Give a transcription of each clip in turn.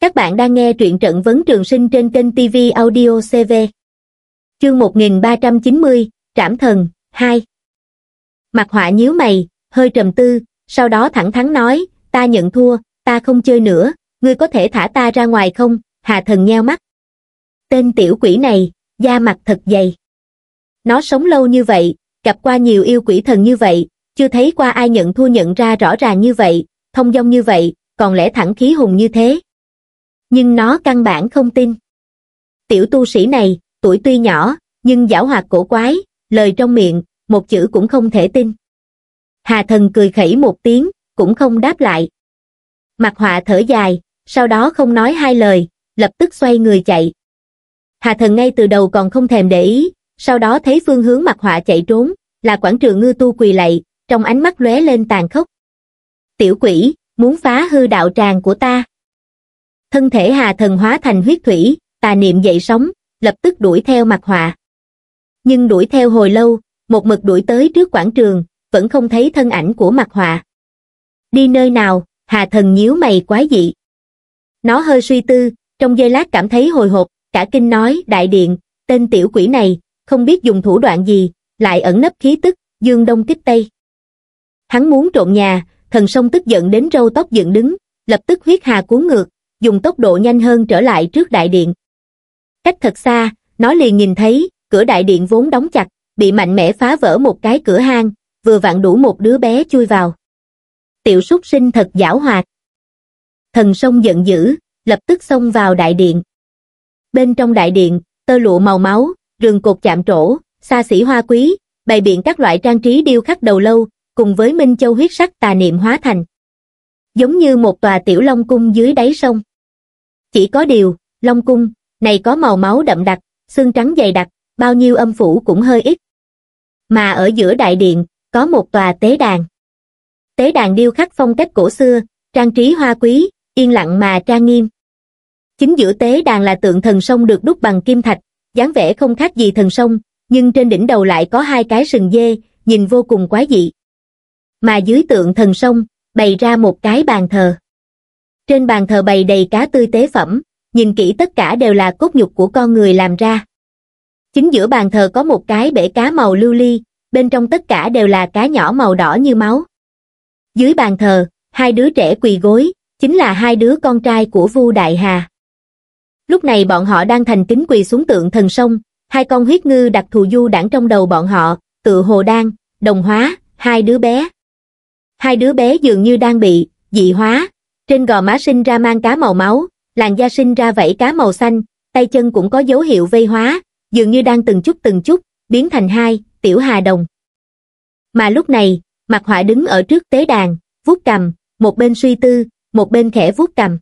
Các bạn đang nghe truyện trận vấn trường sinh trên kênh TV Audio CV. Chương 1390, Trảm Thần, 2. Mặt họa nhíu mày, hơi trầm tư, sau đó thẳng thắn nói, ta nhận thua, ta không chơi nữa, ngươi có thể thả ta ra ngoài không? Hà thần nheo mắt. Tên tiểu quỷ này, da mặt thật dày. Nó sống lâu như vậy, gặp qua nhiều yêu quỷ thần như vậy, chưa thấy qua ai nhận thua nhận ra rõ ràng như vậy, thông dong như vậy, còn lẽ thẳng khí hùng như thế nhưng nó căn bản không tin. Tiểu tu sĩ này, tuổi tuy nhỏ, nhưng giảo hoạt cổ quái, lời trong miệng, một chữ cũng không thể tin. Hà thần cười khẩy một tiếng, cũng không đáp lại. Mặt họa thở dài, sau đó không nói hai lời, lập tức xoay người chạy. Hà thần ngay từ đầu còn không thèm để ý, sau đó thấy phương hướng mặt họa chạy trốn, là quảng trường ngư tu quỳ lạy, trong ánh mắt lóe lên tàn khốc. Tiểu quỷ, muốn phá hư đạo tràng của ta thân thể hà thần hóa thành huyết thủy tà niệm dậy sóng lập tức đuổi theo mặt họa nhưng đuổi theo hồi lâu một mực đuổi tới trước quảng trường vẫn không thấy thân ảnh của mặt họa đi nơi nào hà thần nhíu mày quá dị nó hơi suy tư trong giây lát cảm thấy hồi hộp cả kinh nói đại điện tên tiểu quỷ này không biết dùng thủ đoạn gì lại ẩn nấp khí tức dương đông kích tây hắn muốn trộn nhà thần sông tức giận đến râu tóc dựng đứng lập tức huyết hà cuốn ngược dùng tốc độ nhanh hơn trở lại trước đại điện. Cách thật xa, nó liền nhìn thấy, cửa đại điện vốn đóng chặt, bị mạnh mẽ phá vỡ một cái cửa hang, vừa vặn đủ một đứa bé chui vào. Tiểu súc sinh thật giảo hoạt. Thần sông giận dữ, lập tức xông vào đại điện. Bên trong đại điện, tơ lụa màu máu, rừng cột chạm trổ, xa xỉ hoa quý, bày biện các loại trang trí điêu khắc đầu lâu, cùng với Minh Châu huyết sắc tà niệm hóa thành. Giống như một tòa tiểu long cung dưới đáy sông. Chỉ có điều, Long Cung, này có màu máu đậm đặc, xương trắng dày đặc, bao nhiêu âm phủ cũng hơi ít. Mà ở giữa đại điện, có một tòa tế đàn. Tế đàn điêu khắc phong cách cổ xưa, trang trí hoa quý, yên lặng mà trang nghiêm. Chính giữa tế đàn là tượng thần sông được đúc bằng kim thạch, dáng vẻ không khác gì thần sông, nhưng trên đỉnh đầu lại có hai cái sừng dê, nhìn vô cùng quái dị. Mà dưới tượng thần sông, bày ra một cái bàn thờ trên bàn thờ bày đầy cá tươi tế phẩm nhìn kỹ tất cả đều là cốt nhục của con người làm ra chính giữa bàn thờ có một cái bể cá màu lưu ly bên trong tất cả đều là cá nhỏ màu đỏ như máu dưới bàn thờ hai đứa trẻ quỳ gối chính là hai đứa con trai của Vu Đại Hà. Lúc này bọn họ đang thành kính quỳ xuống tượng thần sông, hai con huyết ngư đặc thù du đảng trong đầu bọn họ, tự hồ đan, đồng hóa, hai đứa bé. Hai đứa bé dường như đang bị dị hóa, trên gò má sinh ra mang cá màu máu, làn da sinh ra vảy cá màu xanh, tay chân cũng có dấu hiệu vây hóa, dường như đang từng chút từng chút, biến thành hai, tiểu hà đồng. Mà lúc này, mặt họa đứng ở trước tế đàn, vuốt cầm, một bên suy tư, một bên khẽ vuốt cầm.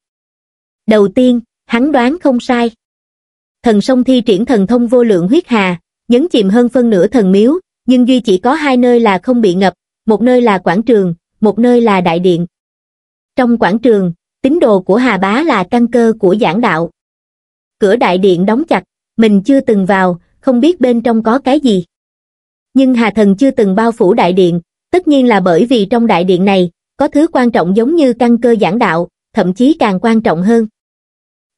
Đầu tiên, hắn đoán không sai. Thần sông thi triển thần thông vô lượng huyết hà, nhấn chìm hơn phân nửa thần miếu, nhưng duy chỉ có hai nơi là không bị ngập, một nơi là quảng trường, một nơi là đại điện, trong quảng trường tín đồ của hà bá là căn cơ của giảng đạo cửa đại điện đóng chặt mình chưa từng vào không biết bên trong có cái gì nhưng hà thần chưa từng bao phủ đại điện tất nhiên là bởi vì trong đại điện này có thứ quan trọng giống như căn cơ giảng đạo thậm chí càng quan trọng hơn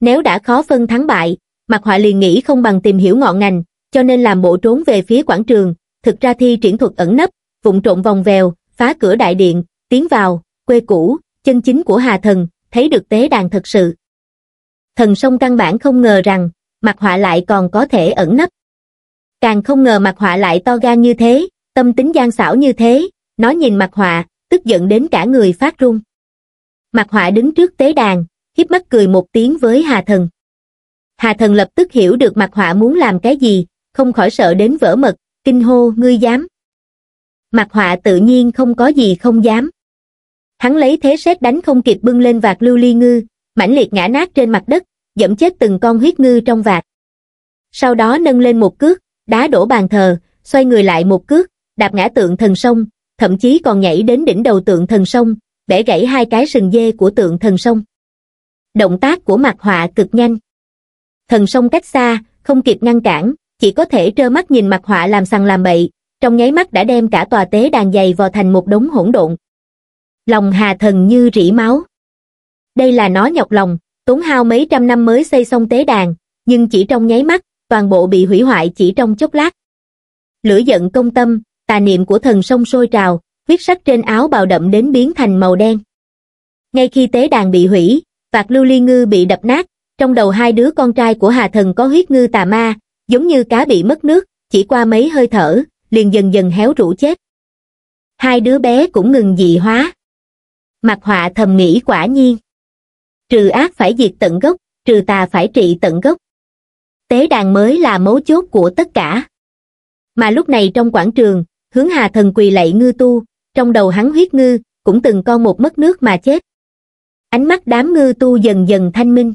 nếu đã khó phân thắng bại mặt họa liền nghĩ không bằng tìm hiểu ngọn ngành cho nên làm bộ trốn về phía quảng trường thực ra thi triển thuật ẩn nấp vụng trộn vòng vèo phá cửa đại điện tiến vào quê cũ chân chính của Hà Thần, thấy được tế đàn thật sự. Thần sông căn bản không ngờ rằng, mặt họa lại còn có thể ẩn nấp. Càng không ngờ mặt họa lại to gan như thế, tâm tính gian xảo như thế, nó nhìn mặt họa, tức giận đến cả người phát run. Mặt họa đứng trước tế đàn, hiếp mắt cười một tiếng với Hà Thần. Hà Thần lập tức hiểu được mặt họa muốn làm cái gì, không khỏi sợ đến vỡ mật, kinh hô ngươi dám. Mặt họa tự nhiên không có gì không dám hắn lấy thế xét đánh không kịp bưng lên vạt lưu ly ngư, mãnh liệt ngã nát trên mặt đất, dẫm chết từng con huyết ngư trong vạt. Sau đó nâng lên một cước, đá đổ bàn thờ, xoay người lại một cước, đạp ngã tượng thần sông, thậm chí còn nhảy đến đỉnh đầu tượng thần sông, bẻ gãy hai cái sừng dê của tượng thần sông. Động tác của mặt họa cực nhanh. Thần sông cách xa, không kịp ngăn cản, chỉ có thể trơ mắt nhìn mặt họa làm sằng làm bậy, trong nháy mắt đã đem cả tòa tế đàn dày vào thành một đống hỗn độn, lòng hà thần như rỉ máu đây là nó nhọc lòng tốn hao mấy trăm năm mới xây xong tế đàn nhưng chỉ trong nháy mắt toàn bộ bị hủy hoại chỉ trong chốc lát lửa giận công tâm tà niệm của thần sông sôi trào huyết sắc trên áo bào đậm đến biến thành màu đen ngay khi tế đàn bị hủy vạt lưu ly ngư bị đập nát trong đầu hai đứa con trai của hà thần có huyết ngư tà ma giống như cá bị mất nước chỉ qua mấy hơi thở liền dần dần héo rũ chết hai đứa bé cũng ngừng dị hóa Mặt họa thầm nghĩ quả nhiên. Trừ ác phải diệt tận gốc, trừ tà phải trị tận gốc. Tế đàn mới là mấu chốt của tất cả. Mà lúc này trong quảng trường, hướng hà thần quỳ lạy ngư tu, trong đầu hắn huyết ngư, cũng từng con một mất nước mà chết. Ánh mắt đám ngư tu dần dần thanh minh.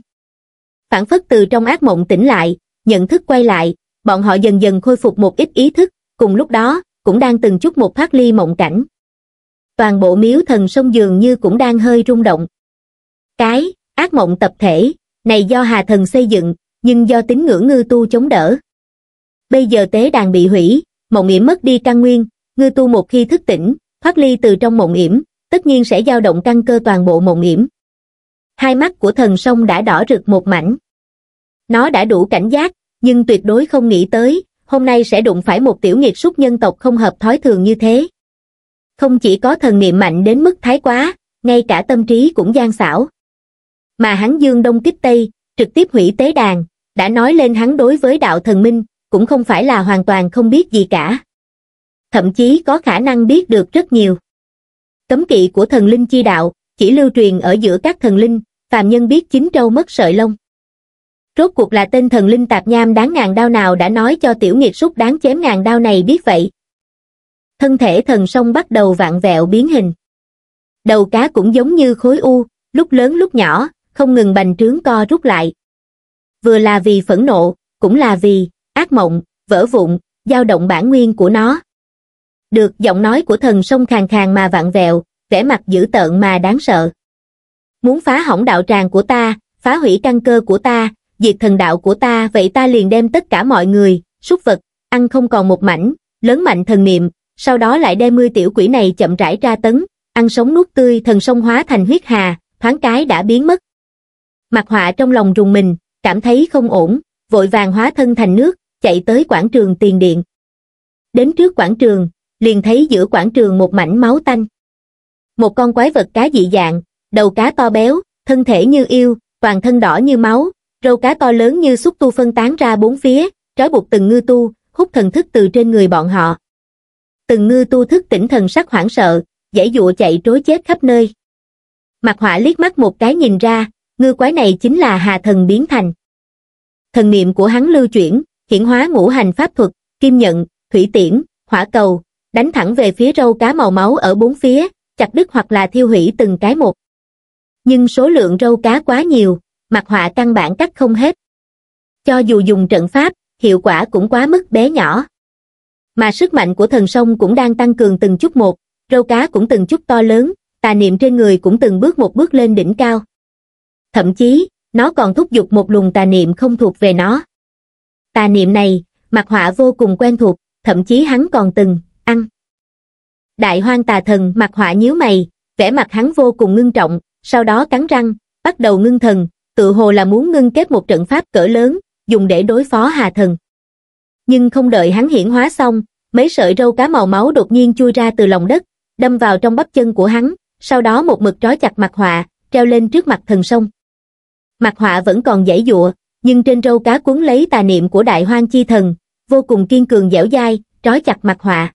Phản phất từ trong ác mộng tỉnh lại, nhận thức quay lại, bọn họ dần dần khôi phục một ít ý thức, cùng lúc đó, cũng đang từng chút một thoát ly mộng cảnh toàn bộ miếu thần sông dường như cũng đang hơi rung động. Cái, ác mộng tập thể, này do hà thần xây dựng, nhưng do tín ngưỡng ngư tu chống đỡ. Bây giờ tế đàn bị hủy, mộng yểm mất đi căn nguyên, ngư tu một khi thức tỉnh, thoát ly từ trong mộng yểm, tất nhiên sẽ dao động căn cơ toàn bộ mộng yểm. Hai mắt của thần sông đã đỏ rực một mảnh. Nó đã đủ cảnh giác, nhưng tuyệt đối không nghĩ tới, hôm nay sẽ đụng phải một tiểu nghiệt súc nhân tộc không hợp thói thường như thế không chỉ có thần niệm mạnh đến mức thái quá ngay cả tâm trí cũng gian xảo mà hắn dương đông kích tây trực tiếp hủy tế đàn đã nói lên hắn đối với đạo thần minh cũng không phải là hoàn toàn không biết gì cả thậm chí có khả năng biết được rất nhiều cấm kỵ của thần linh chi đạo chỉ lưu truyền ở giữa các thần linh phàm nhân biết chính trâu mất sợi lông rốt cuộc là tên thần linh tạp nham đáng ngàn đao nào đã nói cho tiểu nghiệt súc đáng chém ngàn đao này biết vậy thân thể thần sông bắt đầu vạn vẹo biến hình. Đầu cá cũng giống như khối u, lúc lớn lúc nhỏ, không ngừng bành trướng co rút lại. Vừa là vì phẫn nộ, cũng là vì ác mộng, vỡ vụn, dao động bản nguyên của nó. Được giọng nói của thần sông khàn khàn mà vạn vẹo, vẻ mặt dữ tợn mà đáng sợ. Muốn phá hỏng đạo tràng của ta, phá hủy căn cơ của ta, diệt thần đạo của ta vậy ta liền đem tất cả mọi người, súc vật, ăn không còn một mảnh, lớn mạnh thần niệm, sau đó lại đem mươi tiểu quỷ này chậm rãi tra tấn, ăn sống nuốt tươi thần sông hóa thành huyết hà, thoáng cái đã biến mất. Mặt họa trong lòng rùng mình, cảm thấy không ổn, vội vàng hóa thân thành nước, chạy tới quảng trường tiền điện. Đến trước quảng trường, liền thấy giữa quảng trường một mảnh máu tanh. Một con quái vật cá dị dạng, đầu cá to béo, thân thể như yêu, toàn thân đỏ như máu, râu cá to lớn như xúc tu phân tán ra bốn phía, trói buộc từng ngư tu, hút thần thức từ trên người bọn họ từng ngư tu thức tỉnh thần sắc hoảng sợ, dãy dụa chạy trối chết khắp nơi. Mặt họa liếc mắt một cái nhìn ra, ngư quái này chính là hà thần biến thành. Thần niệm của hắn lưu chuyển, hiển hóa ngũ hành pháp thuật, kim nhận, thủy tiễn, hỏa cầu, đánh thẳng về phía râu cá màu máu ở bốn phía, chặt đứt hoặc là thiêu hủy từng cái một. Nhưng số lượng râu cá quá nhiều, mặt họa căn bản cắt không hết. Cho dù dùng trận pháp, hiệu quả cũng quá mức bé nhỏ mà sức mạnh của thần sông cũng đang tăng cường từng chút một, râu cá cũng từng chút to lớn, tà niệm trên người cũng từng bước một bước lên đỉnh cao. Thậm chí, nó còn thúc giục một luồng tà niệm không thuộc về nó. Tà niệm này, mặt họa vô cùng quen thuộc, thậm chí hắn còn từng, ăn. Đại hoang tà thần mặt họa nhíu mày, vẻ mặt hắn vô cùng ngưng trọng, sau đó cắn răng, bắt đầu ngưng thần, tự hồ là muốn ngưng kết một trận pháp cỡ lớn, dùng để đối phó hà thần nhưng không đợi hắn hiển hóa xong, mấy sợi râu cá màu máu đột nhiên chui ra từ lòng đất, đâm vào trong bắp chân của hắn, sau đó một mực trói chặt mặt họa, treo lên trước mặt thần sông. Mặt họa vẫn còn dãy dụa, nhưng trên râu cá cuốn lấy tà niệm của đại hoang chi thần, vô cùng kiên cường dẻo dai, trói chặt mặt họa.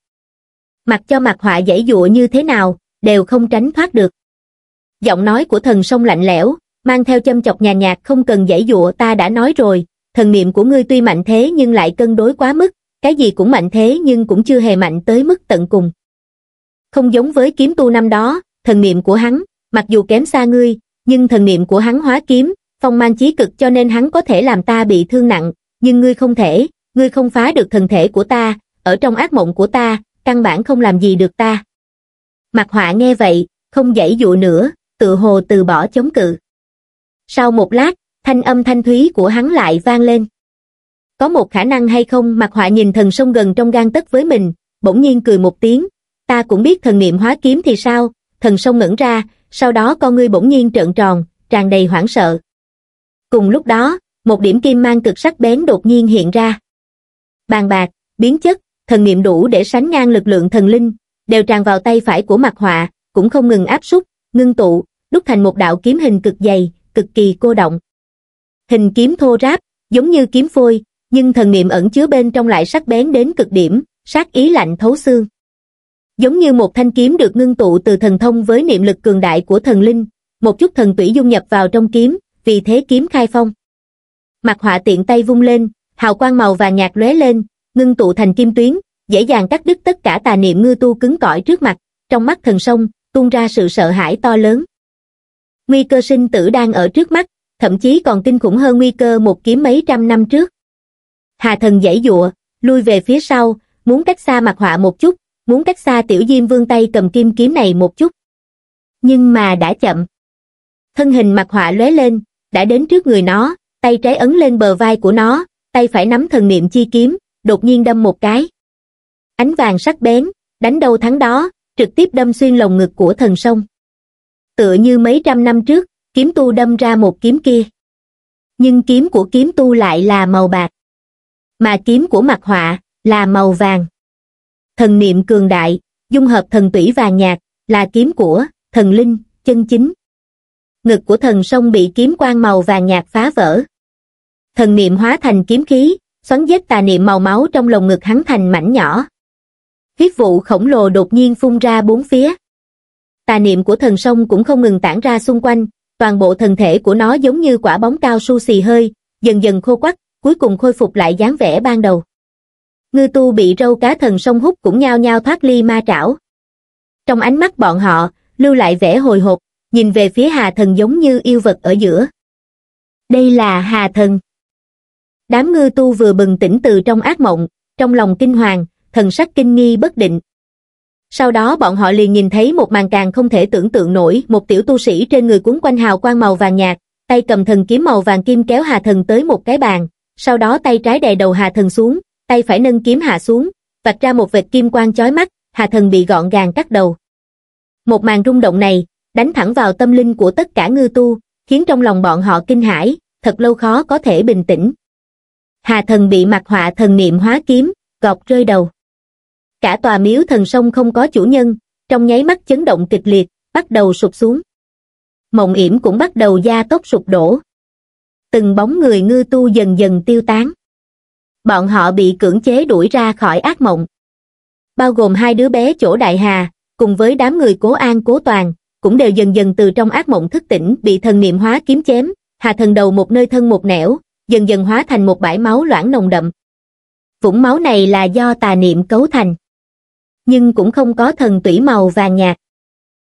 Mặc cho mặt họa dãy dụa như thế nào, đều không tránh thoát được. Giọng nói của thần sông lạnh lẽo, mang theo châm chọc nhà nhạt không cần dãy dụa ta đã nói rồi, thần niệm của ngươi tuy mạnh thế nhưng lại cân đối quá mức, cái gì cũng mạnh thế nhưng cũng chưa hề mạnh tới mức tận cùng. Không giống với kiếm tu năm đó, thần niệm của hắn, mặc dù kém xa ngươi, nhưng thần niệm của hắn hóa kiếm, phong mang chí cực cho nên hắn có thể làm ta bị thương nặng, nhưng ngươi không thể, ngươi không phá được thần thể của ta, ở trong ác mộng của ta, căn bản không làm gì được ta. Mặt họa nghe vậy, không dãy dụ nữa, tự hồ từ bỏ chống cự. Sau một lát, thanh âm thanh thúy của hắn lại vang lên. Có một khả năng hay không Mặc họa nhìn thần sông gần trong gan tất với mình, bỗng nhiên cười một tiếng, ta cũng biết thần niệm hóa kiếm thì sao, thần sông ngẩn ra, sau đó con ngươi bỗng nhiên trợn tròn, tràn đầy hoảng sợ. Cùng lúc đó, một điểm kim mang cực sắc bén đột nhiên hiện ra. Bàn bạc, biến chất, thần niệm đủ để sánh ngang lực lượng thần linh, đều tràn vào tay phải của mặt họa, cũng không ngừng áp súc, ngưng tụ, đúc thành một đạo kiếm hình cực dày, cực kỳ cô động hình kiếm thô ráp, giống như kiếm phôi, nhưng thần niệm ẩn chứa bên trong lại sắc bén đến cực điểm, sát ý lạnh thấu xương. Giống như một thanh kiếm được ngưng tụ từ thần thông với niệm lực cường đại của thần linh, một chút thần tủy dung nhập vào trong kiếm, vì thế kiếm khai phong. Mặt họa tiện tay vung lên, hào quang màu vàng nhạt lóe lên, ngưng tụ thành kim tuyến, dễ dàng cắt đứt tất cả tà niệm ngư tu cứng cỏi trước mặt, trong mắt thần sông, tuôn ra sự sợ hãi to lớn. Nguy cơ sinh tử đang ở trước mắt, thậm chí còn kinh khủng hơn nguy cơ một kiếm mấy trăm năm trước. Hà thần giãy dụa, lui về phía sau, muốn cách xa mặt họa một chút, muốn cách xa tiểu diêm vương tay cầm kim kiếm này một chút. Nhưng mà đã chậm. Thân hình mặt họa lóe lên, đã đến trước người nó, tay trái ấn lên bờ vai của nó, tay phải nắm thần niệm chi kiếm, đột nhiên đâm một cái. Ánh vàng sắc bén, đánh đầu thắng đó, trực tiếp đâm xuyên lồng ngực của thần sông. Tựa như mấy trăm năm trước, kiếm tu đâm ra một kiếm kia. Nhưng kiếm của kiếm tu lại là màu bạc, mà kiếm của mặt họa là màu vàng. Thần niệm cường đại, dung hợp thần tủy và nhạc là kiếm của thần linh, chân chính. Ngực của thần sông bị kiếm quang màu vàng nhạc phá vỡ. Thần niệm hóa thành kiếm khí, xoắn giết tà niệm màu máu trong lồng ngực hắn thành mảnh nhỏ. Huyết vụ khổng lồ đột nhiên phun ra bốn phía. Tà niệm của thần sông cũng không ngừng tản ra xung quanh, toàn bộ thân thể của nó giống như quả bóng cao su xì hơi, dần dần khô quắt, cuối cùng khôi phục lại dáng vẻ ban đầu. Ngư tu bị râu cá thần sông hút cũng nhao nhao thoát ly ma trảo. Trong ánh mắt bọn họ, lưu lại vẻ hồi hộp, nhìn về phía hà thần giống như yêu vật ở giữa. Đây là hà thần. Đám ngư tu vừa bừng tỉnh từ trong ác mộng, trong lòng kinh hoàng, thần sắc kinh nghi bất định, sau đó bọn họ liền nhìn thấy một màn càng không thể tưởng tượng nổi, một tiểu tu sĩ trên người cuốn quanh hào quang màu vàng nhạt, tay cầm thần kiếm màu vàng kim kéo Hà Thần tới một cái bàn, sau đó tay trái đè đầu Hà Thần xuống, tay phải nâng kiếm hạ xuống, vạch ra một vệt kim quang chói mắt, Hà Thần bị gọn gàng cắt đầu. Một màn rung động này, đánh thẳng vào tâm linh của tất cả ngư tu, khiến trong lòng bọn họ kinh hãi, thật lâu khó có thể bình tĩnh. Hà Thần bị mặt họa thần niệm hóa kiếm, gọt rơi đầu cả tòa miếu thần sông không có chủ nhân, trong nháy mắt chấn động kịch liệt, bắt đầu sụp xuống. Mộng yểm cũng bắt đầu gia tốc sụp đổ. Từng bóng người ngư tu dần dần tiêu tán. Bọn họ bị cưỡng chế đuổi ra khỏi ác mộng. Bao gồm hai đứa bé chỗ đại hà, cùng với đám người cố an cố toàn, cũng đều dần dần từ trong ác mộng thức tỉnh bị thần niệm hóa kiếm chém, hà thần đầu một nơi thân một nẻo, dần dần hóa thành một bãi máu loãng nồng đậm. Vũng máu này là do tà niệm cấu thành nhưng cũng không có thần tủy màu vàng nhạt.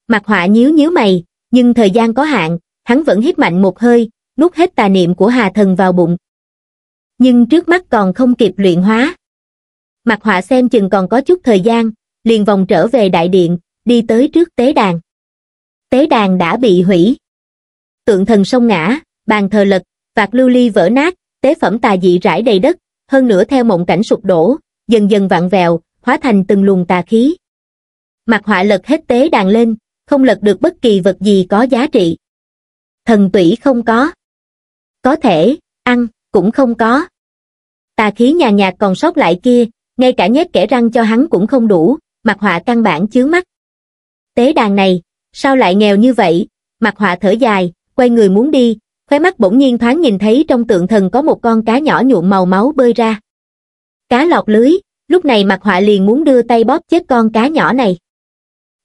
Mặt họa nhíu nhíu mày, nhưng thời gian có hạn, hắn vẫn hít mạnh một hơi, nuốt hết tà niệm của hà thần vào bụng. Nhưng trước mắt còn không kịp luyện hóa. Mặt họa xem chừng còn có chút thời gian, liền vòng trở về đại điện, đi tới trước tế đàn. Tế đàn đã bị hủy. Tượng thần sông ngã, bàn thờ lật, vạt lưu ly vỡ nát, tế phẩm tà dị rải đầy đất, hơn nữa theo mộng cảnh sụp đổ, dần dần vặn vẹo, hóa thành từng luồng tà khí. Mặt họa lật hết tế đàn lên, không lật được bất kỳ vật gì có giá trị. Thần tủy không có. Có thể, ăn, cũng không có. Tà khí nhà nhạt còn sót lại kia, ngay cả nhét kẻ răng cho hắn cũng không đủ, mặt họa căn bản chướng mắt. Tế đàn này, sao lại nghèo như vậy? Mặt họa thở dài, quay người muốn đi, khóe mắt bỗng nhiên thoáng nhìn thấy trong tượng thần có một con cá nhỏ nhuộm màu máu bơi ra. Cá lọt lưới, lúc này mặt họa liền muốn đưa tay bóp chết con cá nhỏ này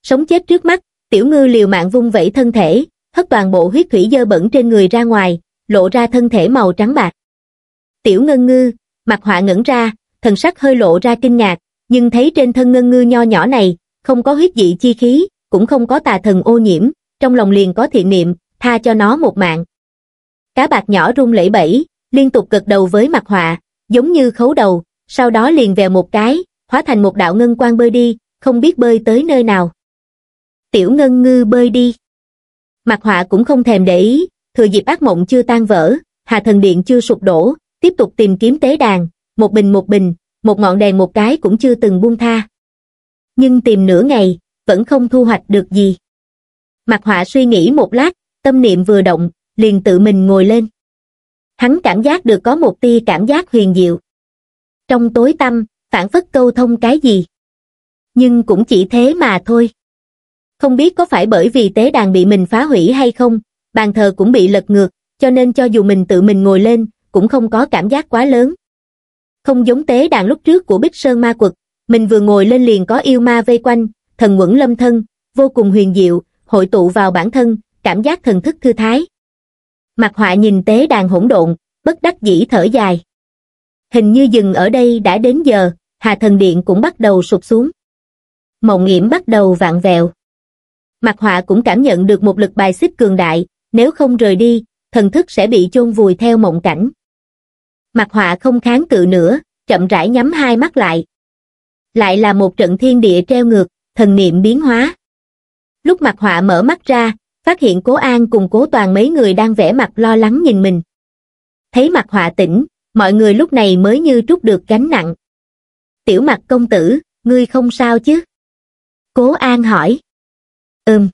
sống chết trước mắt tiểu ngư liều mạng vung vẩy thân thể hất toàn bộ huyết thủy dơ bẩn trên người ra ngoài lộ ra thân thể màu trắng bạc tiểu ngân ngư mặt họa ngẩn ra thần sắc hơi lộ ra kinh ngạc nhưng thấy trên thân ngân ngư nho nhỏ này không có huyết dị chi khí cũng không có tà thần ô nhiễm trong lòng liền có thiện niệm tha cho nó một mạng cá bạc nhỏ rung lẩy bẩy liên tục gật đầu với mặt họa giống như khấu đầu sau đó liền vèo một cái, hóa thành một đạo ngân quang bơi đi, không biết bơi tới nơi nào. Tiểu ngân ngư bơi đi. Mặt họa cũng không thèm để ý, thừa dịp ác mộng chưa tan vỡ, hà thần điện chưa sụp đổ, tiếp tục tìm kiếm tế đàn, một bình một bình, một ngọn đèn một cái cũng chưa từng buông tha. Nhưng tìm nửa ngày, vẫn không thu hoạch được gì. Mặt họa suy nghĩ một lát, tâm niệm vừa động, liền tự mình ngồi lên. Hắn cảm giác được có một tia cảm giác huyền diệu trong tối tăm, phản phất câu thông cái gì. Nhưng cũng chỉ thế mà thôi. Không biết có phải bởi vì tế đàn bị mình phá hủy hay không, bàn thờ cũng bị lật ngược, cho nên cho dù mình tự mình ngồi lên, cũng không có cảm giác quá lớn. Không giống tế đàn lúc trước của Bích Sơn Ma Quật, mình vừa ngồi lên liền có yêu ma vây quanh, thần quẩn lâm thân, vô cùng huyền diệu, hội tụ vào bản thân, cảm giác thần thức thư thái. Mặt họa nhìn tế đàn hỗn độn, bất đắc dĩ thở dài hình như dừng ở đây đã đến giờ, Hà Thần Điện cũng bắt đầu sụp xuống. Mộng nghiễm bắt đầu vạn vẹo. Mặt họa cũng cảm nhận được một lực bài xích cường đại, nếu không rời đi, thần thức sẽ bị chôn vùi theo mộng cảnh. Mặt họa không kháng cự nữa, chậm rãi nhắm hai mắt lại. Lại là một trận thiên địa treo ngược, thần niệm biến hóa. Lúc mặt họa mở mắt ra, phát hiện cố an cùng cố toàn mấy người đang vẽ mặt lo lắng nhìn mình. Thấy mặt họa tỉnh, mọi người lúc này mới như trút được gánh nặng. Tiểu mặt công tử, ngươi không sao chứ? Cố An hỏi. Ừm.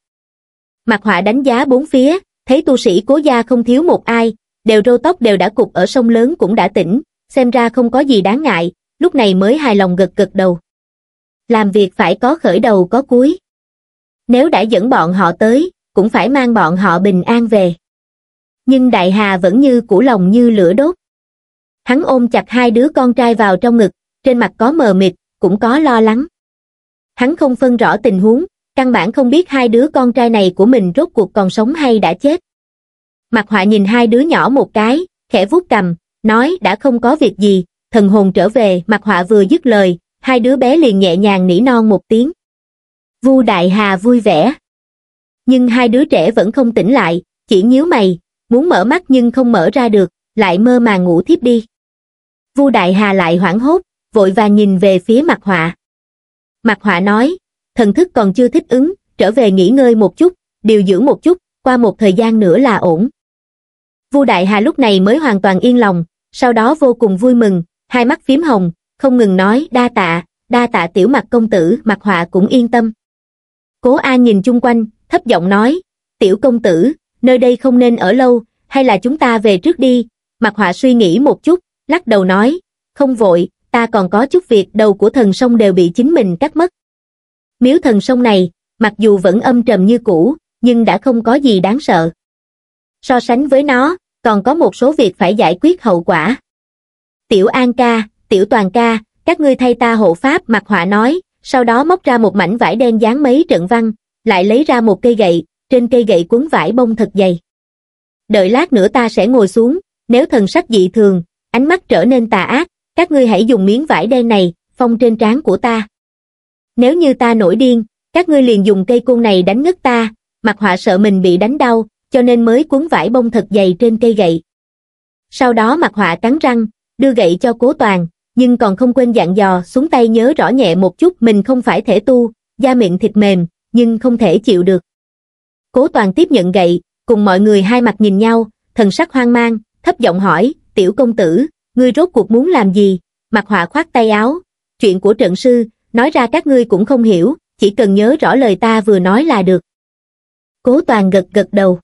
Mặt họa đánh giá bốn phía, thấy tu sĩ cố gia không thiếu một ai, đều râu tóc đều đã cục ở sông lớn cũng đã tỉnh, xem ra không có gì đáng ngại, lúc này mới hài lòng gật gật đầu. Làm việc phải có khởi đầu có cuối. Nếu đã dẫn bọn họ tới, cũng phải mang bọn họ bình an về. Nhưng đại hà vẫn như củ lòng như lửa đốt hắn ôm chặt hai đứa con trai vào trong ngực trên mặt có mờ mịt cũng có lo lắng hắn không phân rõ tình huống căn bản không biết hai đứa con trai này của mình rốt cuộc còn sống hay đã chết mặt họa nhìn hai đứa nhỏ một cái khẽ vuốt cầm nói đã không có việc gì thần hồn trở về mặt họa vừa dứt lời hai đứa bé liền nhẹ nhàng nỉ non một tiếng vu đại hà vui vẻ nhưng hai đứa trẻ vẫn không tỉnh lại chỉ nhíu mày muốn mở mắt nhưng không mở ra được lại mơ màng ngủ thiếp đi Vu Đại Hà lại hoảng hốt, vội vàng nhìn về phía mặt họa. Mặt họa nói, thần thức còn chưa thích ứng, trở về nghỉ ngơi một chút, điều dưỡng một chút, qua một thời gian nữa là ổn. Vu Đại Hà lúc này mới hoàn toàn yên lòng, sau đó vô cùng vui mừng, hai mắt phím hồng, không ngừng nói đa tạ, đa tạ tiểu mặt công tử, mặt họa cũng yên tâm. Cố A nhìn chung quanh, thấp giọng nói, tiểu công tử, nơi đây không nên ở lâu, hay là chúng ta về trước đi, mặt họa suy nghĩ một chút, lắc đầu nói, không vội, ta còn có chút việc đầu của thần sông đều bị chính mình cắt mất. Miếu thần sông này, mặc dù vẫn âm trầm như cũ, nhưng đã không có gì đáng sợ. So sánh với nó, còn có một số việc phải giải quyết hậu quả. Tiểu An ca, Tiểu Toàn ca, các ngươi thay ta hộ pháp mặt họa nói, sau đó móc ra một mảnh vải đen dán mấy trận văn, lại lấy ra một cây gậy, trên cây gậy cuốn vải bông thật dày. Đợi lát nữa ta sẽ ngồi xuống, nếu thần sắc dị thường, ánh mắt trở nên tà ác, các ngươi hãy dùng miếng vải đen này, phong trên trán của ta. Nếu như ta nổi điên, các ngươi liền dùng cây côn này đánh ngất ta, Mặc họa sợ mình bị đánh đau, cho nên mới cuốn vải bông thật dày trên cây gậy. Sau đó mặc họa cắn răng, đưa gậy cho cố toàn, nhưng còn không quên dặn dò xuống tay nhớ rõ nhẹ một chút mình không phải thể tu, da miệng thịt mềm, nhưng không thể chịu được. Cố toàn tiếp nhận gậy, cùng mọi người hai mặt nhìn nhau, thần sắc hoang mang, thấp giọng hỏi, tiểu công tử, ngươi rốt cuộc muốn làm gì? Mặt họa khoát tay áo, chuyện của trận sư, nói ra các ngươi cũng không hiểu, chỉ cần nhớ rõ lời ta vừa nói là được. Cố toàn gật gật đầu.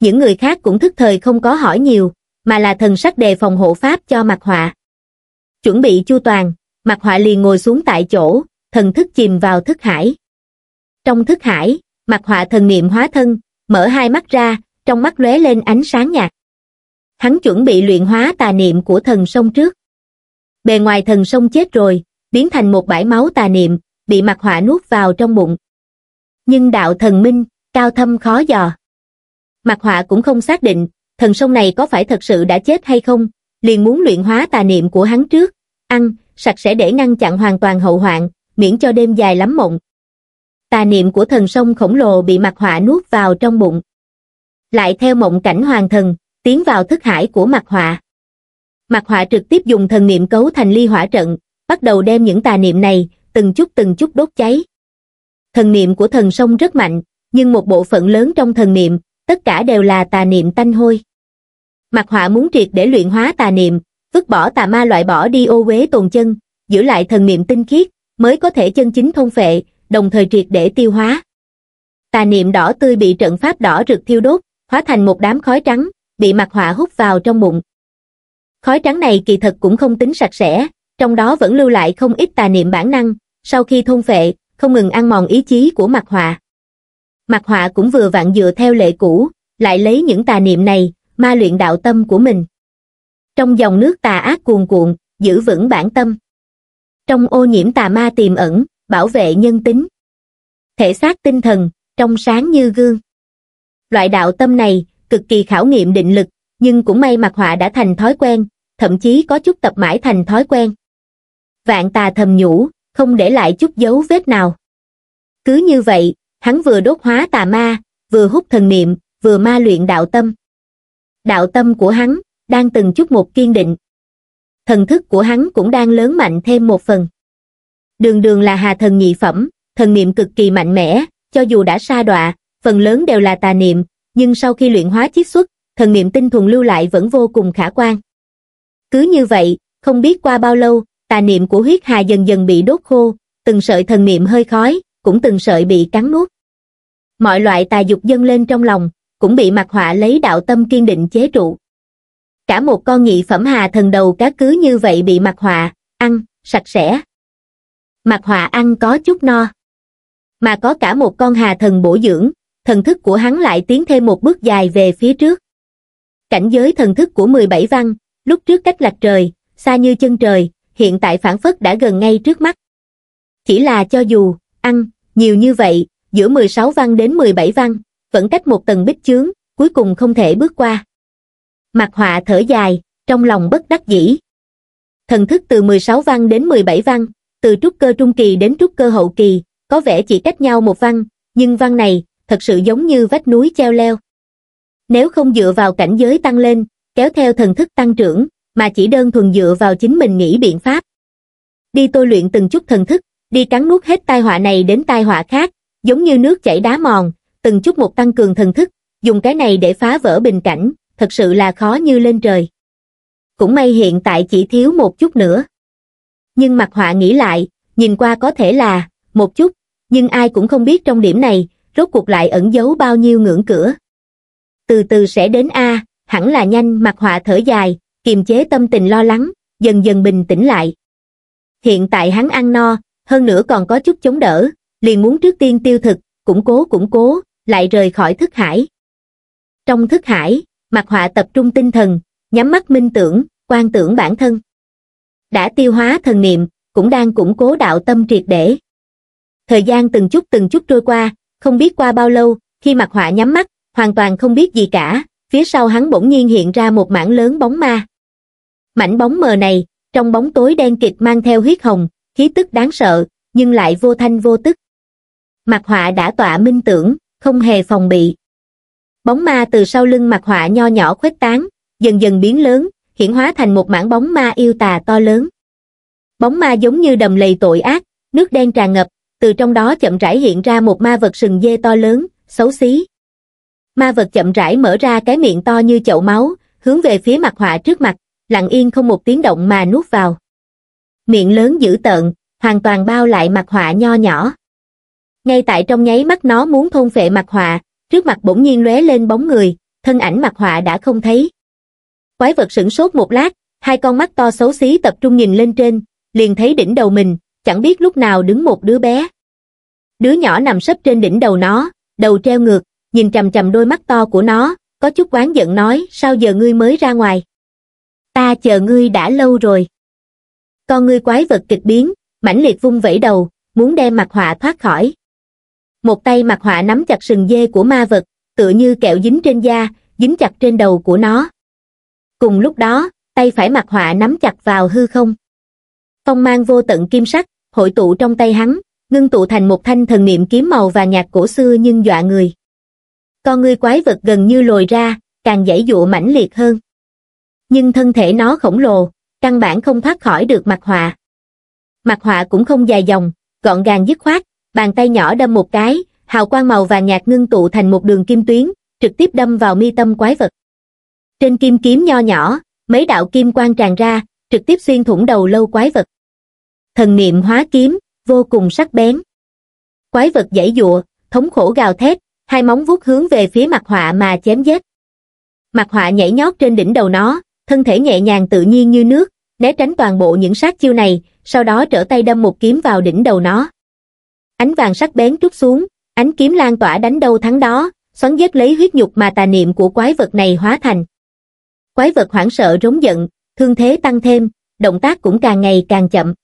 Những người khác cũng thức thời không có hỏi nhiều, mà là thần sắc đề phòng hộ pháp cho mặt họa. Chuẩn bị chu toàn, mặt họa liền ngồi xuống tại chỗ, thần thức chìm vào thức hải. Trong thức hải, mặt họa thần niệm hóa thân, mở hai mắt ra, trong mắt lóe lên ánh sáng nhạt hắn chuẩn bị luyện hóa tà niệm của thần sông trước. Bề ngoài thần sông chết rồi, biến thành một bãi máu tà niệm, bị mặt hỏa nuốt vào trong bụng. Nhưng đạo thần minh, cao thâm khó dò. Mặt hỏa cũng không xác định, thần sông này có phải thật sự đã chết hay không, liền muốn luyện hóa tà niệm của hắn trước, ăn, sạch sẽ để ngăn chặn hoàn toàn hậu hoạn, miễn cho đêm dài lắm mộng. Tà niệm của thần sông khổng lồ bị mặt hỏa nuốt vào trong bụng. Lại theo mộng cảnh hoàng thần, tiến vào thức hải của mặt họa. Mặt họa trực tiếp dùng thần niệm cấu thành ly hỏa trận, bắt đầu đem những tà niệm này, từng chút từng chút đốt cháy. Thần niệm của thần sông rất mạnh, nhưng một bộ phận lớn trong thần niệm, tất cả đều là tà niệm tanh hôi. Mặt họa muốn triệt để luyện hóa tà niệm, vứt bỏ tà ma loại bỏ đi ô uế tồn chân, giữ lại thần niệm tinh khiết, mới có thể chân chính thông phệ, đồng thời triệt để tiêu hóa. Tà niệm đỏ tươi bị trận pháp đỏ rực thiêu đốt, hóa thành một đám khói trắng, bị mặt hỏa hút vào trong bụng. Khói trắng này kỳ thật cũng không tính sạch sẽ, trong đó vẫn lưu lại không ít tà niệm bản năng, sau khi thôn phệ, không ngừng ăn mòn ý chí của mặt hỏa Mặt hỏa cũng vừa vặn dựa theo lệ cũ, lại lấy những tà niệm này, ma luyện đạo tâm của mình. Trong dòng nước tà ác cuồn cuộn, giữ vững bản tâm. Trong ô nhiễm tà ma tiềm ẩn, bảo vệ nhân tính. Thể xác tinh thần, trong sáng như gương. Loại đạo tâm này, cực kỳ khảo nghiệm định lực, nhưng cũng may mặt họa đã thành thói quen, thậm chí có chút tập mãi thành thói quen. Vạn tà thầm nhủ, không để lại chút dấu vết nào. Cứ như vậy, hắn vừa đốt hóa tà ma, vừa hút thần niệm, vừa ma luyện đạo tâm. Đạo tâm của hắn đang từng chút một kiên định. Thần thức của hắn cũng đang lớn mạnh thêm một phần. Đường đường là hà thần nhị phẩm, thần niệm cực kỳ mạnh mẽ, cho dù đã sa đọa, phần lớn đều là tà niệm, nhưng sau khi luyện hóa chiết xuất, thần niệm tinh thuần lưu lại vẫn vô cùng khả quan. Cứ như vậy, không biết qua bao lâu, tà niệm của huyết hà dần dần bị đốt khô, từng sợi thần niệm hơi khói, cũng từng sợi bị cắn nuốt. Mọi loại tà dục dâng lên trong lòng, cũng bị mặt họa lấy đạo tâm kiên định chế trụ. Cả một con nhị phẩm hà thần đầu cá cứ như vậy bị mặt họa, ăn, sạch sẽ. Mặt họa ăn có chút no. Mà có cả một con hà thần bổ dưỡng, thần thức của hắn lại tiến thêm một bước dài về phía trước. Cảnh giới thần thức của 17 văn, lúc trước cách lạc trời, xa như chân trời, hiện tại phản phất đã gần ngay trước mắt. Chỉ là cho dù, ăn, nhiều như vậy, giữa 16 văn đến 17 văn, vẫn cách một tầng bích chướng, cuối cùng không thể bước qua. Mặt họa thở dài, trong lòng bất đắc dĩ. Thần thức từ 16 văn đến 17 văn, từ trúc cơ trung kỳ đến trúc cơ hậu kỳ, có vẻ chỉ cách nhau một văn, nhưng văn này thật sự giống như vách núi treo leo. Nếu không dựa vào cảnh giới tăng lên, kéo theo thần thức tăng trưởng, mà chỉ đơn thuần dựa vào chính mình nghĩ biện pháp. Đi tôi luyện từng chút thần thức, đi cắn nuốt hết tai họa này đến tai họa khác, giống như nước chảy đá mòn, từng chút một tăng cường thần thức, dùng cái này để phá vỡ bình cảnh, thật sự là khó như lên trời. Cũng may hiện tại chỉ thiếu một chút nữa. Nhưng mặt họa nghĩ lại, nhìn qua có thể là, một chút, nhưng ai cũng không biết trong điểm này, rốt cuộc lại ẩn giấu bao nhiêu ngưỡng cửa. Từ từ sẽ đến A, hẳn là nhanh mặt họa thở dài, kiềm chế tâm tình lo lắng, dần dần bình tĩnh lại. Hiện tại hắn ăn no, hơn nữa còn có chút chống đỡ, liền muốn trước tiên tiêu thực, củng cố củng cố, lại rời khỏi thức hải. Trong thức hải, mặt họa tập trung tinh thần, nhắm mắt minh tưởng, quan tưởng bản thân. Đã tiêu hóa thần niệm, cũng đang củng cố đạo tâm triệt để. Thời gian từng chút từng chút trôi qua, không biết qua bao lâu khi mặt họa nhắm mắt hoàn toàn không biết gì cả phía sau hắn bỗng nhiên hiện ra một mảng lớn bóng ma mảnh bóng mờ này trong bóng tối đen kịt mang theo huyết hồng khí tức đáng sợ nhưng lại vô thanh vô tức mặt họa đã tọa minh tưởng không hề phòng bị bóng ma từ sau lưng mặt họa nho nhỏ khuếch tán dần dần biến lớn hiển hóa thành một mảng bóng ma yêu tà to lớn bóng ma giống như đầm lầy tội ác nước đen tràn ngập từ trong đó chậm rãi hiện ra một ma vật sừng dê to lớn, xấu xí. Ma vật chậm rãi mở ra cái miệng to như chậu máu, hướng về phía mặt họa trước mặt, lặng yên không một tiếng động mà nuốt vào. Miệng lớn dữ tợn, hoàn toàn bao lại mặt họa nho nhỏ. Ngay tại trong nháy mắt nó muốn thôn phệ mặt họa, trước mặt bỗng nhiên lóe lên bóng người, thân ảnh mặt họa đã không thấy. Quái vật sửng sốt một lát, hai con mắt to xấu xí tập trung nhìn lên trên, liền thấy đỉnh đầu mình, chẳng biết lúc nào đứng một đứa bé đứa nhỏ nằm sấp trên đỉnh đầu nó đầu treo ngược nhìn chằm chằm đôi mắt to của nó có chút oán giận nói sao giờ ngươi mới ra ngoài ta chờ ngươi đã lâu rồi con ngươi quái vật kịch biến mãnh liệt vung vẩy đầu muốn đem mặt họa thoát khỏi một tay mặt họa nắm chặt sừng dê của ma vật tựa như kẹo dính trên da dính chặt trên đầu của nó cùng lúc đó tay phải mặt họa nắm chặt vào hư không phong mang vô tận kim sắc hội tụ trong tay hắn ngưng tụ thành một thanh thần niệm kiếm màu và nhạt cổ xưa nhưng dọa người. Con ngươi quái vật gần như lồi ra, càng dãy dụ mãnh liệt hơn. Nhưng thân thể nó khổng lồ, căn bản không thoát khỏi được mặt họa. Mặt họa cũng không dài dòng, gọn gàng dứt khoát, bàn tay nhỏ đâm một cái, hào quang màu vàng nhạt ngưng tụ thành một đường kim tuyến, trực tiếp đâm vào mi tâm quái vật. Trên kim kiếm nho nhỏ, mấy đạo kim quang tràn ra, trực tiếp xuyên thủng đầu lâu quái vật. Thần niệm hóa kiếm, vô cùng sắc bén quái vật giãy giụa thống khổ gào thét hai móng vuốt hướng về phía mặt họa mà chém giết mặt họa nhảy nhót trên đỉnh đầu nó thân thể nhẹ nhàng tự nhiên như nước né tránh toàn bộ những sát chiêu này sau đó trở tay đâm một kiếm vào đỉnh đầu nó ánh vàng sắc bén trút xuống ánh kiếm lan tỏa đánh đâu thắng đó xoắn giết lấy huyết nhục mà tà niệm của quái vật này hóa thành quái vật hoảng sợ rống giận thương thế tăng thêm động tác cũng càng ngày càng chậm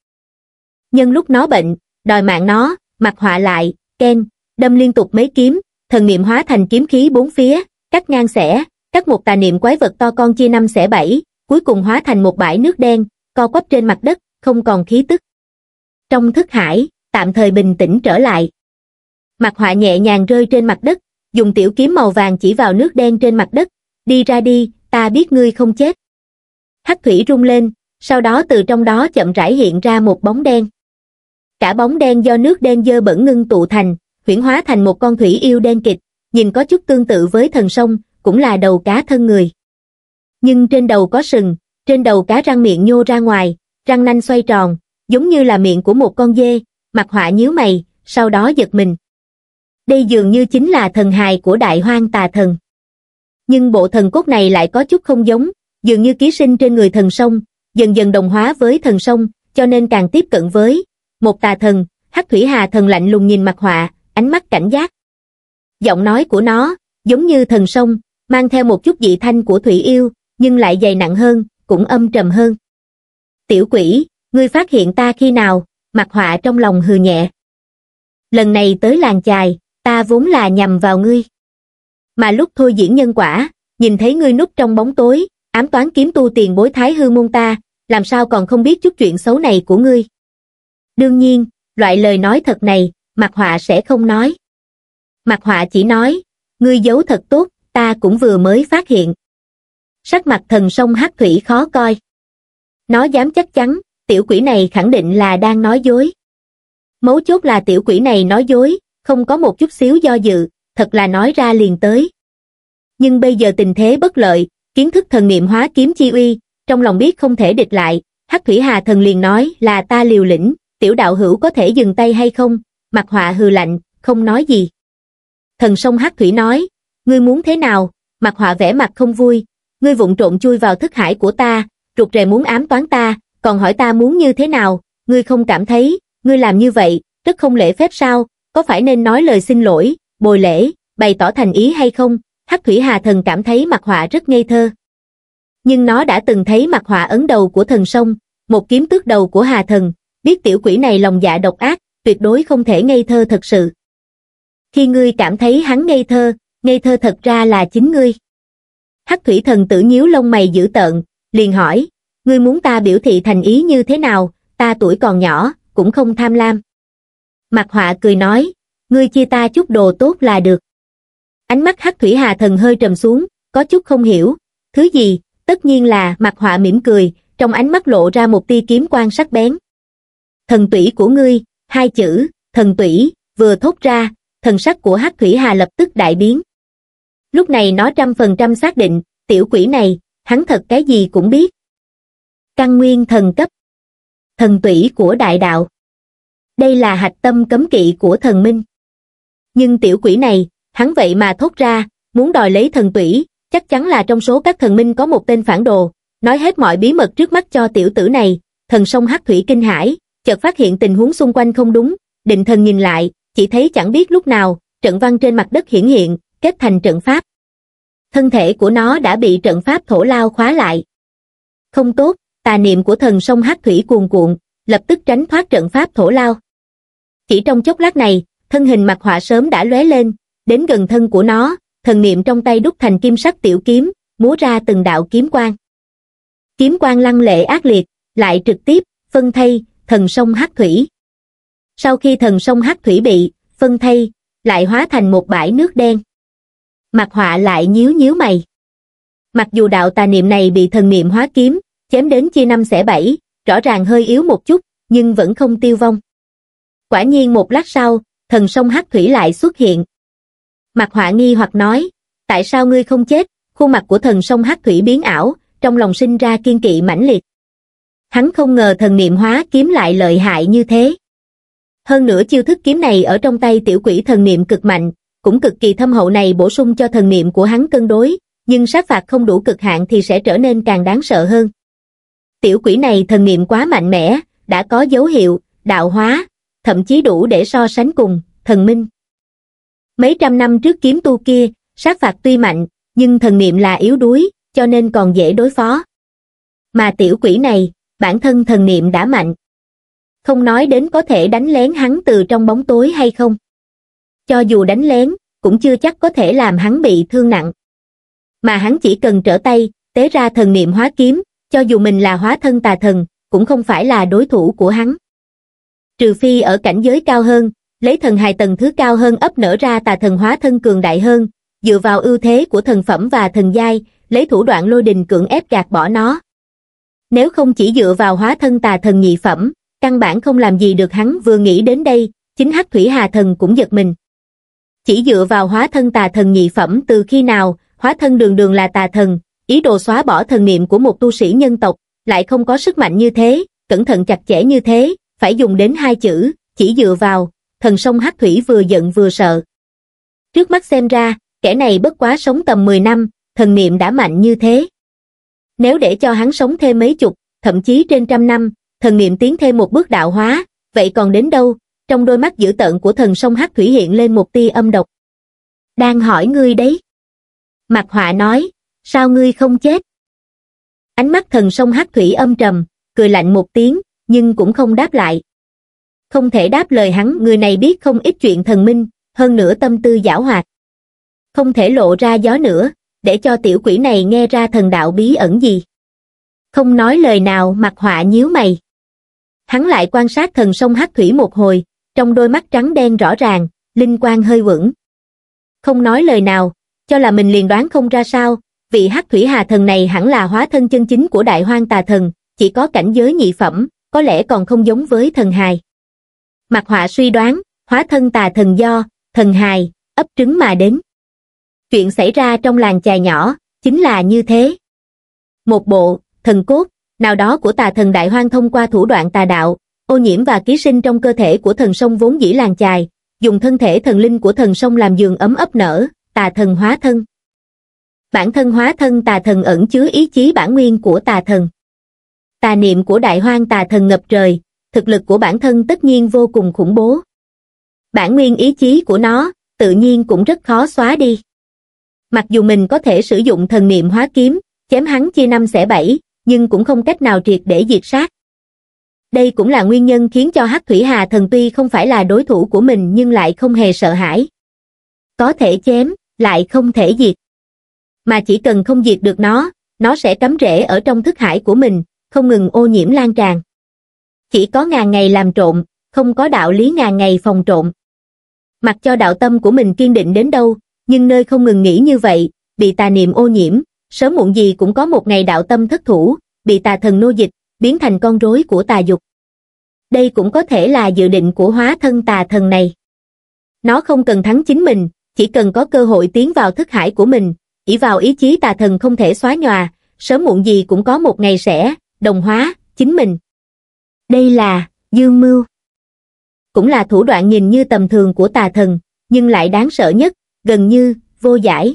nhân lúc nó bệnh đòi mạng nó mặt họa lại ken đâm liên tục mấy kiếm thần niệm hóa thành kiếm khí bốn phía cắt ngang xẻ cắt một tà niệm quái vật to con chia năm xẻ bảy cuối cùng hóa thành một bãi nước đen co quắp trên mặt đất không còn khí tức trong thức hải tạm thời bình tĩnh trở lại mặt họa nhẹ nhàng rơi trên mặt đất dùng tiểu kiếm màu vàng chỉ vào nước đen trên mặt đất đi ra đi ta biết ngươi không chết hắc thủy rung lên sau đó từ trong đó chậm rãi hiện ra một bóng đen cả bóng đen do nước đen dơ bẩn ngưng tụ thành, huyển hóa thành một con thủy yêu đen kịch, nhìn có chút tương tự với thần sông, cũng là đầu cá thân người. Nhưng trên đầu có sừng, trên đầu cá răng miệng nhô ra ngoài, răng nanh xoay tròn, giống như là miệng của một con dê, mặt họa nhíu mày, sau đó giật mình. Đây dường như chính là thần hài của đại hoang tà thần. Nhưng bộ thần cốt này lại có chút không giống, dường như ký sinh trên người thần sông, dần dần đồng hóa với thần sông, cho nên càng tiếp cận với, một tà thần, hắc thủy hà thần lạnh lùng nhìn mặt họa, ánh mắt cảnh giác. Giọng nói của nó, giống như thần sông, mang theo một chút dị thanh của thủy yêu, nhưng lại dày nặng hơn, cũng âm trầm hơn. Tiểu quỷ, ngươi phát hiện ta khi nào, mặt họa trong lòng hừ nhẹ. Lần này tới làng chài, ta vốn là nhằm vào ngươi. Mà lúc thôi diễn nhân quả, nhìn thấy ngươi núp trong bóng tối, ám toán kiếm tu tiền bối thái hư môn ta, làm sao còn không biết chút chuyện xấu này của ngươi. Đương nhiên, loại lời nói thật này, mặt Họa sẽ không nói. mặt Họa chỉ nói, ngươi giấu thật tốt, ta cũng vừa mới phát hiện. Sắc mặt thần sông hắc thủy khó coi. Nó dám chắc chắn, tiểu quỷ này khẳng định là đang nói dối. Mấu chốt là tiểu quỷ này nói dối, không có một chút xíu do dự, thật là nói ra liền tới. Nhưng bây giờ tình thế bất lợi, kiến thức thần niệm hóa kiếm chi uy, trong lòng biết không thể địch lại, Hắc Thủy Hà Thần liền nói là ta liều lĩnh, tiểu đạo hữu có thể dừng tay hay không? Mặt họa hừ lạnh, không nói gì. Thần sông Hắc Thủy nói, ngươi muốn thế nào? Mặt họa vẻ mặt không vui, ngươi vụng trộn chui vào thức hải của ta, rụt rè muốn ám toán ta, còn hỏi ta muốn như thế nào? Ngươi không cảm thấy, ngươi làm như vậy, rất không lễ phép sao? Có phải nên nói lời xin lỗi, bồi lễ, bày tỏ thành ý hay không? Hắc Thủy Hà Thần cảm thấy mặt họa rất ngây thơ. Nhưng nó đã từng thấy mặt họa ấn đầu của thần sông, một kiếm tước đầu của Hà Thần, biết tiểu quỷ này lòng dạ độc ác, tuyệt đối không thể ngây thơ thật sự. Khi ngươi cảm thấy hắn ngây thơ, ngây thơ thật ra là chính ngươi. Hắc thủy thần tử nhíu lông mày dữ tợn, liền hỏi, ngươi muốn ta biểu thị thành ý như thế nào, ta tuổi còn nhỏ, cũng không tham lam. Mặt họa cười nói, ngươi chia ta chút đồ tốt là được. Ánh mắt hắc thủy hà thần hơi trầm xuống, có chút không hiểu, thứ gì, tất nhiên là mặt họa mỉm cười, trong ánh mắt lộ ra một tia kiếm quan sắc bén thần tủy của ngươi hai chữ thần tủy vừa thốt ra thần sắc của hắc thủy hà lập tức đại biến lúc này nó trăm phần trăm xác định tiểu quỷ này hắn thật cái gì cũng biết căn nguyên thần cấp thần tủy của đại đạo đây là hạch tâm cấm kỵ của thần minh nhưng tiểu quỷ này hắn vậy mà thốt ra muốn đòi lấy thần tủy chắc chắn là trong số các thần minh có một tên phản đồ nói hết mọi bí mật trước mắt cho tiểu tử này thần sông hắc thủy kinh hải chợt phát hiện tình huống xung quanh không đúng định thần nhìn lại chỉ thấy chẳng biết lúc nào trận văn trên mặt đất hiển hiện kết thành trận pháp thân thể của nó đã bị trận pháp thổ lao khóa lại không tốt tà niệm của thần sông hát thủy cuồn cuộn lập tức tránh thoát trận pháp thổ lao chỉ trong chốc lát này thân hình mặt họa sớm đã lóe lên đến gần thân của nó thần niệm trong tay đúc thành kim sắc tiểu kiếm múa ra từng đạo kiếm quang kiếm quang lăng lệ ác liệt lại trực tiếp phân thây thần sông hắc thủy sau khi thần sông hắc thủy bị phân thay lại hóa thành một bãi nước đen mặt họa lại nhíu nhíu mày mặc dù đạo tà niệm này bị thần niệm hóa kiếm chém đến chia năm xẻ bảy rõ ràng hơi yếu một chút nhưng vẫn không tiêu vong quả nhiên một lát sau thần sông hắc thủy lại xuất hiện mặt họa nghi hoặc nói tại sao ngươi không chết khuôn mặt của thần sông hắc thủy biến ảo trong lòng sinh ra kiên kỵ mãnh liệt hắn không ngờ thần niệm hóa kiếm lại lợi hại như thế. Hơn nữa chiêu thức kiếm này ở trong tay tiểu quỷ thần niệm cực mạnh, cũng cực kỳ thâm hậu này bổ sung cho thần niệm của hắn cân đối, nhưng sát phạt không đủ cực hạn thì sẽ trở nên càng đáng sợ hơn. Tiểu quỷ này thần niệm quá mạnh mẽ, đã có dấu hiệu, đạo hóa, thậm chí đủ để so sánh cùng, thần minh. Mấy trăm năm trước kiếm tu kia, sát phạt tuy mạnh, nhưng thần niệm là yếu đuối, cho nên còn dễ đối phó. Mà tiểu quỷ này, bản thân thần niệm đã mạnh. Không nói đến có thể đánh lén hắn từ trong bóng tối hay không. Cho dù đánh lén, cũng chưa chắc có thể làm hắn bị thương nặng. Mà hắn chỉ cần trở tay, tế ra thần niệm hóa kiếm, cho dù mình là hóa thân tà thần, cũng không phải là đối thủ của hắn. Trừ phi ở cảnh giới cao hơn, lấy thần hài tầng thứ cao hơn ấp nở ra tà thần hóa thân cường đại hơn, dựa vào ưu thế của thần phẩm và thần giai, lấy thủ đoạn lôi đình cưỡng ép gạt bỏ nó nếu không chỉ dựa vào hóa thân tà thần nhị phẩm, căn bản không làm gì được hắn vừa nghĩ đến đây, chính hắc thủy hà thần cũng giật mình. Chỉ dựa vào hóa thân tà thần nhị phẩm từ khi nào, hóa thân đường đường là tà thần, ý đồ xóa bỏ thần niệm của một tu sĩ nhân tộc, lại không có sức mạnh như thế, cẩn thận chặt chẽ như thế, phải dùng đến hai chữ, chỉ dựa vào, thần sông hắc thủy vừa giận vừa sợ. Trước mắt xem ra, kẻ này bất quá sống tầm 10 năm, thần niệm đã mạnh như thế nếu để cho hắn sống thêm mấy chục, thậm chí trên trăm năm, thần niệm tiến thêm một bước đạo hóa, vậy còn đến đâu? Trong đôi mắt dữ tợn của thần sông hắc thủy hiện lên một tia âm độc. Đang hỏi ngươi đấy. Mặt họa nói, sao ngươi không chết? Ánh mắt thần sông hắc thủy âm trầm, cười lạnh một tiếng, nhưng cũng không đáp lại. Không thể đáp lời hắn, người này biết không ít chuyện thần minh, hơn nữa tâm tư giảo hoạt. Không thể lộ ra gió nữa, để cho tiểu quỷ này nghe ra thần đạo bí ẩn gì. Không nói lời nào mặt họa nhíu mày. Hắn lại quan sát thần sông hắc thủy một hồi, trong đôi mắt trắng đen rõ ràng, linh quang hơi vững. Không nói lời nào, cho là mình liền đoán không ra sao, vị hắc thủy hà thần này hẳn là hóa thân chân chính của đại hoang tà thần, chỉ có cảnh giới nhị phẩm, có lẽ còn không giống với thần hài. Mặt họa suy đoán, hóa thân tà thần do, thần hài, ấp trứng mà đến chuyện xảy ra trong làng chài nhỏ, chính là như thế. Một bộ, thần cốt, nào đó của tà thần đại hoang thông qua thủ đoạn tà đạo, ô nhiễm và ký sinh trong cơ thể của thần sông vốn dĩ làng chài, dùng thân thể thần linh của thần sông làm giường ấm ấp nở, tà thần hóa thân. Bản thân hóa thân tà thần ẩn chứa ý chí bản nguyên của tà thần. Tà niệm của đại hoang tà thần ngập trời, thực lực của bản thân tất nhiên vô cùng khủng bố. Bản nguyên ý chí của nó, tự nhiên cũng rất khó xóa đi mặc dù mình có thể sử dụng thần niệm hóa kiếm chém hắn chia năm xẻ bảy nhưng cũng không cách nào triệt để diệt sát đây cũng là nguyên nhân khiến cho hắc thủy hà thần tuy không phải là đối thủ của mình nhưng lại không hề sợ hãi có thể chém lại không thể diệt mà chỉ cần không diệt được nó nó sẽ cắm rễ ở trong thức hải của mình không ngừng ô nhiễm lan tràn chỉ có ngàn ngày làm trộm không có đạo lý ngàn ngày phòng trộm mặc cho đạo tâm của mình kiên định đến đâu nhưng nơi không ngừng nghĩ như vậy, bị tà niệm ô nhiễm, sớm muộn gì cũng có một ngày đạo tâm thất thủ, bị tà thần nô dịch, biến thành con rối của tà dục. Đây cũng có thể là dự định của hóa thân tà thần này. Nó không cần thắng chính mình, chỉ cần có cơ hội tiến vào thức hải của mình, ỷ vào ý chí tà thần không thể xóa nhòa, sớm muộn gì cũng có một ngày sẽ đồng hóa chính mình. Đây là dương mưu. Cũng là thủ đoạn nhìn như tầm thường của tà thần, nhưng lại đáng sợ nhất, gần như vô giải.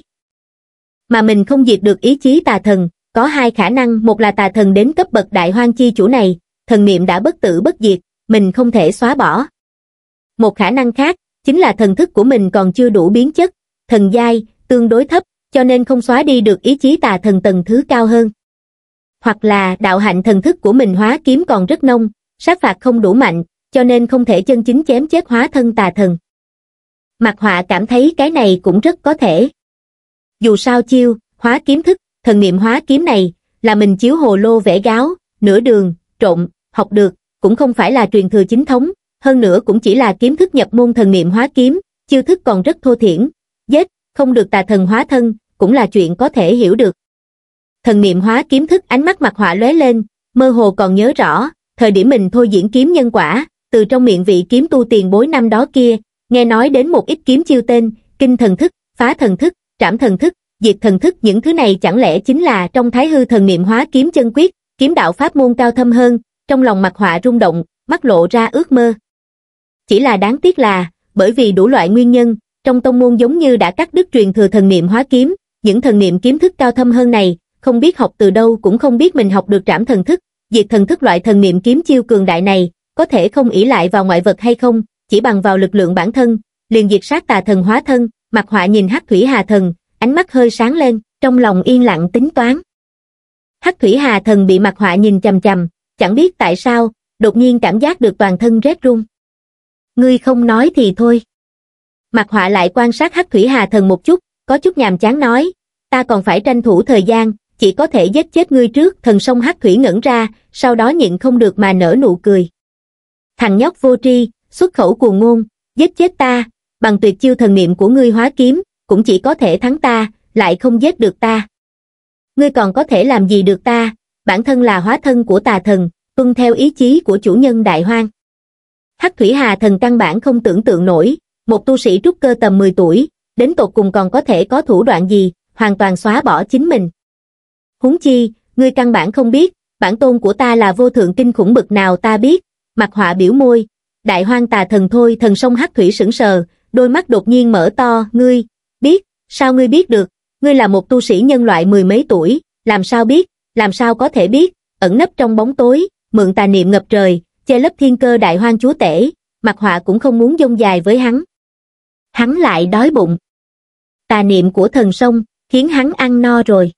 Mà mình không diệt được ý chí tà thần, có hai khả năng, một là tà thần đến cấp bậc đại hoang chi chủ này, thần niệm đã bất tử bất diệt, mình không thể xóa bỏ. Một khả năng khác, chính là thần thức của mình còn chưa đủ biến chất, thần giai, tương đối thấp, cho nên không xóa đi được ý chí tà thần tầng thứ cao hơn. Hoặc là đạo hạnh thần thức của mình hóa kiếm còn rất nông, sát phạt không đủ mạnh, cho nên không thể chân chính chém chết hóa thân tà thần. Mạc Họa cảm thấy cái này cũng rất có thể. Dù sao chiêu, hóa kiếm thức, thần niệm hóa kiếm này, là mình chiếu hồ lô vẽ gáo, nửa đường, trộn, học được, cũng không phải là truyền thừa chính thống, hơn nữa cũng chỉ là kiếm thức nhập môn thần niệm hóa kiếm, chiêu thức còn rất thô thiển, giết, không được tà thần hóa thân, cũng là chuyện có thể hiểu được. Thần niệm hóa kiếm thức ánh mắt mặt họa lóe lên, mơ hồ còn nhớ rõ, thời điểm mình thôi diễn kiếm nhân quả, từ trong miệng vị kiếm tu tiền bối năm đó kia, nghe nói đến một ít kiếm chiêu tên, kinh thần thức, phá thần thức, trảm thần thức, diệt thần thức những thứ này chẳng lẽ chính là trong thái hư thần niệm hóa kiếm chân quyết, kiếm đạo pháp môn cao thâm hơn, trong lòng mặt họa rung động, mắt lộ ra ước mơ. Chỉ là đáng tiếc là, bởi vì đủ loại nguyên nhân, trong tông môn giống như đã cắt đứt truyền thừa thần niệm hóa kiếm, những thần niệm kiếm thức cao thâm hơn này, không biết học từ đâu cũng không biết mình học được trảm thần thức, diệt thần thức loại thần niệm kiếm chiêu cường đại này, có thể không ỷ lại vào ngoại vật hay không, chỉ bằng vào lực lượng bản thân, liền diệt sát tà thần hóa thân, mặt họa nhìn hắc thủy hà thần, ánh mắt hơi sáng lên, trong lòng yên lặng tính toán. Hắc thủy hà thần bị mặt họa nhìn chầm chầm, chẳng biết tại sao, đột nhiên cảm giác được toàn thân rét run. Ngươi không nói thì thôi. Mặt họa lại quan sát hắc thủy hà thần một chút, có chút nhàm chán nói, ta còn phải tranh thủ thời gian, chỉ có thể giết chết ngươi trước, thần sông hắc thủy ngẩn ra, sau đó nhịn không được mà nở nụ cười. Thằng nhóc vô tri, xuất khẩu cuồng ngôn, giết chết ta, bằng tuyệt chiêu thần niệm của ngươi hóa kiếm, cũng chỉ có thể thắng ta, lại không giết được ta. Ngươi còn có thể làm gì được ta, bản thân là hóa thân của tà thần, tuân theo ý chí của chủ nhân đại hoang. Hắc Thủy Hà thần căn bản không tưởng tượng nổi, một tu sĩ trúc cơ tầm 10 tuổi, đến tột cùng còn có thể có thủ đoạn gì, hoàn toàn xóa bỏ chính mình. Huống chi, ngươi căn bản không biết, bản tôn của ta là vô thượng kinh khủng bực nào ta biết, mặt họa biểu môi, đại hoang tà thần thôi thần sông hắc thủy sững sờ, đôi mắt đột nhiên mở to, ngươi, biết, sao ngươi biết được, ngươi là một tu sĩ nhân loại mười mấy tuổi, làm sao biết, làm sao có thể biết, ẩn nấp trong bóng tối, mượn tà niệm ngập trời, che lấp thiên cơ đại hoang chúa tể, mặt họa cũng không muốn dông dài với hắn. Hắn lại đói bụng. Tà niệm của thần sông, khiến hắn ăn no rồi.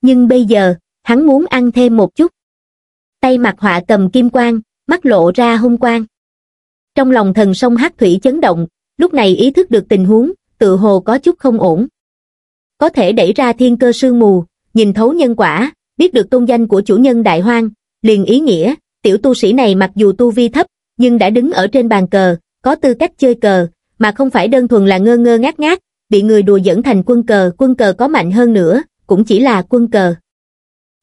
Nhưng bây giờ, hắn muốn ăn thêm một chút. Tay mặt họa cầm kim quang, mắt lộ ra hung quang trong lòng thần sông hát thủy chấn động lúc này ý thức được tình huống tự hồ có chút không ổn có thể đẩy ra thiên cơ sương mù nhìn thấu nhân quả biết được tôn danh của chủ nhân đại hoang liền ý nghĩa tiểu tu sĩ này mặc dù tu vi thấp nhưng đã đứng ở trên bàn cờ có tư cách chơi cờ mà không phải đơn thuần là ngơ ngơ ngác ngác bị người đùa dẫn thành quân cờ quân cờ có mạnh hơn nữa cũng chỉ là quân cờ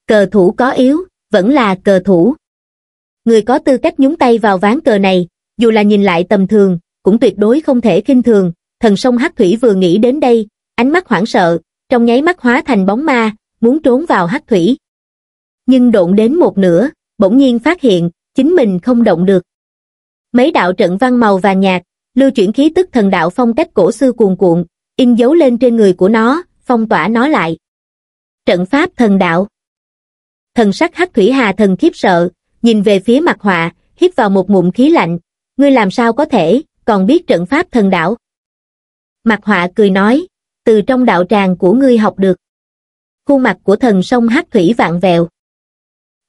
cờ thủ có yếu vẫn là cờ thủ người có tư cách nhúng tay vào ván cờ này dù là nhìn lại tầm thường, cũng tuyệt đối không thể kinh thường, thần sông hắc thủy vừa nghĩ đến đây, ánh mắt hoảng sợ, trong nháy mắt hóa thành bóng ma, muốn trốn vào hắc thủy. Nhưng độn đến một nửa, bỗng nhiên phát hiện, chính mình không động được. Mấy đạo trận văn màu và nhạt, lưu chuyển khí tức thần đạo phong cách cổ xưa cuồn cuộn, in dấu lên trên người của nó, phong tỏa nó lại. Trận pháp thần đạo Thần sắc hắc thủy hà thần khiếp sợ, nhìn về phía mặt họa, hít vào một mụn khí lạnh, ngươi làm sao có thể, còn biết trận pháp thần đạo. Mặt họa cười nói, từ trong đạo tràng của ngươi học được. Khuôn mặt của thần sông Hắc thủy vạn vẹo.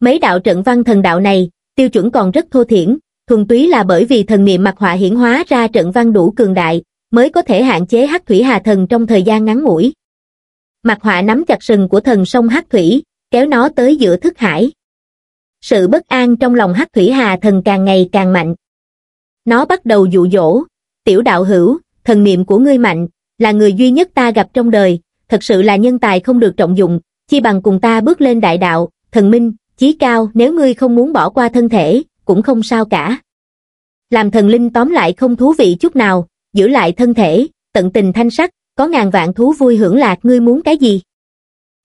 Mấy đạo trận văn thần đạo này, tiêu chuẩn còn rất thô thiển, thuần túy là bởi vì thần niệm mặt họa hiển hóa ra trận văn đủ cường đại, mới có thể hạn chế hắc thủy hà thần trong thời gian ngắn ngủi. Mặt họa nắm chặt sừng của thần sông hắc thủy, kéo nó tới giữa thức hải. Sự bất an trong lòng hắc thủy hà thần càng ngày càng mạnh. Nó bắt đầu dụ dỗ, tiểu đạo hữu, thần niệm của ngươi mạnh, là người duy nhất ta gặp trong đời, thật sự là nhân tài không được trọng dụng, chi bằng cùng ta bước lên đại đạo, thần minh, chí cao nếu ngươi không muốn bỏ qua thân thể, cũng không sao cả. Làm thần linh tóm lại không thú vị chút nào, giữ lại thân thể, tận tình thanh sắc, có ngàn vạn thú vui hưởng lạc ngươi muốn cái gì?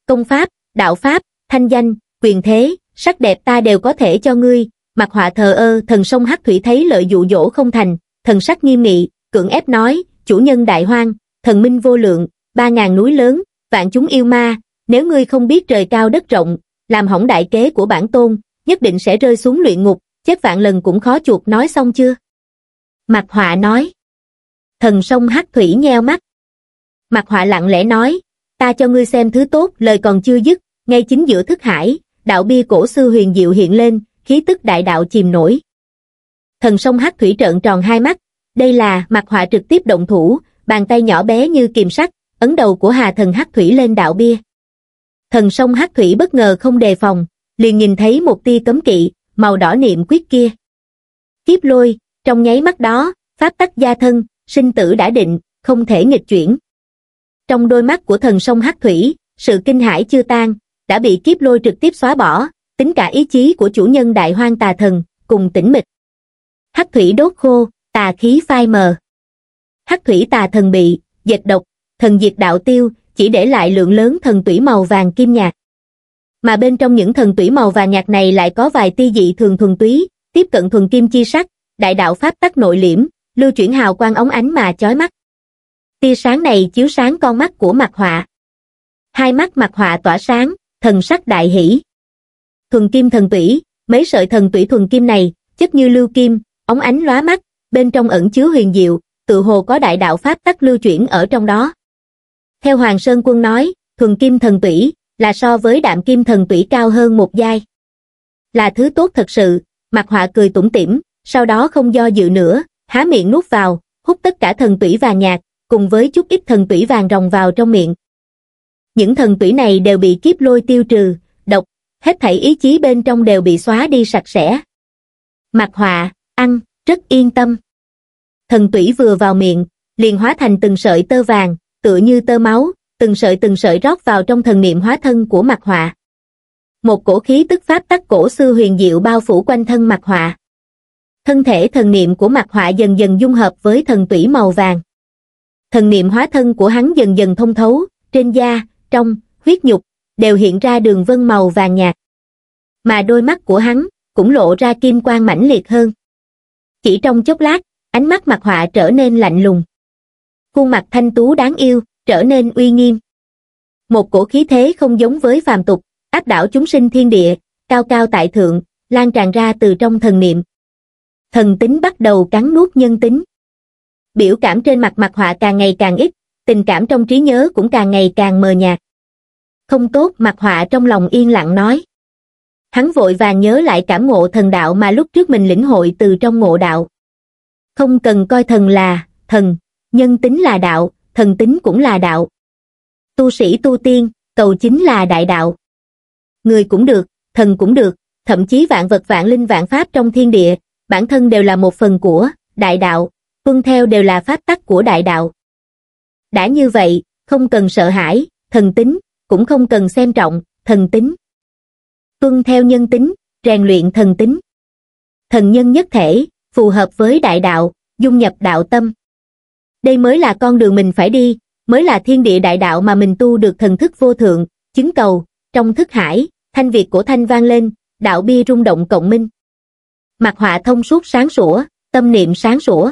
Công pháp, đạo pháp, thanh danh, quyền thế, sắc đẹp ta đều có thể cho ngươi, mặt họa thờ ơ, thần sông hắc thủy thấy lợi dụ dỗ không thành, thần sắc nghiêm nghị, cưỡng ép nói, chủ nhân đại hoang, thần minh vô lượng, ba ngàn núi lớn, vạn chúng yêu ma, nếu ngươi không biết trời cao đất rộng, làm hỏng đại kế của bản tôn, nhất định sẽ rơi xuống luyện ngục, chết vạn lần cũng khó chuột nói xong chưa? Mặt họa nói. Thần sông hắc thủy nheo mắt. Mặt họa lặng lẽ nói, ta cho ngươi xem thứ tốt, lời còn chưa dứt, ngay chính giữa thức hải, đạo bia cổ sư huyền diệu hiện lên, khí tức đại đạo chìm nổi. Thần sông hắc thủy trợn tròn hai mắt, đây là mặt họa trực tiếp động thủ, bàn tay nhỏ bé như kìm sắt, ấn đầu của hà thần hắc thủy lên đạo bia. Thần sông hắc thủy bất ngờ không đề phòng, liền nhìn thấy một tia cấm kỵ, màu đỏ niệm quyết kia. Kiếp lôi, trong nháy mắt đó, pháp tắc gia thân, sinh tử đã định, không thể nghịch chuyển. Trong đôi mắt của thần sông hắc thủy, sự kinh hãi chưa tan, đã bị kiếp lôi trực tiếp xóa bỏ, tính cả ý chí của chủ nhân đại hoang tà thần, cùng tĩnh mịch. Hắc thủy đốt khô, tà khí phai mờ. Hắc thủy tà thần bị, dệt độc, thần diệt đạo tiêu, chỉ để lại lượng lớn thần tủy màu vàng kim nhạt. Mà bên trong những thần tủy màu vàng nhạt này lại có vài tia dị thường thuần túy, tiếp cận thuần kim chi sắc, đại đạo pháp tắc nội liễm, lưu chuyển hào quang ống ánh mà chói mắt. Tia sáng này chiếu sáng con mắt của mặt họa. Hai mắt mặt họa tỏa sáng, thần sắc đại hỷ thuần kim thần tủy, mấy sợi thần tủy thuần kim này, chất như lưu kim, óng ánh lóa mắt, bên trong ẩn chứa huyền diệu, tự hồ có đại đạo pháp tắc lưu chuyển ở trong đó. Theo Hoàng Sơn Quân nói, thuần kim thần tủy là so với đạm kim thần tủy cao hơn một giai. Là thứ tốt thật sự, mặt họa cười tủm tỉm, sau đó không do dự nữa, há miệng nuốt vào, hút tất cả thần tủy vàng nhạt, cùng với chút ít thần tủy vàng rồng vào trong miệng. Những thần tủy này đều bị kiếp lôi tiêu trừ, hết thảy ý chí bên trong đều bị xóa đi sạch sẽ. Mặt họa, ăn, rất yên tâm. Thần tủy vừa vào miệng, liền hóa thành từng sợi tơ vàng, tựa như tơ máu, từng sợi từng sợi rót vào trong thần niệm hóa thân của mặt họa. Một cổ khí tức pháp tắc cổ sư huyền diệu bao phủ quanh thân mặt họa. Thân thể thần niệm của mặt họa dần dần dung hợp với thần tủy màu vàng. Thần niệm hóa thân của hắn dần dần thông thấu, trên da, trong, huyết nhục, đều hiện ra đường vân màu vàng nhạt. Mà đôi mắt của hắn cũng lộ ra kim quang mãnh liệt hơn. Chỉ trong chốc lát, ánh mắt mặt họa trở nên lạnh lùng. Khuôn mặt thanh tú đáng yêu, trở nên uy nghiêm. Một cổ khí thế không giống với phàm tục, áp đảo chúng sinh thiên địa, cao cao tại thượng, lan tràn ra từ trong thần niệm. Thần tính bắt đầu cắn nuốt nhân tính. Biểu cảm trên mặt mặt họa càng ngày càng ít, tình cảm trong trí nhớ cũng càng ngày càng mờ nhạt không tốt mặt họa trong lòng yên lặng nói hắn vội vàng nhớ lại cảm ngộ thần đạo mà lúc trước mình lĩnh hội từ trong ngộ đạo không cần coi thần là thần nhân tính là đạo thần tính cũng là đạo tu sĩ tu tiên cầu chính là đại đạo người cũng được thần cũng được thậm chí vạn vật vạn linh vạn pháp trong thiên địa bản thân đều là một phần của đại đạo tuân theo đều là pháp tắc của đại đạo đã như vậy không cần sợ hãi thần tính cũng không cần xem trọng, thần tính. Tuân theo nhân tính, rèn luyện thần tính. Thần nhân nhất thể, phù hợp với đại đạo, dung nhập đạo tâm. Đây mới là con đường mình phải đi, mới là thiên địa đại đạo mà mình tu được thần thức vô thượng, chứng cầu, trong thức hải, thanh việt của thanh vang lên, đạo bi rung động cộng minh. Mặt họa thông suốt sáng sủa, tâm niệm sáng sủa.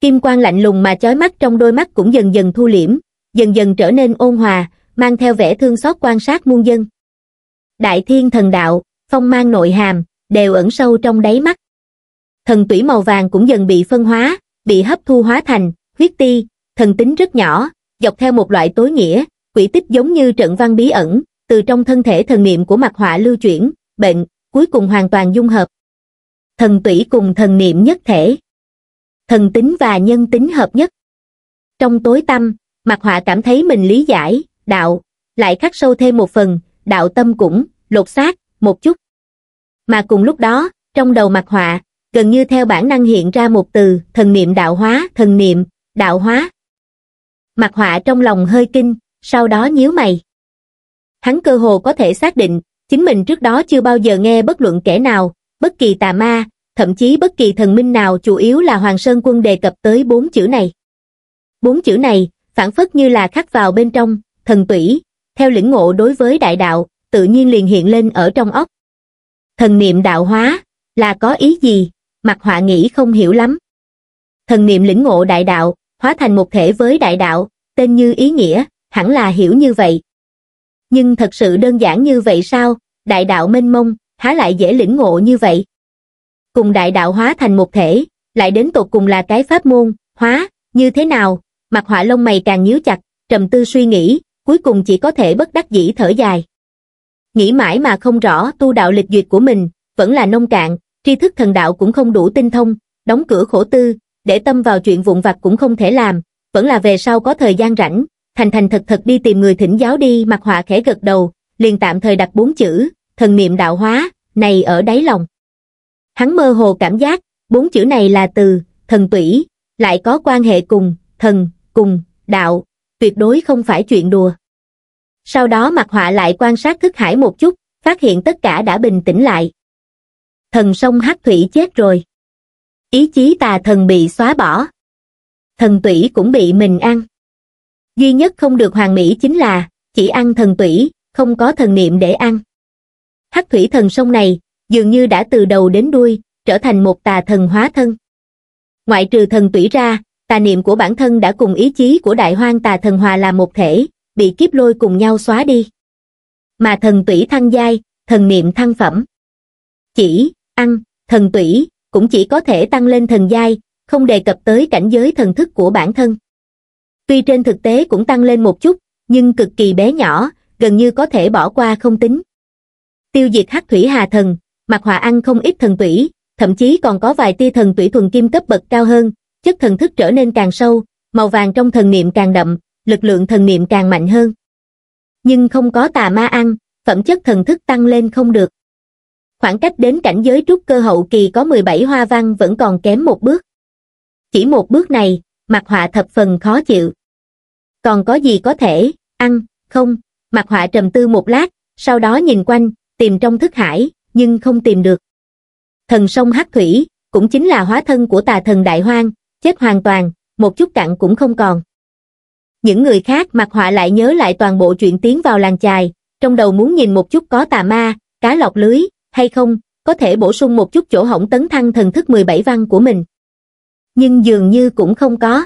Kim quang lạnh lùng mà chói mắt trong đôi mắt cũng dần dần thu liễm, dần dần trở nên ôn hòa, mang theo vẻ thương xót quan sát muôn dân. Đại thiên thần đạo, phong mang nội hàm, đều ẩn sâu trong đáy mắt. Thần tủy màu vàng cũng dần bị phân hóa, bị hấp thu hóa thành, huyết ti, thần tính rất nhỏ, dọc theo một loại tối nghĩa, quỷ tích giống như trận văn bí ẩn, từ trong thân thể thần niệm của mặt họa lưu chuyển, bệnh, cuối cùng hoàn toàn dung hợp. Thần tủy cùng thần niệm nhất thể. Thần tính và nhân tính hợp nhất. Trong tối tâm, mặt họa cảm thấy mình lý giải, đạo, lại khắc sâu thêm một phần, đạo tâm cũng, lột xác, một chút. Mà cùng lúc đó, trong đầu mặt họa, gần như theo bản năng hiện ra một từ, thần niệm đạo hóa, thần niệm, đạo hóa. Mặt họa trong lòng hơi kinh, sau đó nhíu mày. Hắn cơ hồ có thể xác định, chính mình trước đó chưa bao giờ nghe bất luận kẻ nào, bất kỳ tà ma, thậm chí bất kỳ thần minh nào chủ yếu là Hoàng Sơn Quân đề cập tới bốn chữ này. Bốn chữ này, phản phất như là khắc vào bên trong, thần tủy, theo lĩnh ngộ đối với đại đạo, tự nhiên liền hiện lên ở trong ốc Thần niệm đạo hóa, là có ý gì? Mặt họa nghĩ không hiểu lắm. Thần niệm lĩnh ngộ đại đạo, hóa thành một thể với đại đạo, tên như ý nghĩa, hẳn là hiểu như vậy. Nhưng thật sự đơn giản như vậy sao? Đại đạo mênh mông, há lại dễ lĩnh ngộ như vậy? Cùng đại đạo hóa thành một thể, lại đến tột cùng là cái pháp môn, hóa, như thế nào? Mặt họa lông mày càng nhíu chặt, trầm tư suy nghĩ, cuối cùng chỉ có thể bất đắc dĩ thở dài. Nghĩ mãi mà không rõ tu đạo lịch duyệt của mình, vẫn là nông cạn, tri thức thần đạo cũng không đủ tinh thông, đóng cửa khổ tư, để tâm vào chuyện vụn vặt cũng không thể làm, vẫn là về sau có thời gian rảnh, thành thành thật thật đi tìm người thỉnh giáo đi mặc họa khẽ gật đầu, liền tạm thời đặt bốn chữ, thần niệm đạo hóa, này ở đáy lòng. Hắn mơ hồ cảm giác, bốn chữ này là từ, thần tủy, lại có quan hệ cùng, thần, cùng, đạo, tuyệt đối không phải chuyện đùa. Sau đó mặt họa lại quan sát thức hải một chút, phát hiện tất cả đã bình tĩnh lại. Thần sông hắc thủy chết rồi. Ý chí tà thần bị xóa bỏ. Thần tủy cũng bị mình ăn. Duy nhất không được hoàng mỹ chính là, chỉ ăn thần tủy, không có thần niệm để ăn. Hắc thủy thần sông này, dường như đã từ đầu đến đuôi, trở thành một tà thần hóa thân. Ngoại trừ thần tủy ra, tà niệm của bản thân đã cùng ý chí của đại hoang tà thần hòa làm một thể, bị kiếp lôi cùng nhau xóa đi. Mà thần tủy thăng giai, thần niệm thăng phẩm. Chỉ, ăn, thần tủy, cũng chỉ có thể tăng lên thần giai, không đề cập tới cảnh giới thần thức của bản thân. Tuy trên thực tế cũng tăng lên một chút, nhưng cực kỳ bé nhỏ, gần như có thể bỏ qua không tính. Tiêu diệt hắc thủy hà thần, mặc hòa ăn không ít thần tủy, thậm chí còn có vài tia thần tủy thuần kim cấp bậc cao hơn, chất thần thức trở nên càng sâu, màu vàng trong thần niệm càng đậm, lực lượng thần niệm càng mạnh hơn. Nhưng không có tà ma ăn, phẩm chất thần thức tăng lên không được. Khoảng cách đến cảnh giới trúc cơ hậu kỳ có 17 hoa văn vẫn còn kém một bước. Chỉ một bước này, mặt họa thập phần khó chịu. Còn có gì có thể, ăn, không, mặt họa trầm tư một lát, sau đó nhìn quanh, tìm trong thức hải, nhưng không tìm được. Thần sông hắc thủy, cũng chính là hóa thân của tà thần đại hoang, chết hoàn toàn, một chút cặn cũng không còn. Những người khác mặt họa lại nhớ lại toàn bộ chuyện tiến vào làng chài, trong đầu muốn nhìn một chút có tà ma, cá lọc lưới, hay không, có thể bổ sung một chút chỗ hỏng tấn thăng thần thức 17 văn của mình. Nhưng dường như cũng không có.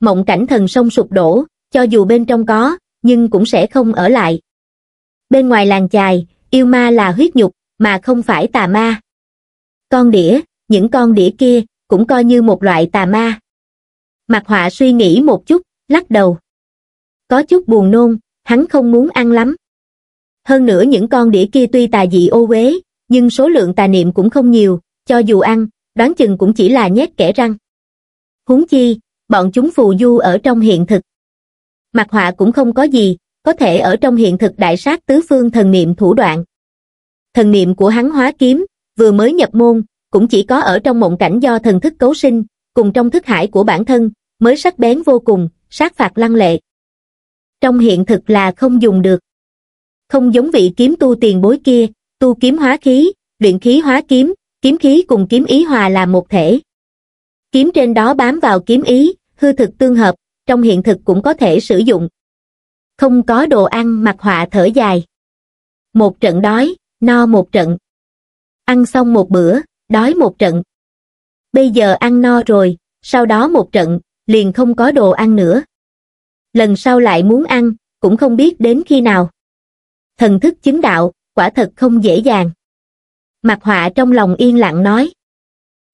Mộng cảnh thần sông sụp đổ, cho dù bên trong có, nhưng cũng sẽ không ở lại. Bên ngoài làng chài, yêu ma là huyết nhục, mà không phải tà ma. Con đĩa, những con đĩa kia, cũng coi như một loại tà ma. Mặt họa suy nghĩ một chút, lắc đầu. Có chút buồn nôn, hắn không muốn ăn lắm. Hơn nữa những con đĩa kia tuy tà dị ô uế, nhưng số lượng tà niệm cũng không nhiều, cho dù ăn, đoán chừng cũng chỉ là nhét kẻ răng. Huống chi, bọn chúng phù du ở trong hiện thực. Mặt họa cũng không có gì, có thể ở trong hiện thực đại sát tứ phương thần niệm thủ đoạn. Thần niệm của hắn hóa kiếm, vừa mới nhập môn, cũng chỉ có ở trong mộng cảnh do thần thức cấu sinh, cùng trong thức hải của bản thân, mới sắc bén vô cùng, sát phạt lăng lệ. Trong hiện thực là không dùng được. Không giống vị kiếm tu tiền bối kia, tu kiếm hóa khí, luyện khí hóa kiếm, kiếm khí cùng kiếm ý hòa là một thể. Kiếm trên đó bám vào kiếm ý, hư thực tương hợp, trong hiện thực cũng có thể sử dụng. Không có đồ ăn mặc họa thở dài. Một trận đói, no một trận. Ăn xong một bữa, đói một trận. Bây giờ ăn no rồi, sau đó một trận, liền không có đồ ăn nữa. Lần sau lại muốn ăn, cũng không biết đến khi nào. Thần thức chứng đạo, quả thật không dễ dàng. Mặt họa trong lòng yên lặng nói.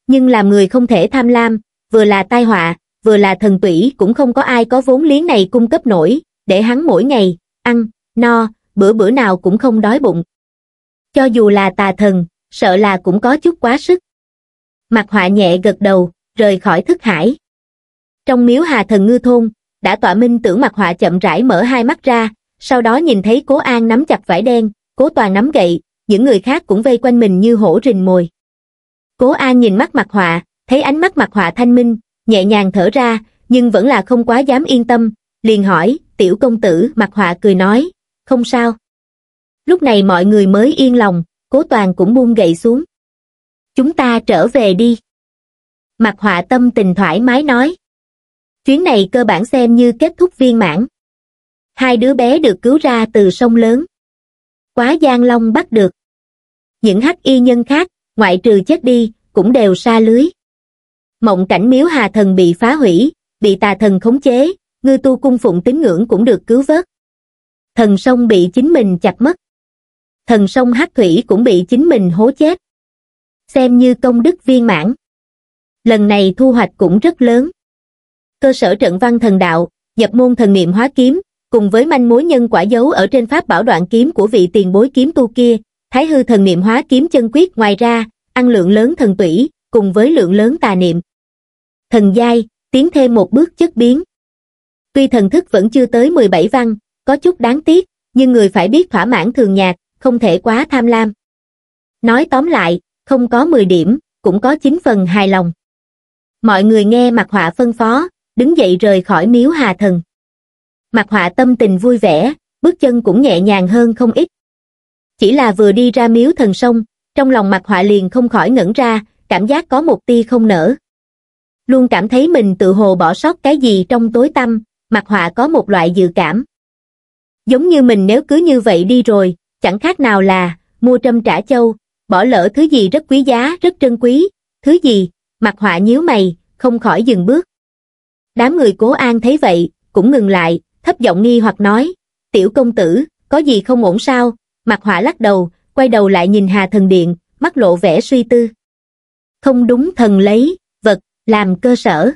Nhưng làm người không thể tham lam, vừa là tai họa, vừa là thần tủy cũng không có ai có vốn liếng này cung cấp nổi, để hắn mỗi ngày, ăn, no, bữa bữa nào cũng không đói bụng. Cho dù là tà thần, sợ là cũng có chút quá sức mặt họa nhẹ gật đầu rời khỏi thức hải trong miếu hà thần ngư thôn đã tọa minh tưởng mặt họa chậm rãi mở hai mắt ra sau đó nhìn thấy cố an nắm chặt vải đen cố toàn nắm gậy những người khác cũng vây quanh mình như hổ rình mồi cố an nhìn mắt mặt họa thấy ánh mắt mặt họa thanh minh nhẹ nhàng thở ra nhưng vẫn là không quá dám yên tâm liền hỏi tiểu công tử mặt họa cười nói không sao lúc này mọi người mới yên lòng cố toàn cũng buông gậy xuống. Chúng ta trở về đi. Mặt họa tâm tình thoải mái nói. Chuyến này cơ bản xem như kết thúc viên mãn. Hai đứa bé được cứu ra từ sông lớn. Quá Giang long bắt được. Những hắc y nhân khác, ngoại trừ chết đi, cũng đều xa lưới. Mộng cảnh miếu hà thần bị phá hủy, bị tà thần khống chế, ngư tu cung phụng tín ngưỡng cũng được cứu vớt. Thần sông bị chính mình chặt mất thần sông hắc thủy cũng bị chính mình hố chết. Xem như công đức viên mãn. Lần này thu hoạch cũng rất lớn. Cơ sở trận văn thần đạo, nhập môn thần niệm hóa kiếm, cùng với manh mối nhân quả dấu ở trên pháp bảo đoạn kiếm của vị tiền bối kiếm tu kia, thái hư thần niệm hóa kiếm chân quyết ngoài ra, ăn lượng lớn thần tủy, cùng với lượng lớn tà niệm. Thần giai, tiến thêm một bước chất biến. Tuy thần thức vẫn chưa tới 17 văn, có chút đáng tiếc, nhưng người phải biết thỏa mãn thường nhạc, không thể quá tham lam. Nói tóm lại, không có 10 điểm, cũng có 9 phần hài lòng. Mọi người nghe mặt họa phân phó, đứng dậy rời khỏi miếu hà thần. Mặt họa tâm tình vui vẻ, bước chân cũng nhẹ nhàng hơn không ít. Chỉ là vừa đi ra miếu thần sông, trong lòng mặt họa liền không khỏi ngẩn ra, cảm giác có một tia không nở. Luôn cảm thấy mình tự hồ bỏ sót cái gì trong tối tâm mặt họa có một loại dự cảm. Giống như mình nếu cứ như vậy đi rồi, chẳng khác nào là mua trâm trả châu, bỏ lỡ thứ gì rất quý giá, rất trân quý, thứ gì, mặt họa nhíu mày, không khỏi dừng bước. Đám người cố an thấy vậy, cũng ngừng lại, thấp giọng nghi hoặc nói, tiểu công tử, có gì không ổn sao, mặt họa lắc đầu, quay đầu lại nhìn hà thần điện, mắt lộ vẻ suy tư. Không đúng thần lấy, vật, làm cơ sở.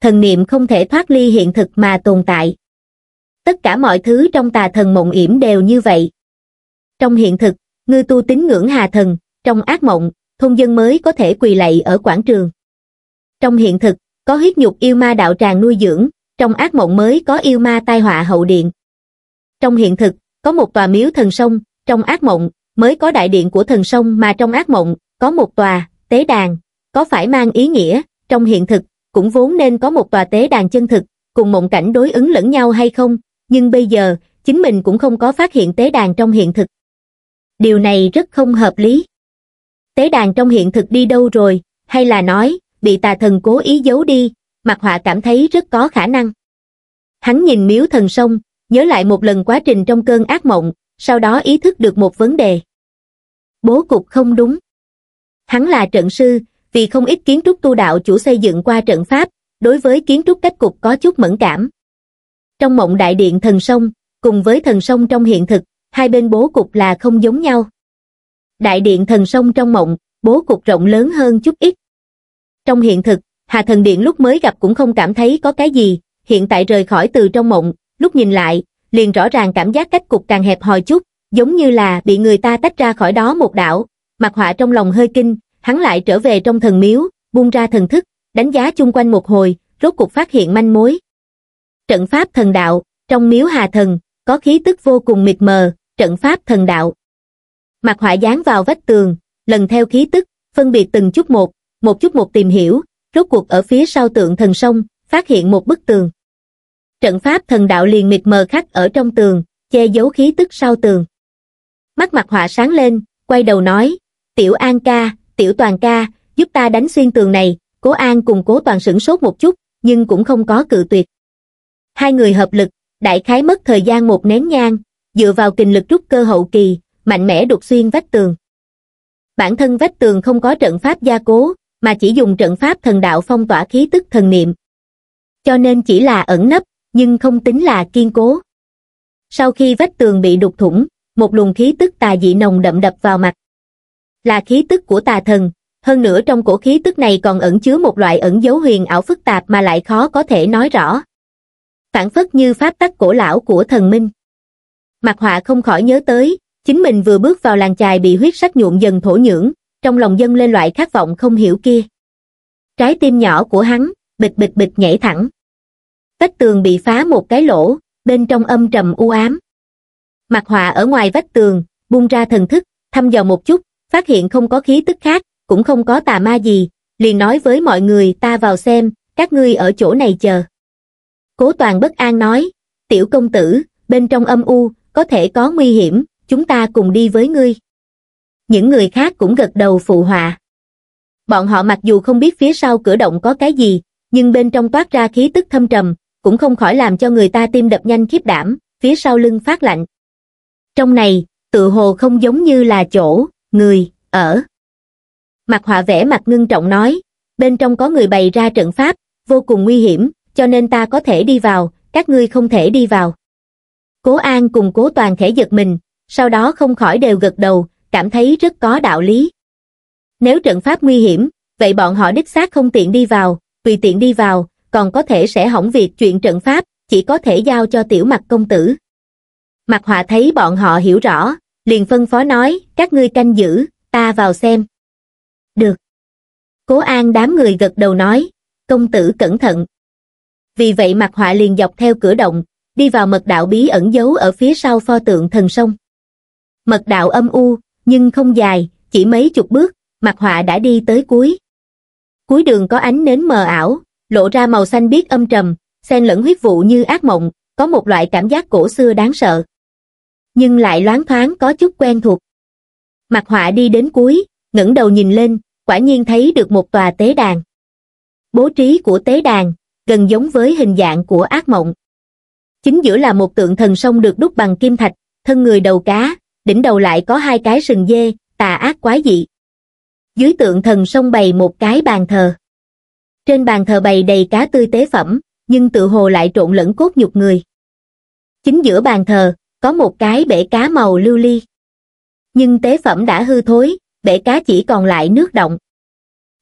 Thần niệm không thể thoát ly hiện thực mà tồn tại. Tất cả mọi thứ trong tà thần mộng yểm đều như vậy. Trong hiện thực, ngư tu tín ngưỡng hà thần, trong ác mộng, thôn dân mới có thể quỳ lạy ở quảng trường. Trong hiện thực, có huyết nhục yêu ma đạo tràng nuôi dưỡng, trong ác mộng mới có yêu ma tai họa hậu điện. Trong hiện thực, có một tòa miếu thần sông, trong ác mộng, mới có đại điện của thần sông mà trong ác mộng, có một tòa, tế đàn, có phải mang ý nghĩa, trong hiện thực, cũng vốn nên có một tòa tế đàn chân thực, cùng mộng cảnh đối ứng lẫn nhau hay không, nhưng bây giờ, chính mình cũng không có phát hiện tế đàn trong hiện thực điều này rất không hợp lý tế đàn trong hiện thực đi đâu rồi hay là nói bị tà thần cố ý giấu đi mặt họa cảm thấy rất có khả năng hắn nhìn miếu thần sông nhớ lại một lần quá trình trong cơn ác mộng sau đó ý thức được một vấn đề bố cục không đúng hắn là trận sư vì không ít kiến trúc tu đạo chủ xây dựng qua trận pháp đối với kiến trúc cách cục có chút mẫn cảm trong mộng đại điện thần sông cùng với thần sông trong hiện thực hai bên bố cục là không giống nhau. Đại điện thần sông trong mộng, bố cục rộng lớn hơn chút ít. Trong hiện thực, Hà Thần Điện lúc mới gặp cũng không cảm thấy có cái gì, hiện tại rời khỏi từ trong mộng, lúc nhìn lại, liền rõ ràng cảm giác cách cục càng hẹp hòi chút, giống như là bị người ta tách ra khỏi đó một đảo. Mặt họa trong lòng hơi kinh, hắn lại trở về trong thần miếu, buông ra thần thức, đánh giá chung quanh một hồi, rốt cục phát hiện manh mối. Trận pháp thần đạo, trong miếu hà thần, có khí tức vô cùng mịt mờ, trận pháp thần đạo. Mặt họa dán vào vách tường, lần theo khí tức, phân biệt từng chút một, một chút một tìm hiểu, rốt cuộc ở phía sau tượng thần sông, phát hiện một bức tường. Trận pháp thần đạo liền mịt mờ khắc ở trong tường, che giấu khí tức sau tường. Mắt mặt họa sáng lên, quay đầu nói, tiểu an ca, tiểu toàn ca, giúp ta đánh xuyên tường này, cố an cùng cố toàn sửng sốt một chút, nhưng cũng không có cự tuyệt. Hai người hợp lực, đại khái mất thời gian một nén nhang, dựa vào kình lực trúc cơ hậu kỳ, mạnh mẽ đục xuyên vách tường. Bản thân vách tường không có trận pháp gia cố, mà chỉ dùng trận pháp thần đạo phong tỏa khí tức thần niệm. Cho nên chỉ là ẩn nấp, nhưng không tính là kiên cố. Sau khi vách tường bị đục thủng, một luồng khí tức tà dị nồng đậm đập vào mặt. Là khí tức của tà thần, hơn nữa trong cổ khí tức này còn ẩn chứa một loại ẩn dấu huyền ảo phức tạp mà lại khó có thể nói rõ. Phản phất như pháp tắc cổ lão của thần minh. Mạc Họa không khỏi nhớ tới, chính mình vừa bước vào làng chài bị huyết sắc nhuộm dần thổ nhưỡng, trong lòng dân lên loại khát vọng không hiểu kia. Trái tim nhỏ của hắn, bịch bịch bịch nhảy thẳng. Vách tường bị phá một cái lỗ, bên trong âm trầm u ám. Mạc Họa ở ngoài vách tường, bung ra thần thức, thăm dò một chút, phát hiện không có khí tức khác, cũng không có tà ma gì, liền nói với mọi người ta vào xem, các ngươi ở chỗ này chờ. Cố toàn bất an nói, tiểu công tử, bên trong âm u, có thể có nguy hiểm, chúng ta cùng đi với ngươi. Những người khác cũng gật đầu phụ họa. Bọn họ mặc dù không biết phía sau cửa động có cái gì, nhưng bên trong toát ra khí tức thâm trầm, cũng không khỏi làm cho người ta tim đập nhanh khiếp đảm, phía sau lưng phát lạnh. Trong này, tự hồ không giống như là chỗ, người, ở. Mặt họa vẽ mặt ngưng trọng nói, bên trong có người bày ra trận pháp, vô cùng nguy hiểm, cho nên ta có thể đi vào, các ngươi không thể đi vào. Cố An cùng cố toàn thể giật mình, sau đó không khỏi đều gật đầu, cảm thấy rất có đạo lý. Nếu trận pháp nguy hiểm, vậy bọn họ đích xác không tiện đi vào, vì tiện đi vào, còn có thể sẽ hỏng việc chuyện trận pháp, chỉ có thể giao cho tiểu mặt công tử. Mặt họa thấy bọn họ hiểu rõ, liền phân phó nói, các ngươi canh giữ, ta vào xem. Được. Cố an đám người gật đầu nói, công tử cẩn thận. Vì vậy mặt họa liền dọc theo cửa động, đi vào mật đạo bí ẩn giấu ở phía sau pho tượng thần sông. Mật đạo âm u, nhưng không dài, chỉ mấy chục bước, mặt họa đã đi tới cuối. Cuối đường có ánh nến mờ ảo, lộ ra màu xanh biếc âm trầm, xen lẫn huyết vụ như ác mộng, có một loại cảm giác cổ xưa đáng sợ. Nhưng lại loáng thoáng có chút quen thuộc. Mặt họa đi đến cuối, ngẩng đầu nhìn lên, quả nhiên thấy được một tòa tế đàn. Bố trí của tế đàn, gần giống với hình dạng của ác mộng chính giữa là một tượng thần sông được đúc bằng kim thạch, thân người đầu cá, đỉnh đầu lại có hai cái sừng dê, tà ác quái dị. Dưới tượng thần sông bày một cái bàn thờ. Trên bàn thờ bày đầy cá tươi tế phẩm, nhưng tự hồ lại trộn lẫn cốt nhục người. Chính giữa bàn thờ, có một cái bể cá màu lưu ly. Nhưng tế phẩm đã hư thối, bể cá chỉ còn lại nước động.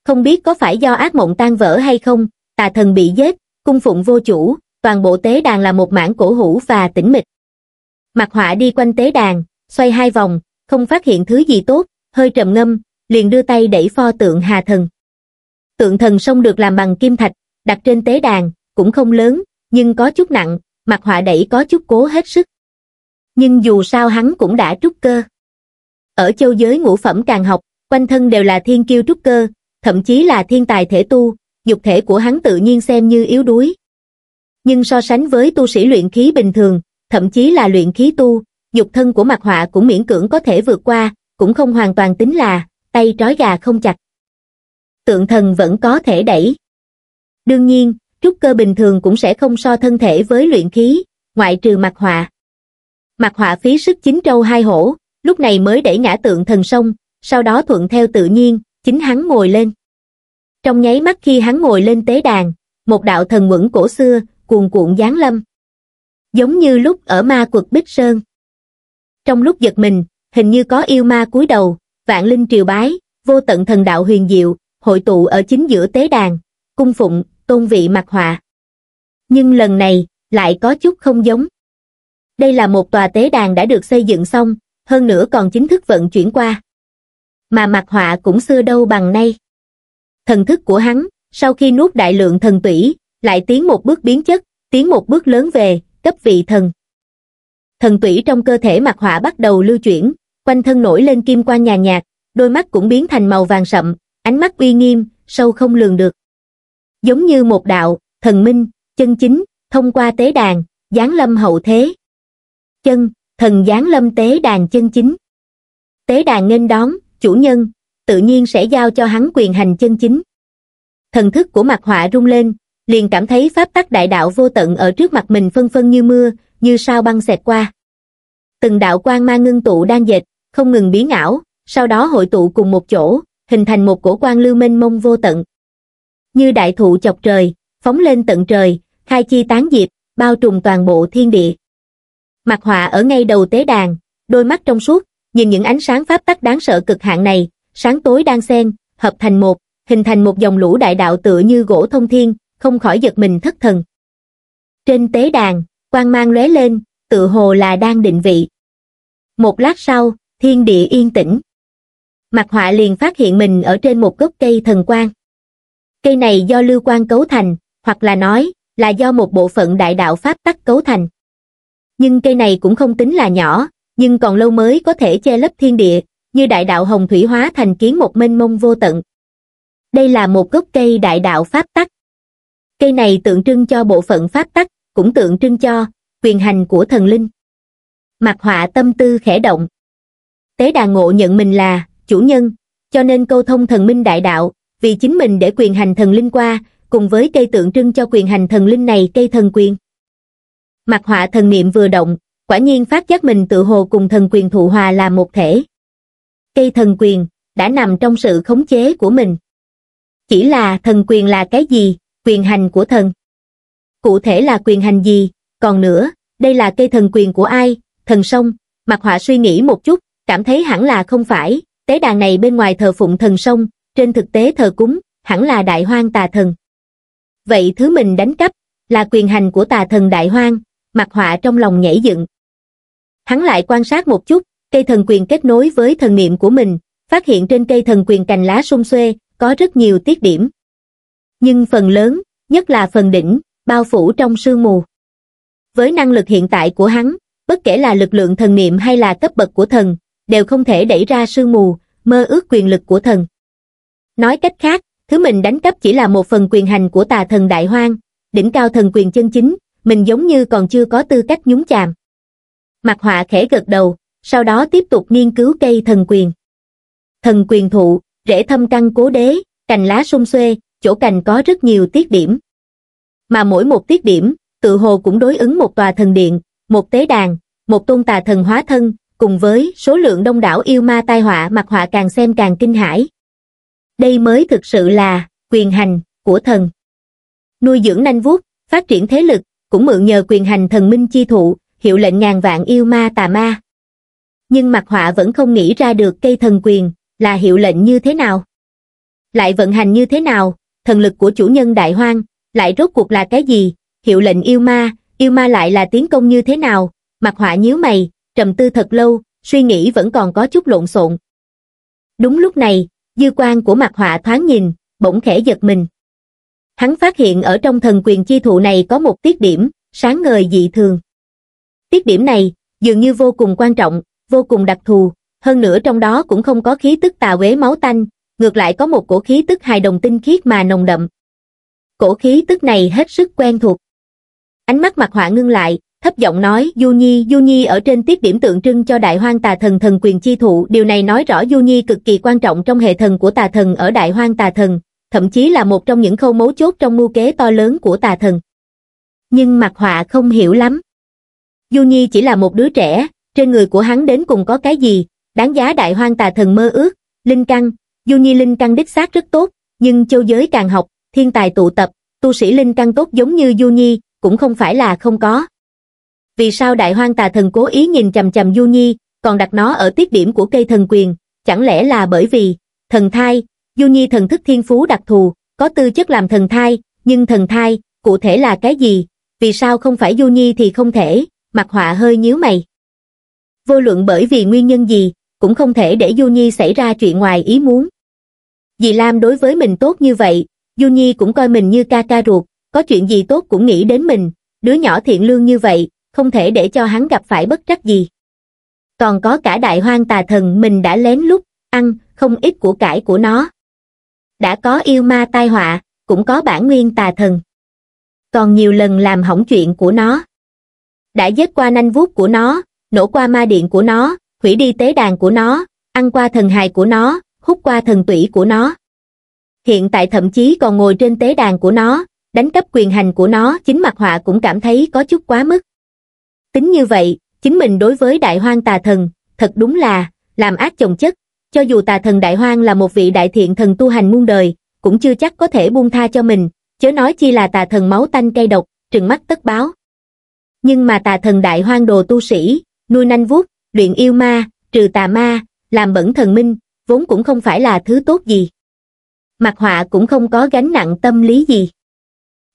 Không biết có phải do ác mộng tan vỡ hay không, tà thần bị giết, cung phụng vô chủ, toàn bộ tế đàn là một mảng cổ hủ và tĩnh mịch. Mặt họa đi quanh tế đàn, xoay hai vòng, không phát hiện thứ gì tốt, hơi trầm ngâm, liền đưa tay đẩy pho tượng Hà Thần. Tượng thần sông được làm bằng kim thạch, đặt trên tế đàn, cũng không lớn, nhưng có chút nặng, mặt họa đẩy có chút cố hết sức. Nhưng dù sao hắn cũng đã trúc cơ. Ở châu giới ngũ phẩm càng học, quanh thân đều là thiên kiêu trúc cơ, thậm chí là thiên tài thể tu, dục thể của hắn tự nhiên xem như yếu đuối, nhưng so sánh với tu sĩ luyện khí bình thường, thậm chí là luyện khí tu, dục thân của mặt họa cũng miễn cưỡng có thể vượt qua, cũng không hoàn toàn tính là tay trói gà không chặt. Tượng thần vẫn có thể đẩy. Đương nhiên, trúc cơ bình thường cũng sẽ không so thân thể với luyện khí, ngoại trừ mặt họa. Mặt họa phí sức chính trâu hai hổ, lúc này mới đẩy ngã tượng thần sông, sau đó thuận theo tự nhiên, chính hắn ngồi lên. Trong nháy mắt khi hắn ngồi lên tế đàn, một đạo thần quẩn cổ xưa, cuồn cuộn giáng lâm. Giống như lúc ở ma quật Bích Sơn. Trong lúc giật mình, hình như có yêu ma cúi đầu, vạn linh triều bái, vô tận thần đạo huyền diệu, hội tụ ở chính giữa tế đàn, cung phụng, tôn vị mặt họa. Nhưng lần này, lại có chút không giống. Đây là một tòa tế đàn đã được xây dựng xong, hơn nữa còn chính thức vận chuyển qua. Mà mặt họa cũng xưa đâu bằng nay. Thần thức của hắn, sau khi nuốt đại lượng thần tủy, lại tiến một bước biến chất, tiến một bước lớn về, cấp vị thần. Thần tủy trong cơ thể mặt hỏa bắt đầu lưu chuyển, quanh thân nổi lên kim quan nhà nhạt, đôi mắt cũng biến thành màu vàng sậm, ánh mắt uy nghiêm, sâu không lường được. Giống như một đạo, thần minh, chân chính, thông qua tế đàn, giáng lâm hậu thế. Chân, thần giáng lâm tế đàn chân chính. Tế đàn nghênh đón, chủ nhân, tự nhiên sẽ giao cho hắn quyền hành chân chính. Thần thức của mặt họa rung lên, liền cảm thấy pháp tắc đại đạo vô tận ở trước mặt mình phân phân như mưa, như sao băng xẹt qua. Từng đạo quang ma ngưng tụ đang dệt, không ngừng biến ảo, sau đó hội tụ cùng một chỗ, hình thành một cổ quan lưu mênh mông vô tận. Như đại thụ chọc trời, phóng lên tận trời, khai chi tán diệp, bao trùm toàn bộ thiên địa. Mặt họa ở ngay đầu tế đàn, đôi mắt trong suốt, nhìn những ánh sáng pháp tắc đáng sợ cực hạn này, sáng tối đang xen, hợp thành một, hình thành một dòng lũ đại đạo tựa như gỗ thông thiên, không khỏi giật mình thất thần. Trên tế đàn, quang mang lóe lên, tự hồ là đang định vị. Một lát sau, thiên địa yên tĩnh. Mặt họa liền phát hiện mình ở trên một gốc cây thần quang. Cây này do lưu quan cấu thành, hoặc là nói, là do một bộ phận đại đạo Pháp tắc cấu thành. Nhưng cây này cũng không tính là nhỏ, nhưng còn lâu mới có thể che lấp thiên địa, như đại đạo hồng thủy hóa thành kiến một mênh mông vô tận. Đây là một gốc cây đại đạo Pháp tắc, cây này tượng trưng cho bộ phận pháp tắc, cũng tượng trưng cho quyền hành của thần linh. Mặt họa tâm tư khẽ động. Tế đà ngộ nhận mình là chủ nhân, cho nên câu thông thần minh đại đạo, vì chính mình để quyền hành thần linh qua, cùng với cây tượng trưng cho quyền hành thần linh này cây thần quyền. Mặt họa thần niệm vừa động, quả nhiên phát giác mình tự hồ cùng thần quyền thụ hòa là một thể. Cây thần quyền đã nằm trong sự khống chế của mình. Chỉ là thần quyền là cái gì, quyền hành của thần. Cụ thể là quyền hành gì, còn nữa, đây là cây thần quyền của ai, thần sông, mặt họa suy nghĩ một chút, cảm thấy hẳn là không phải, tế đàn này bên ngoài thờ phụng thần sông, trên thực tế thờ cúng, hẳn là đại hoang tà thần. Vậy thứ mình đánh cắp, là quyền hành của tà thần đại hoang, mặt họa trong lòng nhảy dựng. Hắn lại quan sát một chút, cây thần quyền kết nối với thần niệm của mình, phát hiện trên cây thần quyền cành lá sung xuê, có rất nhiều tiết điểm nhưng phần lớn, nhất là phần đỉnh, bao phủ trong sương mù. Với năng lực hiện tại của hắn, bất kể là lực lượng thần niệm hay là cấp bậc của thần, đều không thể đẩy ra sương mù, mơ ước quyền lực của thần. Nói cách khác, thứ mình đánh cấp chỉ là một phần quyền hành của tà thần đại hoang, đỉnh cao thần quyền chân chính, mình giống như còn chưa có tư cách nhúng chàm. Mặt họa khẽ gật đầu, sau đó tiếp tục nghiên cứu cây thần quyền. Thần quyền thụ, rễ thâm căn cố đế, cành lá sung xuê, chỗ cành có rất nhiều tiết điểm. Mà mỗi một tiết điểm, tự hồ cũng đối ứng một tòa thần điện, một tế đàn, một tôn tà thần hóa thân, cùng với số lượng đông đảo yêu ma tai họa mặt họa càng xem càng kinh hãi. Đây mới thực sự là quyền hành của thần. Nuôi dưỡng nanh vuốt, phát triển thế lực, cũng mượn nhờ quyền hành thần minh chi thụ, hiệu lệnh ngàn vạn yêu ma tà ma. Nhưng mặt họa vẫn không nghĩ ra được cây thần quyền là hiệu lệnh như thế nào. Lại vận hành như thế nào, thần lực của chủ nhân đại hoang, lại rốt cuộc là cái gì, hiệu lệnh yêu ma, yêu ma lại là tiến công như thế nào, mặt họa nhíu mày, trầm tư thật lâu, suy nghĩ vẫn còn có chút lộn xộn. Đúng lúc này, dư quan của mặt họa thoáng nhìn, bỗng khẽ giật mình. Hắn phát hiện ở trong thần quyền chi thụ này có một tiết điểm, sáng ngời dị thường. Tiết điểm này, dường như vô cùng quan trọng, vô cùng đặc thù, hơn nữa trong đó cũng không có khí tức tà quế máu tanh, ngược lại có một cổ khí tức hài đồng tinh khiết mà nồng đậm. Cổ khí tức này hết sức quen thuộc. Ánh mắt mặt họa ngưng lại, thấp giọng nói Du Nhi, Du Nhi ở trên tiết điểm tượng trưng cho đại hoang tà thần thần quyền chi thụ. Điều này nói rõ Du Nhi cực kỳ quan trọng trong hệ thần của tà thần ở đại hoang tà thần, thậm chí là một trong những khâu mấu chốt trong mưu kế to lớn của tà thần. Nhưng mặt họa không hiểu lắm. Du Nhi chỉ là một đứa trẻ, trên người của hắn đến cùng có cái gì, đáng giá đại hoang tà thần mơ ước, linh căn, Du Nhi Linh Căn đích xác rất tốt, nhưng châu giới càng học, thiên tài tụ tập, tu sĩ Linh Căn tốt giống như Du Nhi, cũng không phải là không có. Vì sao đại hoang tà thần cố ý nhìn chầm chầm Du Nhi, còn đặt nó ở tiết điểm của cây thần quyền, chẳng lẽ là bởi vì, thần thai, Du Nhi thần thức thiên phú đặc thù, có tư chất làm thần thai, nhưng thần thai, cụ thể là cái gì, vì sao không phải Du Nhi thì không thể, mặt họa hơi nhíu mày. Vô luận bởi vì nguyên nhân gì, cũng không thể để Du Nhi xảy ra chuyện ngoài ý muốn, Dì Lam đối với mình tốt như vậy, Du Nhi cũng coi mình như ca ca ruột, có chuyện gì tốt cũng nghĩ đến mình, đứa nhỏ thiện lương như vậy, không thể để cho hắn gặp phải bất trắc gì. Còn có cả đại hoang tà thần mình đã lén lút, ăn, không ít của cải của nó. Đã có yêu ma tai họa, cũng có bản nguyên tà thần. Còn nhiều lần làm hỏng chuyện của nó. Đã giết qua nanh vuốt của nó, nổ qua ma điện của nó, hủy đi tế đàn của nó, ăn qua thần hài của nó, hút qua thần tủy của nó. Hiện tại thậm chí còn ngồi trên tế đàn của nó, đánh cấp quyền hành của nó chính mặt họa cũng cảm thấy có chút quá mức. Tính như vậy, chính mình đối với đại hoang tà thần, thật đúng là, làm ác chồng chất, cho dù tà thần đại hoang là một vị đại thiện thần tu hành muôn đời, cũng chưa chắc có thể buông tha cho mình, chớ nói chi là tà thần máu tanh cay độc, trừng mắt tất báo. Nhưng mà tà thần đại hoang đồ tu sĩ, nuôi nanh vuốt, luyện yêu ma, trừ tà ma, làm bẩn thần minh, vốn cũng không phải là thứ tốt gì. Mặt họa cũng không có gánh nặng tâm lý gì.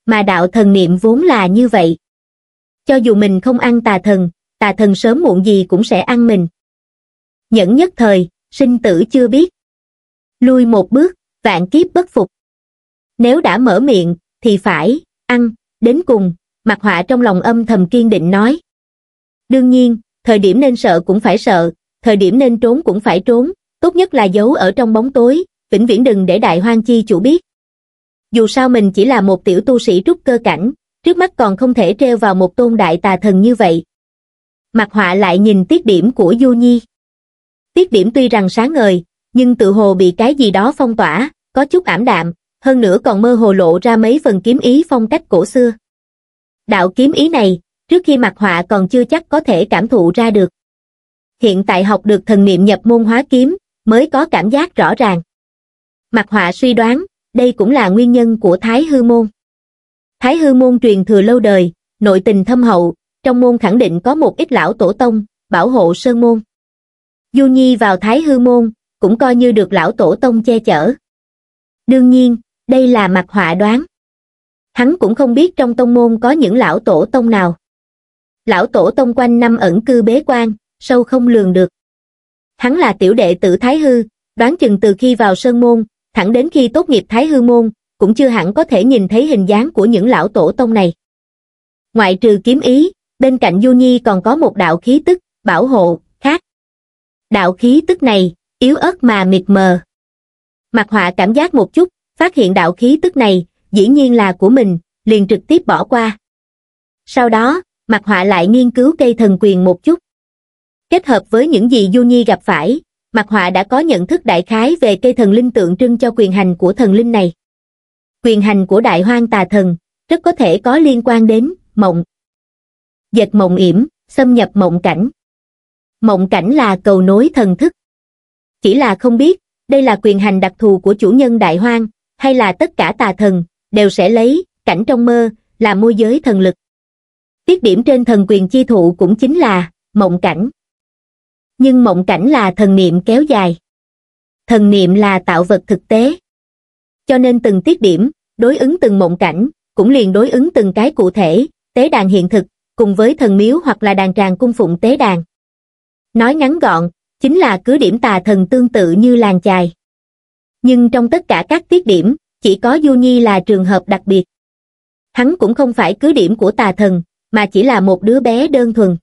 Mà đạo thần niệm vốn là như vậy. Cho dù mình không ăn tà thần, tà thần sớm muộn gì cũng sẽ ăn mình. Nhẫn nhất thời, sinh tử chưa biết. Lui một bước, vạn kiếp bất phục. Nếu đã mở miệng, thì phải, ăn, đến cùng, mặt họa trong lòng âm thầm kiên định nói. Đương nhiên, thời điểm nên sợ cũng phải sợ, thời điểm nên trốn cũng phải trốn, tốt nhất là giấu ở trong bóng tối, vĩnh viễn đừng để đại hoang chi chủ biết. Dù sao mình chỉ là một tiểu tu sĩ trúc cơ cảnh, trước mắt còn không thể treo vào một tôn đại tà thần như vậy. Mặt họa lại nhìn tiết điểm của Du Nhi. Tiết điểm tuy rằng sáng ngời, nhưng tự hồ bị cái gì đó phong tỏa, có chút ảm đạm, hơn nữa còn mơ hồ lộ ra mấy phần kiếm ý phong cách cổ xưa. Đạo kiếm ý này, trước khi mặt họa còn chưa chắc có thể cảm thụ ra được. Hiện tại học được thần niệm nhập môn hóa kiếm, mới có cảm giác rõ ràng. Mặt họa suy đoán, đây cũng là nguyên nhân của Thái Hư Môn. Thái Hư Môn truyền thừa lâu đời, nội tình thâm hậu, trong môn khẳng định có một ít lão tổ tông, bảo hộ Sơn Môn. Du Nhi vào Thái Hư Môn, cũng coi như được lão tổ tông che chở. Đương nhiên, đây là mặt họa đoán. Hắn cũng không biết trong tông môn có những lão tổ tông nào. Lão tổ tông quanh năm ẩn cư bế quan, sâu không lường được hắn là tiểu đệ tử Thái Hư, đoán chừng từ khi vào Sơn Môn, thẳng đến khi tốt nghiệp Thái Hư Môn, cũng chưa hẳn có thể nhìn thấy hình dáng của những lão tổ tông này. Ngoại trừ kiếm ý, bên cạnh Du Nhi còn có một đạo khí tức, bảo hộ, khác. Đạo khí tức này, yếu ớt mà mịt mờ. Mặt họa cảm giác một chút, phát hiện đạo khí tức này, dĩ nhiên là của mình, liền trực tiếp bỏ qua. Sau đó, mặt họa lại nghiên cứu cây thần quyền một chút. Kết hợp với những gì Du Nhi gặp phải, Mạc Họa đã có nhận thức đại khái về cây thần linh tượng trưng cho quyền hành của thần linh này. Quyền hành của đại hoang tà thần, rất có thể có liên quan đến mộng. Giật mộng yểm, xâm nhập mộng cảnh. Mộng cảnh là cầu nối thần thức. Chỉ là không biết, đây là quyền hành đặc thù của chủ nhân đại hoang, hay là tất cả tà thần, đều sẽ lấy, cảnh trong mơ, là môi giới thần lực. Tiết điểm trên thần quyền chi thụ cũng chính là, mộng cảnh nhưng mộng cảnh là thần niệm kéo dài. Thần niệm là tạo vật thực tế. Cho nên từng tiết điểm, đối ứng từng mộng cảnh, cũng liền đối ứng từng cái cụ thể, tế đàn hiện thực, cùng với thần miếu hoặc là đàn tràng cung phụng tế đàn. Nói ngắn gọn, chính là cứ điểm tà thần tương tự như làng chài. Nhưng trong tất cả các tiết điểm, chỉ có Du Nhi là trường hợp đặc biệt. Hắn cũng không phải cứ điểm của tà thần, mà chỉ là một đứa bé đơn thuần.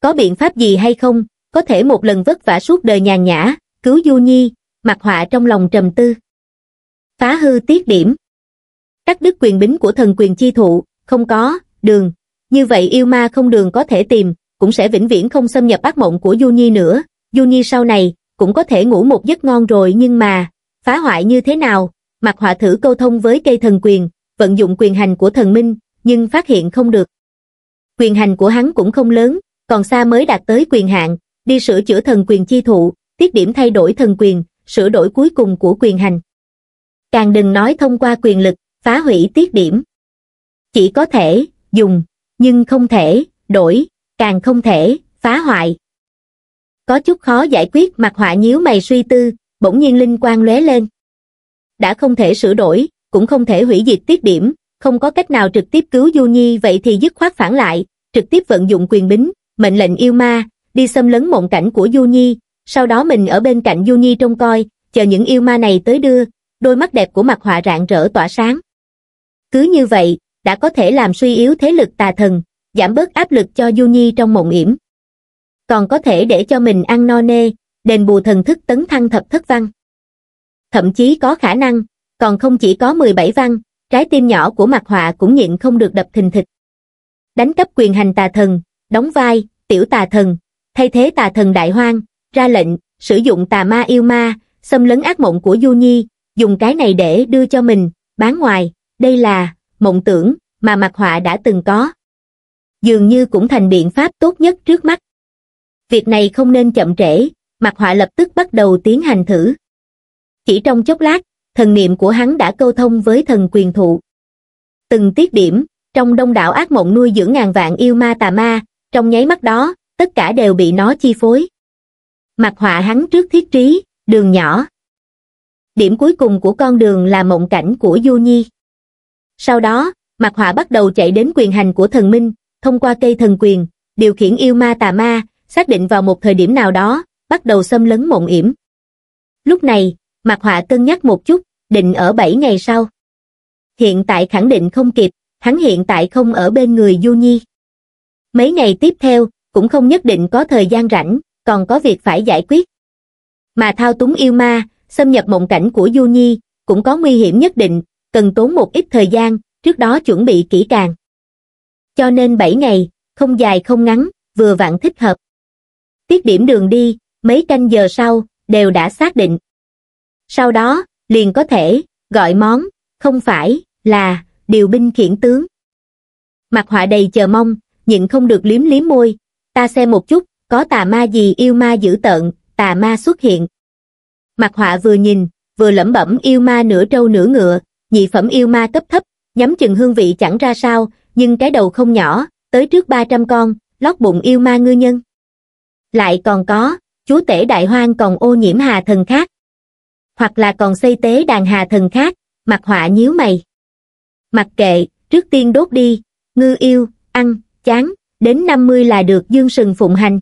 Có biện pháp gì hay không, có thể một lần vất vả suốt đời nhàn nhã, cứu Du Nhi, mặt họa trong lòng trầm tư. Phá hư tiết điểm. các đức quyền bính của thần quyền chi thụ, không có, đường. Như vậy yêu ma không đường có thể tìm, cũng sẽ vĩnh viễn không xâm nhập ác mộng của Du Nhi nữa. Du Nhi sau này, cũng có thể ngủ một giấc ngon rồi nhưng mà, phá hoại như thế nào? Mặt họa thử câu thông với cây thần quyền, vận dụng quyền hành của thần minh, nhưng phát hiện không được. Quyền hành của hắn cũng không lớn, còn xa mới đạt tới quyền hạng đi sửa chữa thần quyền chi thụ, tiết điểm thay đổi thần quyền, sửa đổi cuối cùng của quyền hành. Càng đừng nói thông qua quyền lực, phá hủy tiết điểm. Chỉ có thể, dùng, nhưng không thể, đổi, càng không thể, phá hoại. Có chút khó giải quyết mặt họa nhíu mày suy tư, bỗng nhiên linh quang lóe lên. Đã không thể sửa đổi, cũng không thể hủy diệt tiết điểm, không có cách nào trực tiếp cứu Du Nhi vậy thì dứt khoát phản lại, trực tiếp vận dụng quyền bính, mệnh lệnh yêu ma, đi xâm lấn mộng cảnh của Du Nhi, sau đó mình ở bên cạnh Du Nhi trông coi, chờ những yêu ma này tới đưa, đôi mắt đẹp của mặt họa rạng rỡ tỏa sáng. Cứ như vậy, đã có thể làm suy yếu thế lực tà thần, giảm bớt áp lực cho Du Nhi trong mộng yểm. Còn có thể để cho mình ăn no nê, đền bù thần thức tấn thăng thập thất văn. Thậm chí có khả năng, còn không chỉ có 17 văn, trái tim nhỏ của mặt họa cũng nhịn không được đập thình thịch. Đánh cấp quyền hành tà thần, đóng vai, tiểu tà thần, thay thế tà thần đại hoang, ra lệnh, sử dụng tà ma yêu ma, xâm lấn ác mộng của Du Nhi, dùng cái này để đưa cho mình, bán ngoài, đây là, mộng tưởng, mà mặt họa đã từng có. Dường như cũng thành biện pháp tốt nhất trước mắt. Việc này không nên chậm trễ, mặt họa lập tức bắt đầu tiến hành thử. Chỉ trong chốc lát, thần niệm của hắn đã câu thông với thần quyền thụ. Từng tiết điểm, trong đông đảo ác mộng nuôi dưỡng ngàn vạn yêu ma tà ma, trong nháy mắt đó, tất cả đều bị nó chi phối mặt họa hắn trước thiết trí đường nhỏ điểm cuối cùng của con đường là mộng cảnh của du nhi sau đó mặt họa bắt đầu chạy đến quyền hành của thần minh thông qua cây thần quyền điều khiển yêu ma tà ma xác định vào một thời điểm nào đó bắt đầu xâm lấn mộng yểm lúc này mặt họa cân nhắc một chút định ở bảy ngày sau hiện tại khẳng định không kịp hắn hiện tại không ở bên người du nhi mấy ngày tiếp theo cũng không nhất định có thời gian rảnh, còn có việc phải giải quyết. Mà thao túng yêu ma, xâm nhập mộng cảnh của Du Nhi, cũng có nguy hiểm nhất định, cần tốn một ít thời gian, trước đó chuẩn bị kỹ càng. Cho nên 7 ngày, không dài không ngắn, vừa vặn thích hợp. Tiết điểm đường đi, mấy canh giờ sau, đều đã xác định. Sau đó, liền có thể, gọi món, không phải, là, điều binh khiển tướng. Mặt họa đầy chờ mong, nhịn không được liếm liếm môi, ta xem một chút, có tà ma gì yêu ma dữ tợn, tà ma xuất hiện. Mặt họa vừa nhìn, vừa lẩm bẩm yêu ma nửa trâu nửa ngựa, nhị phẩm yêu ma cấp thấp, nhắm chừng hương vị chẳng ra sao, nhưng cái đầu không nhỏ, tới trước 300 con, lót bụng yêu ma ngư nhân. Lại còn có, chúa tể đại hoang còn ô nhiễm hà thần khác. Hoặc là còn xây tế đàn hà thần khác, mặt họa nhíu mày. Mặc kệ, trước tiên đốt đi, ngư yêu, ăn, chán, đến 50 là được dương sừng phụng hành.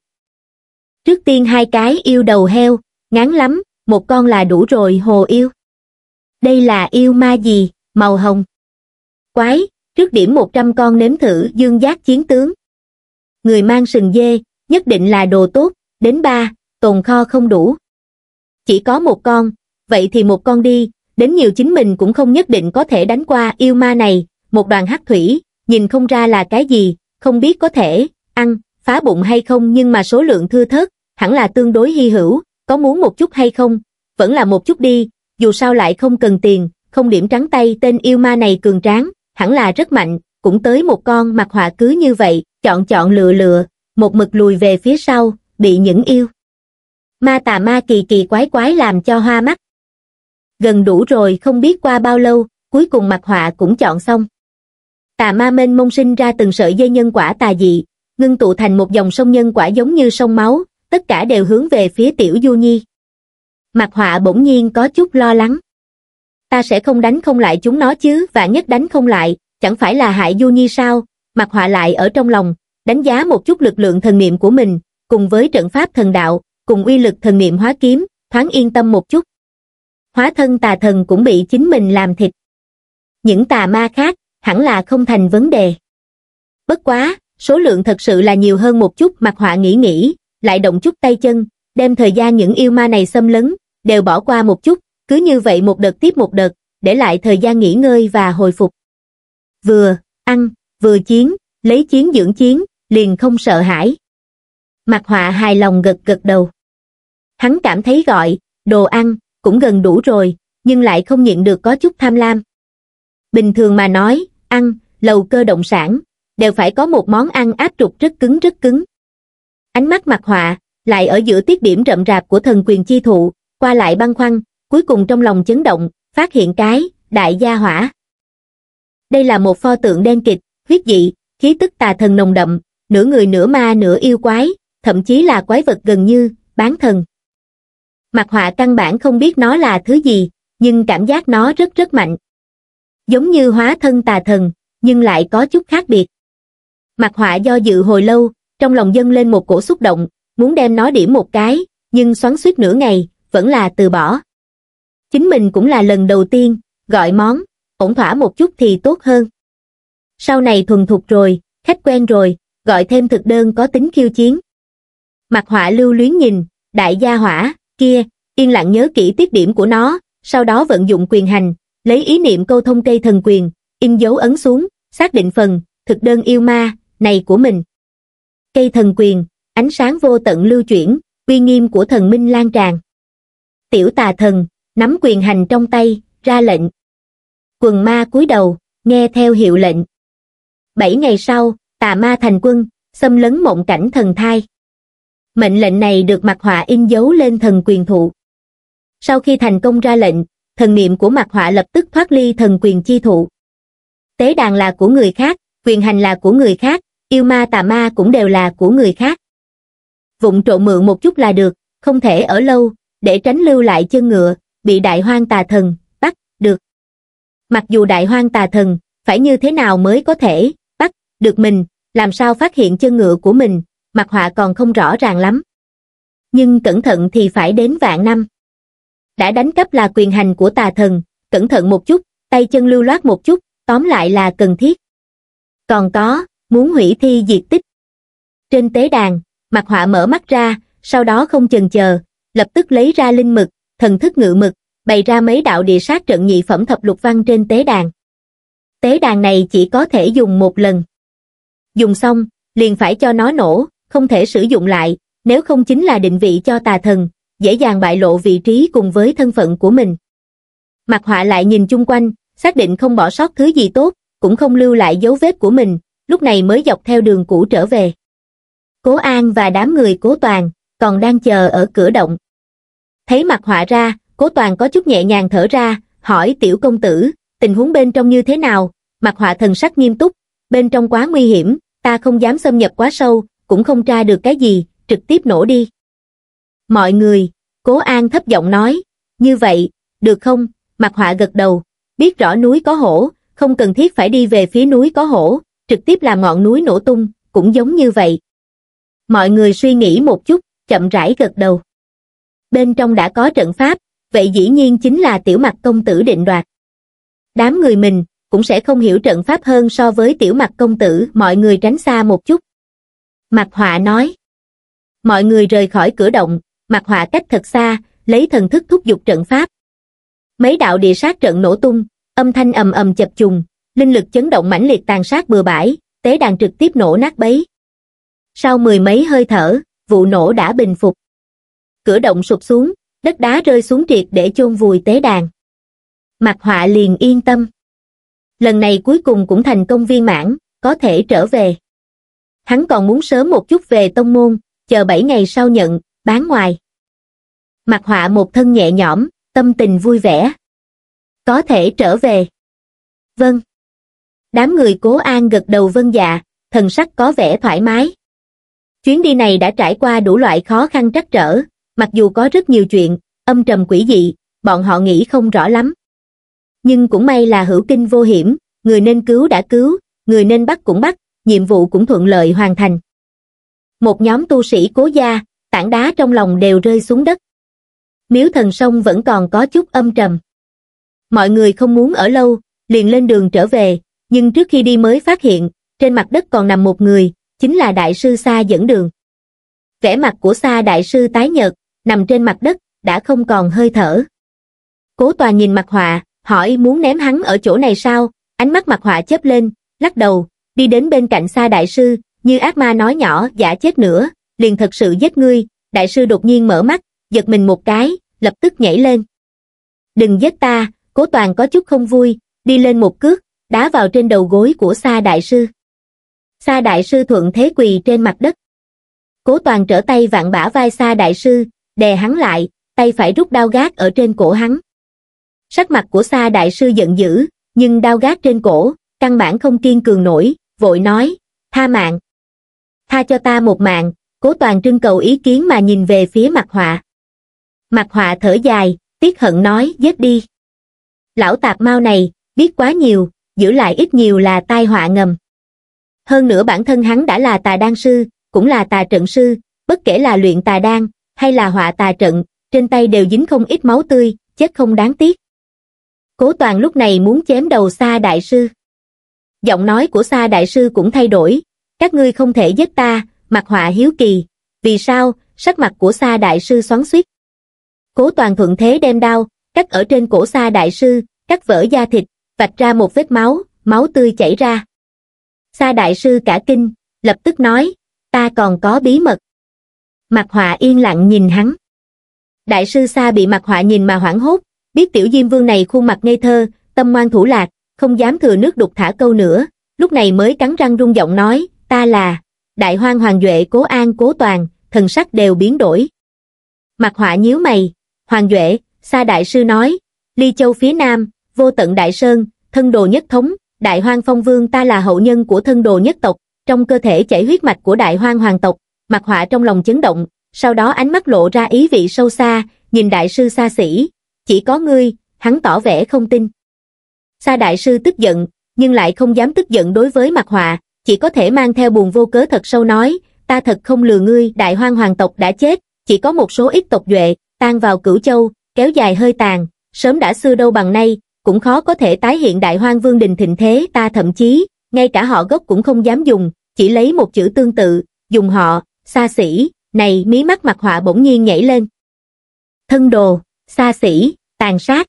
Trước tiên hai cái yêu đầu heo, ngắn lắm, một con là đủ rồi hồ yêu. Đây là yêu ma gì, màu hồng. Quái, trước điểm 100 con nếm thử dương giác chiến tướng. Người mang sừng dê, nhất định là đồ tốt, đến ba, tồn kho không đủ. Chỉ có một con, vậy thì một con đi, đến nhiều chính mình cũng không nhất định có thể đánh qua yêu ma này, một đoàn hắc thủy, nhìn không ra là cái gì, không biết có thể ăn, phá bụng hay không nhưng mà số lượng thưa thớt, hẳn là tương đối hy hữu, có muốn một chút hay không, vẫn là một chút đi, dù sao lại không cần tiền, không điểm trắng tay tên yêu ma này cường tráng, hẳn là rất mạnh, cũng tới một con mặt họa cứ như vậy, chọn chọn lựa lựa, một mực lùi về phía sau, bị những yêu. Ma tà ma kỳ kỳ quái quái làm cho hoa mắt. Gần đủ rồi không biết qua bao lâu, cuối cùng mặt họa cũng chọn xong tà ma mênh mông sinh ra từng sợi dây nhân quả tà dị, ngưng tụ thành một dòng sông nhân quả giống như sông máu, tất cả đều hướng về phía tiểu Du Nhi. Mặt họa bỗng nhiên có chút lo lắng. Ta sẽ không đánh không lại chúng nó chứ, và nhất đánh không lại, chẳng phải là hại Du Nhi sao, mặt họa lại ở trong lòng, đánh giá một chút lực lượng thần niệm của mình, cùng với trận pháp thần đạo, cùng uy lực thần niệm hóa kiếm, thoáng yên tâm một chút. Hóa thân tà thần cũng bị chính mình làm thịt. Những tà ma khác, hẳn là không thành vấn đề. Bất quá, số lượng thật sự là nhiều hơn một chút mặt họa nghĩ nghĩ, lại động chút tay chân, đem thời gian những yêu ma này xâm lấn, đều bỏ qua một chút, cứ như vậy một đợt tiếp một đợt, để lại thời gian nghỉ ngơi và hồi phục. Vừa, ăn, vừa chiến, lấy chiến dưỡng chiến, liền không sợ hãi. Mặt họa hài lòng gật gật đầu. Hắn cảm thấy gọi, đồ ăn, cũng gần đủ rồi, nhưng lại không nhịn được có chút tham lam. Bình thường mà nói, ăn, lầu cơ động sản, đều phải có một món ăn áp trục rất cứng rất cứng. Ánh mắt mặt họa, lại ở giữa tiết điểm rậm rạp của thần quyền chi thụ, qua lại băng khoăn, cuối cùng trong lòng chấn động, phát hiện cái, đại gia hỏa. Đây là một pho tượng đen kịch, huyết dị, khí tức tà thần nồng đậm, nửa người nửa ma nửa yêu quái, thậm chí là quái vật gần như, bán thần. Mặt họa căn bản không biết nó là thứ gì, nhưng cảm giác nó rất rất mạnh giống như hóa thân tà thần, nhưng lại có chút khác biệt. Mặt họa do dự hồi lâu, trong lòng dâng lên một cổ xúc động, muốn đem nó điểm một cái, nhưng xoắn suýt nửa ngày, vẫn là từ bỏ. Chính mình cũng là lần đầu tiên, gọi món, ổn thỏa một chút thì tốt hơn. Sau này thuần thục rồi, khách quen rồi, gọi thêm thực đơn có tính khiêu chiến. Mặt họa lưu luyến nhìn, đại gia hỏa, kia, yên lặng nhớ kỹ tiết điểm của nó, sau đó vận dụng quyền hành, lấy ý niệm câu thông cây thần quyền, in dấu ấn xuống, xác định phần, thực đơn yêu ma, này của mình. Cây thần quyền, ánh sáng vô tận lưu chuyển, uy nghiêm của thần minh lan tràn. Tiểu tà thần, nắm quyền hành trong tay, ra lệnh. Quần ma cúi đầu, nghe theo hiệu lệnh. Bảy ngày sau, tà ma thành quân, xâm lấn mộng cảnh thần thai. Mệnh lệnh này được mặt họa in dấu lên thần quyền thụ. Sau khi thành công ra lệnh, thần niệm của mặt họa lập tức thoát ly thần quyền chi thụ. Tế đàn là của người khác, quyền hành là của người khác, yêu ma tà ma cũng đều là của người khác. Vụng trộn mượn một chút là được, không thể ở lâu, để tránh lưu lại chân ngựa, bị đại hoang tà thần, bắt, được. Mặc dù đại hoang tà thần, phải như thế nào mới có thể, bắt, được mình, làm sao phát hiện chân ngựa của mình, mặt họa còn không rõ ràng lắm. Nhưng cẩn thận thì phải đến vạn năm đã đánh cắp là quyền hành của tà thần, cẩn thận một chút, tay chân lưu loát một chút, tóm lại là cần thiết. Còn có, muốn hủy thi diệt tích. Trên tế đàn, mặt họa mở mắt ra, sau đó không chần chờ, lập tức lấy ra linh mực, thần thức ngự mực, bày ra mấy đạo địa sát trận nhị phẩm thập lục văn trên tế đàn. Tế đàn này chỉ có thể dùng một lần. Dùng xong, liền phải cho nó nổ, không thể sử dụng lại, nếu không chính là định vị cho tà thần, dễ dàng bại lộ vị trí cùng với thân phận của mình. Mặt họa lại nhìn chung quanh, xác định không bỏ sót thứ gì tốt, cũng không lưu lại dấu vết của mình, lúc này mới dọc theo đường cũ trở về. Cố An và đám người Cố Toàn còn đang chờ ở cửa động. Thấy mặt họa ra, Cố Toàn có chút nhẹ nhàng thở ra, hỏi tiểu công tử, tình huống bên trong như thế nào? Mặt họa thần sắc nghiêm túc, bên trong quá nguy hiểm, ta không dám xâm nhập quá sâu, cũng không tra được cái gì, trực tiếp nổ đi. Mọi người, Cố An thấp giọng nói, như vậy, được không? Mặt họa gật đầu, biết rõ núi có hổ, không cần thiết phải đi về phía núi có hổ, trực tiếp làm ngọn núi nổ tung, cũng giống như vậy. Mọi người suy nghĩ một chút, chậm rãi gật đầu. Bên trong đã có trận pháp, vậy dĩ nhiên chính là tiểu mặt công tử định đoạt. Đám người mình cũng sẽ không hiểu trận pháp hơn so với tiểu mặt công tử, mọi người tránh xa một chút. Mặt họa nói. Mọi người rời khỏi cửa động, mặt họa cách thật xa lấy thần thức thúc giục trận pháp mấy đạo địa sát trận nổ tung âm thanh ầm ầm chập trùng linh lực chấn động mãnh liệt tàn sát bừa bãi tế đàn trực tiếp nổ nát bấy sau mười mấy hơi thở vụ nổ đã bình phục cửa động sụp xuống đất đá rơi xuống triệt để chôn vùi tế đàn mặt họa liền yên tâm lần này cuối cùng cũng thành công viên mãn có thể trở về hắn còn muốn sớm một chút về tông môn chờ bảy ngày sau nhận bán ngoài. Mặt họa một thân nhẹ nhõm, tâm tình vui vẻ. Có thể trở về. Vâng. Đám người cố an gật đầu vâng dạ, thần sắc có vẻ thoải mái. Chuyến đi này đã trải qua đủ loại khó khăn trắc trở, mặc dù có rất nhiều chuyện, âm trầm quỷ dị, bọn họ nghĩ không rõ lắm. Nhưng cũng may là hữu kinh vô hiểm, người nên cứu đã cứu, người nên bắt cũng bắt, nhiệm vụ cũng thuận lợi hoàn thành. Một nhóm tu sĩ cố gia, tảng đá trong lòng đều rơi xuống đất. Miếu thần sông vẫn còn có chút âm trầm. Mọi người không muốn ở lâu, liền lên đường trở về, nhưng trước khi đi mới phát hiện, trên mặt đất còn nằm một người, chính là đại sư Sa dẫn đường. Vẻ mặt của Sa đại sư tái nhợt, nằm trên mặt đất, đã không còn hơi thở. Cố toàn nhìn mặt họa, hỏi muốn ném hắn ở chỗ này sao, ánh mắt mặt họa chớp lên, lắc đầu, đi đến bên cạnh Sa đại sư, như ác ma nói nhỏ giả chết nữa, liền thật sự giết ngươi, đại sư đột nhiên mở mắt, giật mình một cái, lập tức nhảy lên. Đừng giết ta, cố toàn có chút không vui, đi lên một cước, đá vào trên đầu gối của Sa đại sư. Sa đại sư thuận thế quỳ trên mặt đất. Cố toàn trở tay vặn bả vai Sa đại sư, đè hắn lại, tay phải rút đao gác ở trên cổ hắn. Sắc mặt của Sa đại sư giận dữ, nhưng đao gác trên cổ, căn bản không kiên cường nổi, vội nói, tha mạng. Tha cho ta một mạng, cố toàn trưng cầu ý kiến mà nhìn về phía mặt họa. Mặt họa thở dài, tiếc hận nói giết đi. Lão tạp mau này, biết quá nhiều, giữ lại ít nhiều là tai họa ngầm. Hơn nữa bản thân hắn đã là tà đan sư, cũng là tà trận sư, bất kể là luyện tà đan, hay là họa tà trận, trên tay đều dính không ít máu tươi, chết không đáng tiếc. Cố toàn lúc này muốn chém đầu xa đại sư. Giọng nói của xa đại sư cũng thay đổi, các ngươi không thể giết ta, mặt họa hiếu kỳ, vì sao, sắc mặt của Sa Đại Sư xoắn suýt. Cố toàn thuận thế đem đao, cắt ở trên cổ Sa Đại Sư, cắt vỡ da thịt, vạch ra một vết máu, máu tươi chảy ra. Sa Đại Sư cả kinh, lập tức nói, ta còn có bí mật. Mặt họa yên lặng nhìn hắn. Đại sư Sa bị mặt họa nhìn mà hoảng hốt, biết tiểu diêm vương này khuôn mặt ngây thơ, tâm ngoan thủ lạc, không dám thừa nước đục thả câu nữa, lúc này mới cắn răng rung giọng nói, ta là, đại hoang hoàng duệ cố an cố toàn, thần sắc đều biến đổi. Mặt họa nhíu mày, hoàng duệ, xa đại sư nói, ly châu phía nam, vô tận đại sơn, thân đồ nhất thống, đại hoang phong vương ta là hậu nhân của thân đồ nhất tộc, trong cơ thể chảy huyết mạch của đại hoang hoàng tộc, mặt họa trong lòng chấn động, sau đó ánh mắt lộ ra ý vị sâu xa, nhìn đại sư xa xỉ, chỉ có ngươi, hắn tỏ vẻ không tin. Sa đại sư tức giận, nhưng lại không dám tức giận đối với mặt họa, chỉ có thể mang theo buồn vô cớ thật sâu nói, ta thật không lừa ngươi, đại hoang hoàng tộc đã chết, chỉ có một số ít tộc duệ, tan vào cửu châu, kéo dài hơi tàn, sớm đã xưa đâu bằng nay, cũng khó có thể tái hiện đại hoang vương đình thịnh thế ta thậm chí, ngay cả họ gốc cũng không dám dùng, chỉ lấy một chữ tương tự, dùng họ, xa xỉ, này mí mắt mặt họa bỗng nhiên nhảy lên. Thân đồ, xa xỉ, tàn sát.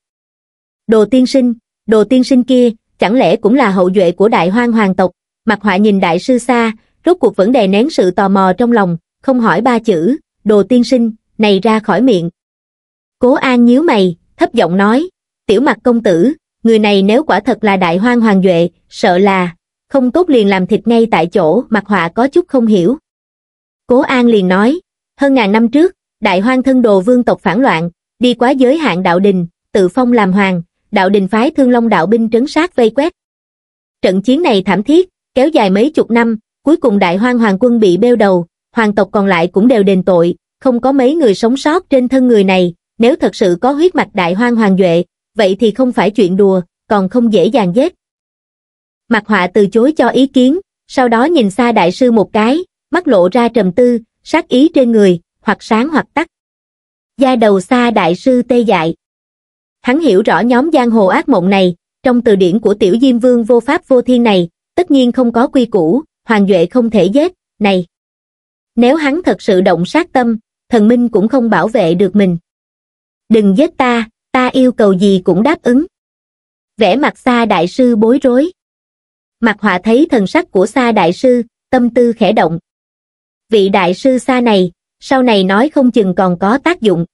Đồ tiên sinh, đồ tiên sinh kia, chẳng lẽ cũng là hậu duệ của đại hoang hoàng tộc, Mặt họa nhìn đại sư xa, rốt cuộc vẫn đè nén sự tò mò trong lòng, không hỏi ba chữ, đồ tiên sinh, này ra khỏi miệng. Cố An nhíu mày, thấp giọng nói, tiểu mặt công tử, người này nếu quả thật là đại hoang hoàng duệ, sợ là, không tốt liền làm thịt ngay tại chỗ, mặt họa có chút không hiểu. Cố An liền nói, hơn ngàn năm trước, đại hoang thân đồ vương tộc phản loạn, đi quá giới hạn đạo đình, tự phong làm hoàng, đạo đình phái thương long đạo binh trấn sát vây quét. Trận chiến này thảm thiết, kéo dài mấy chục năm, cuối cùng đại hoang hoàng quân bị bêu đầu, hoàng tộc còn lại cũng đều đền tội, không có mấy người sống sót trên thân người này, nếu thật sự có huyết mạch đại hoang hoàng duệ, vậy thì không phải chuyện đùa, còn không dễ dàng giết. Mặt họa từ chối cho ý kiến, sau đó nhìn xa đại sư một cái, mắt lộ ra trầm tư, sát ý trên người, hoặc sáng hoặc tắt. Gia đầu xa đại sư tê dại. Hắn hiểu rõ nhóm giang hồ ác mộng này, trong từ điển của tiểu diêm vương vô pháp vô thiên này, tất nhiên không có quy củ hoàng duệ không thể giết này nếu hắn thật sự động sát tâm thần minh cũng không bảo vệ được mình đừng giết ta ta yêu cầu gì cũng đáp ứng vẻ mặt xa đại sư bối rối mặt họa thấy thần sắc của xa đại sư tâm tư khẽ động vị đại sư xa này sau này nói không chừng còn có tác dụng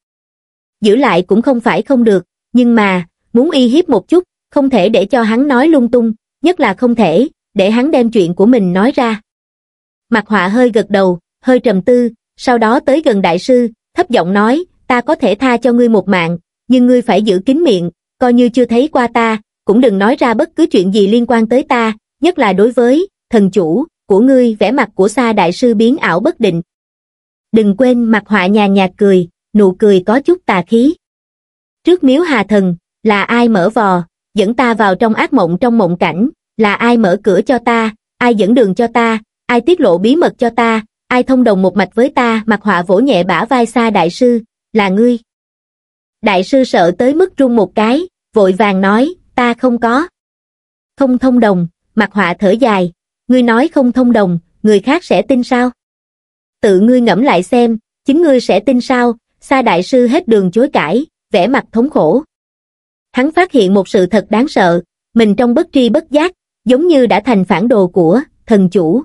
giữ lại cũng không phải không được nhưng mà muốn y hiếp một chút không thể để cho hắn nói lung tung nhất là không thể để hắn đem chuyện của mình nói ra. Mặt họa hơi gật đầu, hơi trầm tư, sau đó tới gần đại sư, thấp giọng nói, ta có thể tha cho ngươi một mạng, nhưng ngươi phải giữ kín miệng, coi như chưa thấy qua ta, cũng đừng nói ra bất cứ chuyện gì liên quan tới ta, nhất là đối với, thần chủ, của ngươi vẻ mặt của xa đại sư biến ảo bất định. Đừng quên mặt họa nhà nhạt cười, nụ cười có chút tà khí. Trước miếu hà thần, là ai mở vò, dẫn ta vào trong ác mộng trong mộng cảnh, là ai mở cửa cho ta, ai dẫn đường cho ta, ai tiết lộ bí mật cho ta, ai thông đồng một mạch với ta mặt họa vỗ nhẹ bả vai xa đại sư, là ngươi. Đại sư sợ tới mức run một cái, vội vàng nói, ta không có. Không thông đồng, mặt họa thở dài, ngươi nói không thông đồng, người khác sẽ tin sao? Tự ngươi ngẫm lại xem, chính ngươi sẽ tin sao, xa đại sư hết đường chối cãi, vẻ mặt thống khổ. Hắn phát hiện một sự thật đáng sợ, mình trong bất tri bất giác, giống như đã thành phản đồ của thần chủ.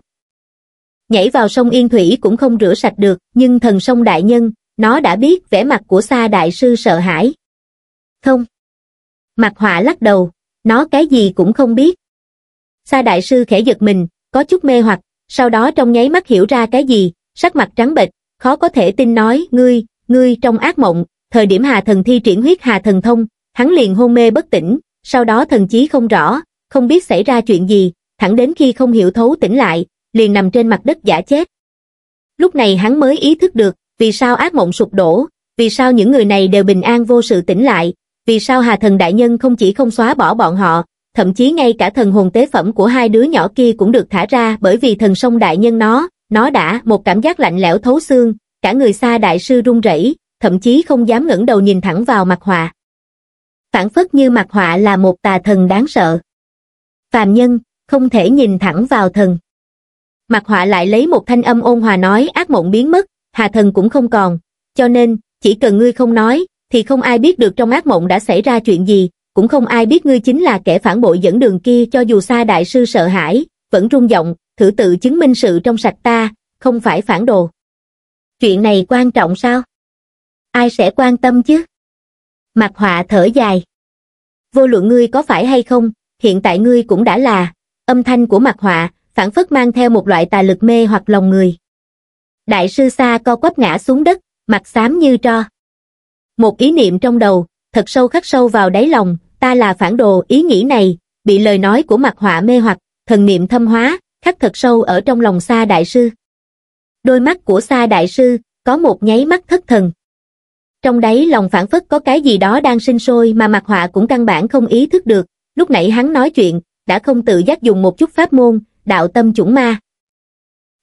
Nhảy vào sông Yên Thủy cũng không rửa sạch được, nhưng thần sông đại nhân, nó đã biết vẻ mặt của Sa đại sư sợ hãi. Không. Mặt họa lắc đầu, nó cái gì cũng không biết. Sa đại sư khẽ giật mình, có chút mê hoặc, sau đó trong nháy mắt hiểu ra cái gì, sắc mặt trắng bệch, khó có thể tin nói, ngươi, ngươi trong ác mộng, thời điểm Hà Thần thi triển huyết Hà Thần Thông, hắn liền hôn mê bất tỉnh, sau đó thần chí không rõ, không biết xảy ra chuyện gì, thẳng đến khi không hiểu thấu tỉnh lại, liền nằm trên mặt đất giả chết. Lúc này hắn mới ý thức được, vì sao ác mộng sụp đổ, vì sao những người này đều bình an vô sự tỉnh lại, vì sao Hà Thần Đại Nhân không chỉ không xóa bỏ bọn họ, thậm chí ngay cả thần hồn tế phẩm của hai đứa nhỏ kia cũng được thả ra bởi vì thần sông Đại Nhân nó, nó đã một cảm giác lạnh lẽo thấu xương, cả người xa đại sư run rẩy, thậm chí không dám ngẩng đầu nhìn thẳng vào mặt họa. Phản phất như mặt họa là một tà thần đáng sợ phàm nhân, không thể nhìn thẳng vào thần. Mặt họa lại lấy một thanh âm ôn hòa nói ác mộng biến mất, hà thần cũng không còn, cho nên, chỉ cần ngươi không nói, thì không ai biết được trong ác mộng đã xảy ra chuyện gì, cũng không ai biết ngươi chính là kẻ phản bội dẫn đường kia cho dù xa đại sư sợ hãi, vẫn rung giọng thử tự chứng minh sự trong sạch ta, không phải phản đồ. Chuyện này quan trọng sao? Ai sẽ quan tâm chứ? Mặt họa thở dài. Vô luận ngươi có phải hay không, hiện tại ngươi cũng đã là, âm thanh của mặt họa, phản phất mang theo một loại tà lực mê hoặc lòng người. Đại sư Sa co quắp ngã xuống đất, mặt xám như tro. Một ý niệm trong đầu, thật sâu khắc sâu vào đáy lòng, ta là phản đồ ý nghĩ này, bị lời nói của mặt họa mê hoặc, thần niệm thâm hóa, khắc thật sâu ở trong lòng Sa Đại Sư. Đôi mắt của Sa Đại Sư, có một nháy mắt thất thần. Trong đấy lòng phản phất có cái gì đó đang sinh sôi mà mặt họa cũng căn bản không ý thức được, lúc nãy hắn nói chuyện, đã không tự giác dùng một chút pháp môn, đạo tâm chủng ma.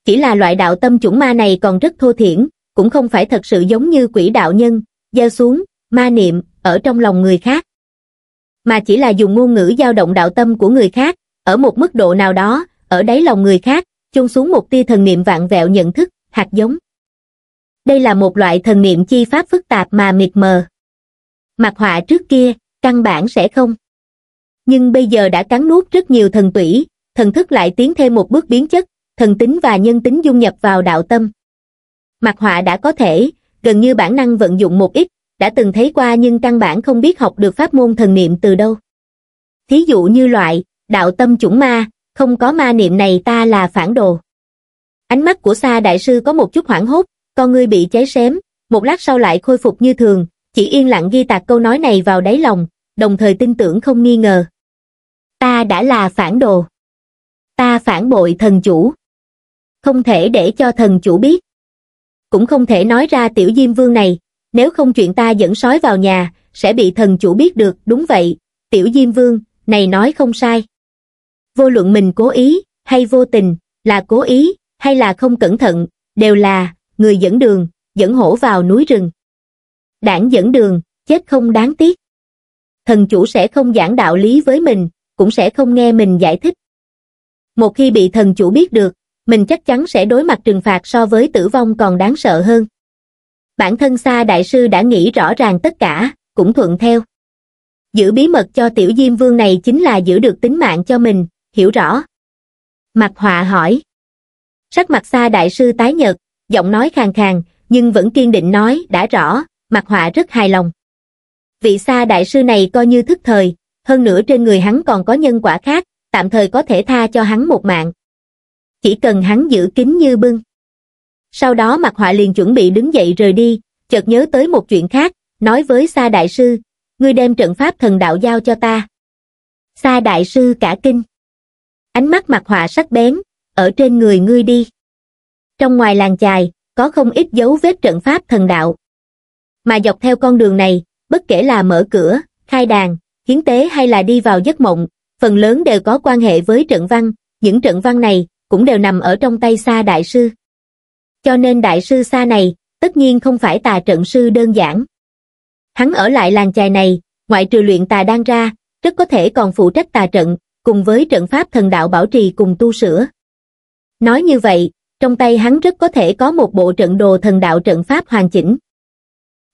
Chỉ là loại đạo tâm chủng ma này còn rất thô thiển, cũng không phải thật sự giống như quỷ đạo nhân, gieo xuống, ma niệm, ở trong lòng người khác. Mà chỉ là dùng ngôn ngữ dao động đạo tâm của người khác, ở một mức độ nào đó, ở đáy lòng người khác, chôn xuống một tia thần niệm vạn vẹo nhận thức, hạt giống. Đây là một loại thần niệm chi pháp phức tạp mà mịt mờ. Mặt họa trước kia, căn bản sẽ không nhưng bây giờ đã cắn nuốt rất nhiều thần tủy, thần thức lại tiến thêm một bước biến chất, thần tính và nhân tính dung nhập vào đạo tâm. Mặt họa đã có thể, gần như bản năng vận dụng một ít, đã từng thấy qua nhưng căn bản không biết học được pháp môn thần niệm từ đâu. Thí dụ như loại, đạo tâm chủng ma, không có ma niệm này ta là phản đồ. Ánh mắt của Sa Đại Sư có một chút hoảng hốt, con ngươi bị cháy xém, một lát sau lại khôi phục như thường, chỉ yên lặng ghi tạc câu nói này vào đáy lòng, đồng thời tin tưởng không nghi ngờ. Ta đã là phản đồ. Ta phản bội thần chủ. Không thể để cho thần chủ biết. Cũng không thể nói ra tiểu diêm vương này, nếu không chuyện ta dẫn sói vào nhà, sẽ bị thần chủ biết được, đúng vậy, tiểu diêm vương, này nói không sai. Vô luận mình cố ý, hay vô tình, là cố ý, hay là không cẩn thận, đều là, người dẫn đường, dẫn hổ vào núi rừng. Đảng dẫn đường, chết không đáng tiếc. Thần chủ sẽ không giảng đạo lý với mình, cũng sẽ không nghe mình giải thích. Một khi bị thần chủ biết được, mình chắc chắn sẽ đối mặt trừng phạt so với tử vong còn đáng sợ hơn. Bản thân Sa Đại Sư đã nghĩ rõ ràng tất cả, cũng thuận theo. Giữ bí mật cho tiểu diêm vương này chính là giữ được tính mạng cho mình, hiểu rõ. Mặt họa hỏi. Sắc mặt Sa Đại Sư tái nhợt, giọng nói khàn khàn, nhưng vẫn kiên định nói đã rõ, mặt họa rất hài lòng. Vị Sa Đại Sư này coi như thức thời, hơn nữa trên người hắn còn có nhân quả khác tạm thời có thể tha cho hắn một mạng chỉ cần hắn giữ kín như bưng sau đó mặt họa liền chuẩn bị đứng dậy rời đi chợt nhớ tới một chuyện khác nói với sa đại sư ngươi đem trận pháp thần đạo giao cho ta sa đại sư cả kinh ánh mắt mặt họa sắc bén ở trên người ngươi đi trong ngoài làng chài có không ít dấu vết trận pháp thần đạo mà dọc theo con đường này bất kể là mở cửa khai đàn hiến tế hay là đi vào giấc mộng, phần lớn đều có quan hệ với trận văn, những trận văn này cũng đều nằm ở trong tay xa Đại Sư. Cho nên Đại Sư xa này, tất nhiên không phải tà trận sư đơn giản. Hắn ở lại làng chài này, ngoại trừ luyện tà đang ra, rất có thể còn phụ trách tà trận, cùng với trận pháp thần đạo bảo trì cùng tu sửa. Nói như vậy, trong tay hắn rất có thể có một bộ trận đồ thần đạo trận pháp hoàn chỉnh.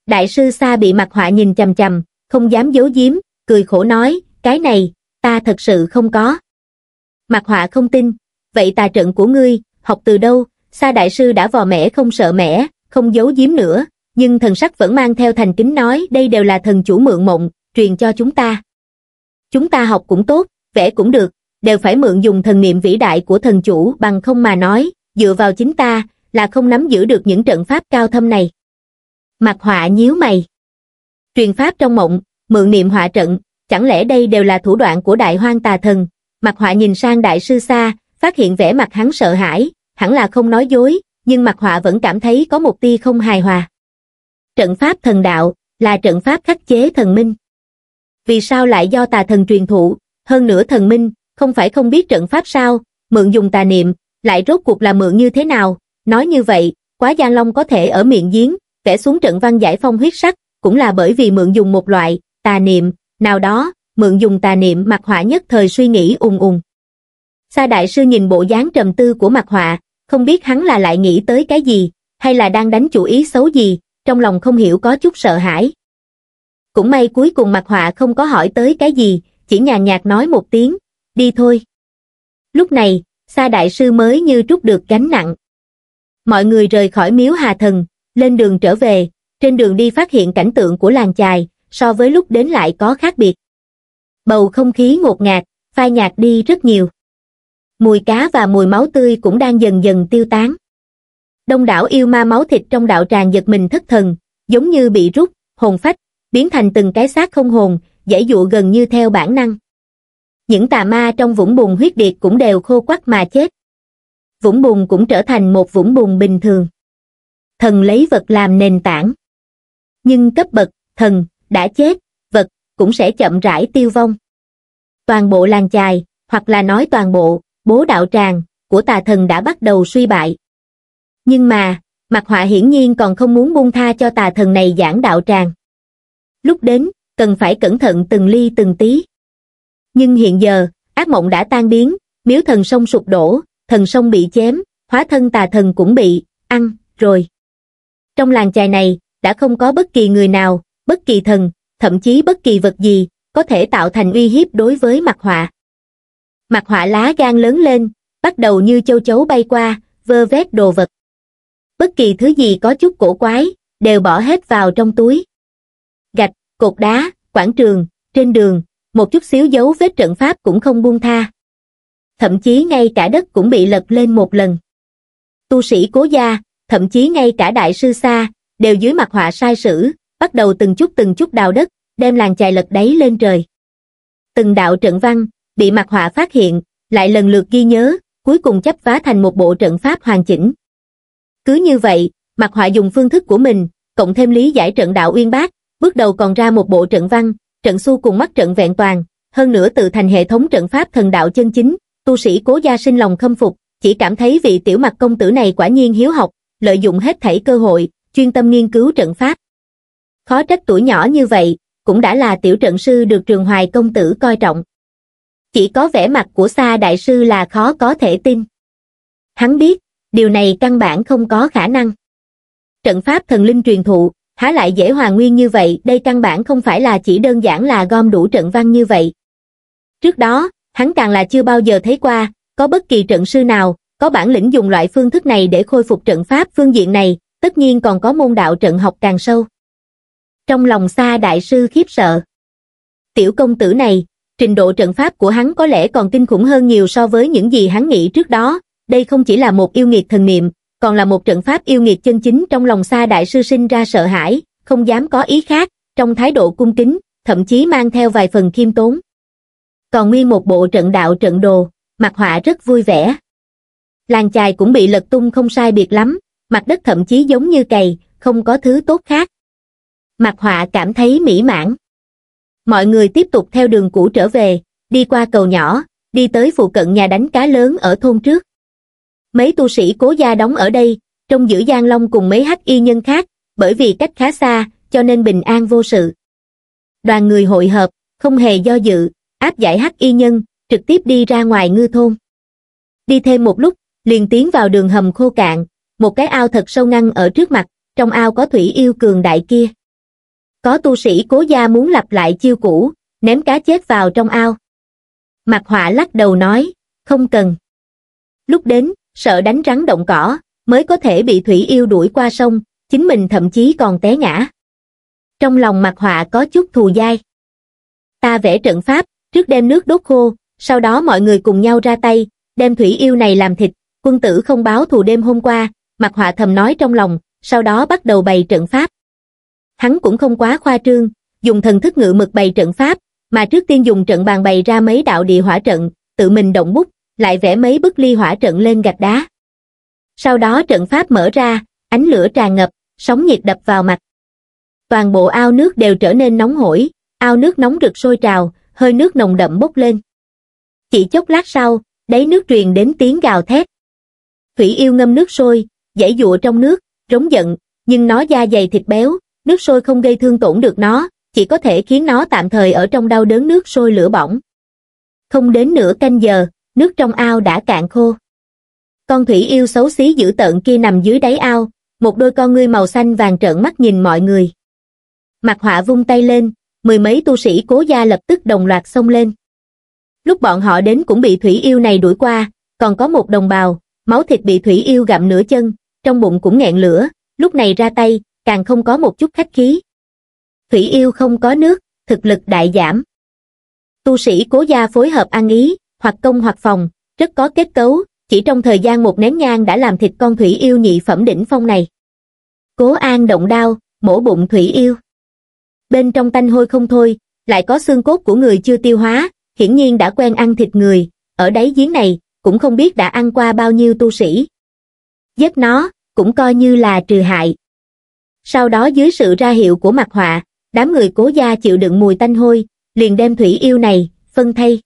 Đại sư xa bị mặt họa nhìn chầm chầm, không dám giấu giếm, cười khổ nói, cái này, ta thật sự không có. Mặt họa không tin, vậy tà trận của ngươi, học từ đâu, Sa Đại Sư đã vò mẻ không sợ mẻ, không giấu giếm nữa, nhưng thần sắc vẫn mang theo thành kính nói đây đều là thần chủ mượn mộng, truyền cho chúng ta. Chúng ta học cũng tốt, vẽ cũng được, đều phải mượn dùng thần niệm vĩ đại của thần chủ bằng không mà nói, dựa vào chính ta, là không nắm giữ được những trận pháp cao thâm này. Mặt họa nhíu mày. Truyền pháp trong mộng, mượn niệm họa trận, chẳng lẽ đây đều là thủ đoạn của đại hoang tà thần? Mặt họa nhìn sang đại sư xa, phát hiện vẻ mặt hắn sợ hãi, hẳn là không nói dối, nhưng mặt họa vẫn cảm thấy có một tia không hài hòa. Trận pháp thần đạo là trận pháp khắc chế thần minh. Vì sao lại do tà thần truyền thụ, hơn nữa thần minh, không phải không biết trận pháp sao, mượn dùng tà niệm, lại rốt cuộc là mượn như thế nào, nói như vậy, quá Giang Long có thể ở miệng giếng, vẽ xuống trận văn giải phong huyết sắc, cũng là bởi vì mượn dùng một loại, tà niệm, nào đó, mượn dùng tà niệm mặc họa nhất thời suy nghĩ ùng ùng. Sa đại sư nhìn bộ dáng trầm tư của mặc họa, không biết hắn là lại nghĩ tới cái gì, hay là đang đánh chủ ý xấu gì, trong lòng không hiểu có chút sợ hãi. Cũng may cuối cùng mặc họa không có hỏi tới cái gì, chỉ nhàn nhạt nói một tiếng, đi thôi. Lúc này, Sa Đại Sư mới như trút được gánh nặng. Mọi người rời khỏi miếu Hà Thần, lên đường trở về, trên đường đi phát hiện cảnh tượng của làng chài, so với lúc đến lại có khác biệt. Bầu không khí ngột ngạt, phai nhạt đi rất nhiều. Mùi cá và mùi máu tươi cũng đang dần dần tiêu tán. Đông đảo yêu ma máu thịt trong đạo tràng giật mình thất thần, giống như bị rút, hồn phách, biến thành từng cái xác không hồn, dễ dụ gần như theo bản năng. Những tà ma trong vũng bùn huyết điệt cũng đều khô quắc mà chết. Vũng bùn cũng trở thành một vũng bùn bình thường. Thần lấy vật làm nền tảng. Nhưng cấp bậc, thần, đã chết, vật, cũng sẽ chậm rãi tiêu vong. Toàn bộ làng chài, hoặc là nói toàn bộ, bố đạo tràng, của tà thần đã bắt đầu suy bại. Nhưng mà, mặt họa hiển nhiên còn không muốn buông tha cho tà thần này giảng đạo tràng. Lúc đến, cần phải cẩn thận từng ly từng tí. Nhưng hiện giờ, ác mộng đã tan biến, miếu thần sông sụp đổ, thần sông bị chém, hóa thân tà thần cũng bị, ăn, rồi. Trong làng chài này, đã không có bất kỳ người nào, bất kỳ thần, thậm chí bất kỳ vật gì, có thể tạo thành uy hiếp đối với mặt họa. Mặt họa lá gan lớn lên, bắt đầu như châu chấu bay qua, vơ vét đồ vật. Bất kỳ thứ gì có chút cổ quái, đều bỏ hết vào trong túi. Gạch, cột đá, quảng trường, trên đường, một chút xíu dấu vết trận pháp cũng không buông tha. Thậm chí ngay cả đất cũng bị lật lên một lần. Tu sĩ cố gia, thậm chí ngay cả đại sư xa, đều dưới mặt họa sai sử, bắt đầu từng chút từng chút đào đất, đem làng chài lật đáy lên trời. Từng đạo trận văn, bị mặt họa phát hiện, lại lần lượt ghi nhớ, cuối cùng chấp phá thành một bộ trận pháp hoàn chỉnh. Cứ như vậy, mặt họa dùng phương thức của mình, cộng thêm lý giải trận đạo uyên bác, bước đầu còn ra một bộ trận văn, trận su cùng mắt trận vẹn toàn, hơn nữa tự thành hệ thống trận pháp thần đạo chân chính, tu sĩ cố gia sinh lòng khâm phục, chỉ cảm thấy vị tiểu mặt công tử này quả nhiên hiếu học, lợi dụng hết thảy cơ hội, chuyên tâm nghiên cứu trận pháp. Khó trách tuổi nhỏ như vậy, cũng đã là tiểu trận sư được trường hoài công tử coi trọng. Chỉ có vẻ mặt của xa Đại Sư là khó có thể tin. Hắn biết, điều này căn bản không có khả năng. Trận pháp thần linh truyền thụ, há lại dễ hòa nguyên như vậy, đây căn bản không phải là chỉ đơn giản là gom đủ trận văn như vậy. Trước đó, hắn càng là chưa bao giờ thấy qua, có bất kỳ trận sư nào, có bản lĩnh dùng loại phương thức này để khôi phục trận pháp phương diện này, tất nhiên còn có môn đạo trận học càng sâu. Trong lòng xa đại sư khiếp sợ. Tiểu công tử này, trình độ trận pháp của hắn có lẽ còn kinh khủng hơn nhiều so với những gì hắn nghĩ trước đó, đây không chỉ là một yêu nghiệt thần niệm, còn là một trận pháp yêu nghiệt chân chính trong lòng xa đại sư sinh ra sợ hãi, không dám có ý khác, trong thái độ cung kính, thậm chí mang theo vài phần khiêm tốn. Còn nguyên một bộ trận đạo trận đồ, mặt họa rất vui vẻ. Làng chài cũng bị lật tung không sai biệt lắm, mặt đất thậm chí giống như cày, không có thứ tốt khác. Mạc Họa cảm thấy mỹ mãn. Mọi người tiếp tục theo đường cũ trở về, đi qua cầu nhỏ, đi tới phụ cận nhà đánh cá lớn ở thôn trước. Mấy tu sĩ cố gia đóng ở đây, trong giữ Giang Long cùng mấy hắc y nhân khác, bởi vì cách khá xa, cho nên bình an vô sự. Đoàn người hội hợp, không hề do dự, áp giải hắc y nhân, trực tiếp đi ra ngoài ngư thôn. Đi thêm một lúc, liền tiến vào đường hầm khô cạn, một cái ao thật sâu ngăn ở trước mặt, trong ao có thủy yêu cường đại kia. Có tu sĩ cố gia muốn lặp lại chiêu cũ, ném cá chết vào trong ao. Mặt họa lắc đầu nói, không cần. Lúc đến, sợ đánh rắn động cỏ, mới có thể bị thủy yêu đuổi qua sông, chính mình thậm chí còn té ngã. Trong lòng mặt họa có chút thù dai. Ta vẽ trận pháp, trước đem nước đốt khô, sau đó mọi người cùng nhau ra tay, đem thủy yêu này làm thịt, quân tử không báo thù đêm hôm qua, mặt họa thầm nói trong lòng, sau đó bắt đầu bày trận pháp hắn cũng không quá khoa trương dùng thần thức ngự mực bày trận pháp mà trước tiên dùng trận bàn bày ra mấy đạo địa hỏa trận tự mình động bút lại vẽ mấy bức ly hỏa trận lên gạch đá sau đó trận pháp mở ra ánh lửa tràn ngập sóng nhiệt đập vào mặt toàn bộ ao nước đều trở nên nóng hổi ao nước nóng rực sôi trào hơi nước nồng đậm bốc lên chỉ chốc lát sau đáy nước truyền đến tiếng gào thét thủy yêu ngâm nước sôi dãy dụa trong nước rống giận nhưng nó da dày thịt béo nước sôi không gây thương tổn được nó, chỉ có thể khiến nó tạm thời ở trong đau đớn nước sôi lửa bỏng. Không đến nửa canh giờ, nước trong ao đã cạn khô. Con thủy yêu xấu xí dữ tợn kia nằm dưới đáy ao, một đôi con ngươi màu xanh vàng trợn mắt nhìn mọi người. Mặt họa vung tay lên, mười mấy tu sĩ cố gia lập tức đồng loạt xông lên. Lúc bọn họ đến cũng bị thủy yêu này đuổi qua, còn có một đồng bào, máu thịt bị thủy yêu gặm nửa chân, trong bụng cũng nghẹn lửa, lúc này ra tay, càng không có một chút khách khí. Thủy yêu không có nước, thực lực đại giảm. Tu sĩ cố gia phối hợp ăn ý, hoặc công hoặc phòng, rất có kết cấu, chỉ trong thời gian một nén nhang đã làm thịt con thủy yêu nhị phẩm đỉnh phong này. Cố an động đao, mổ bụng thủy yêu. Bên trong tanh hôi không thôi, lại có xương cốt của người chưa tiêu hóa, hiển nhiên đã quen ăn thịt người, ở đáy giếng này, cũng không biết đã ăn qua bao nhiêu tu sĩ. Giết nó, cũng coi như là trừ hại, sau đó dưới sự ra hiệu của mặt họa, đám người cố gia chịu đựng mùi tanh hôi, liền đem thủy yêu này, phân thay.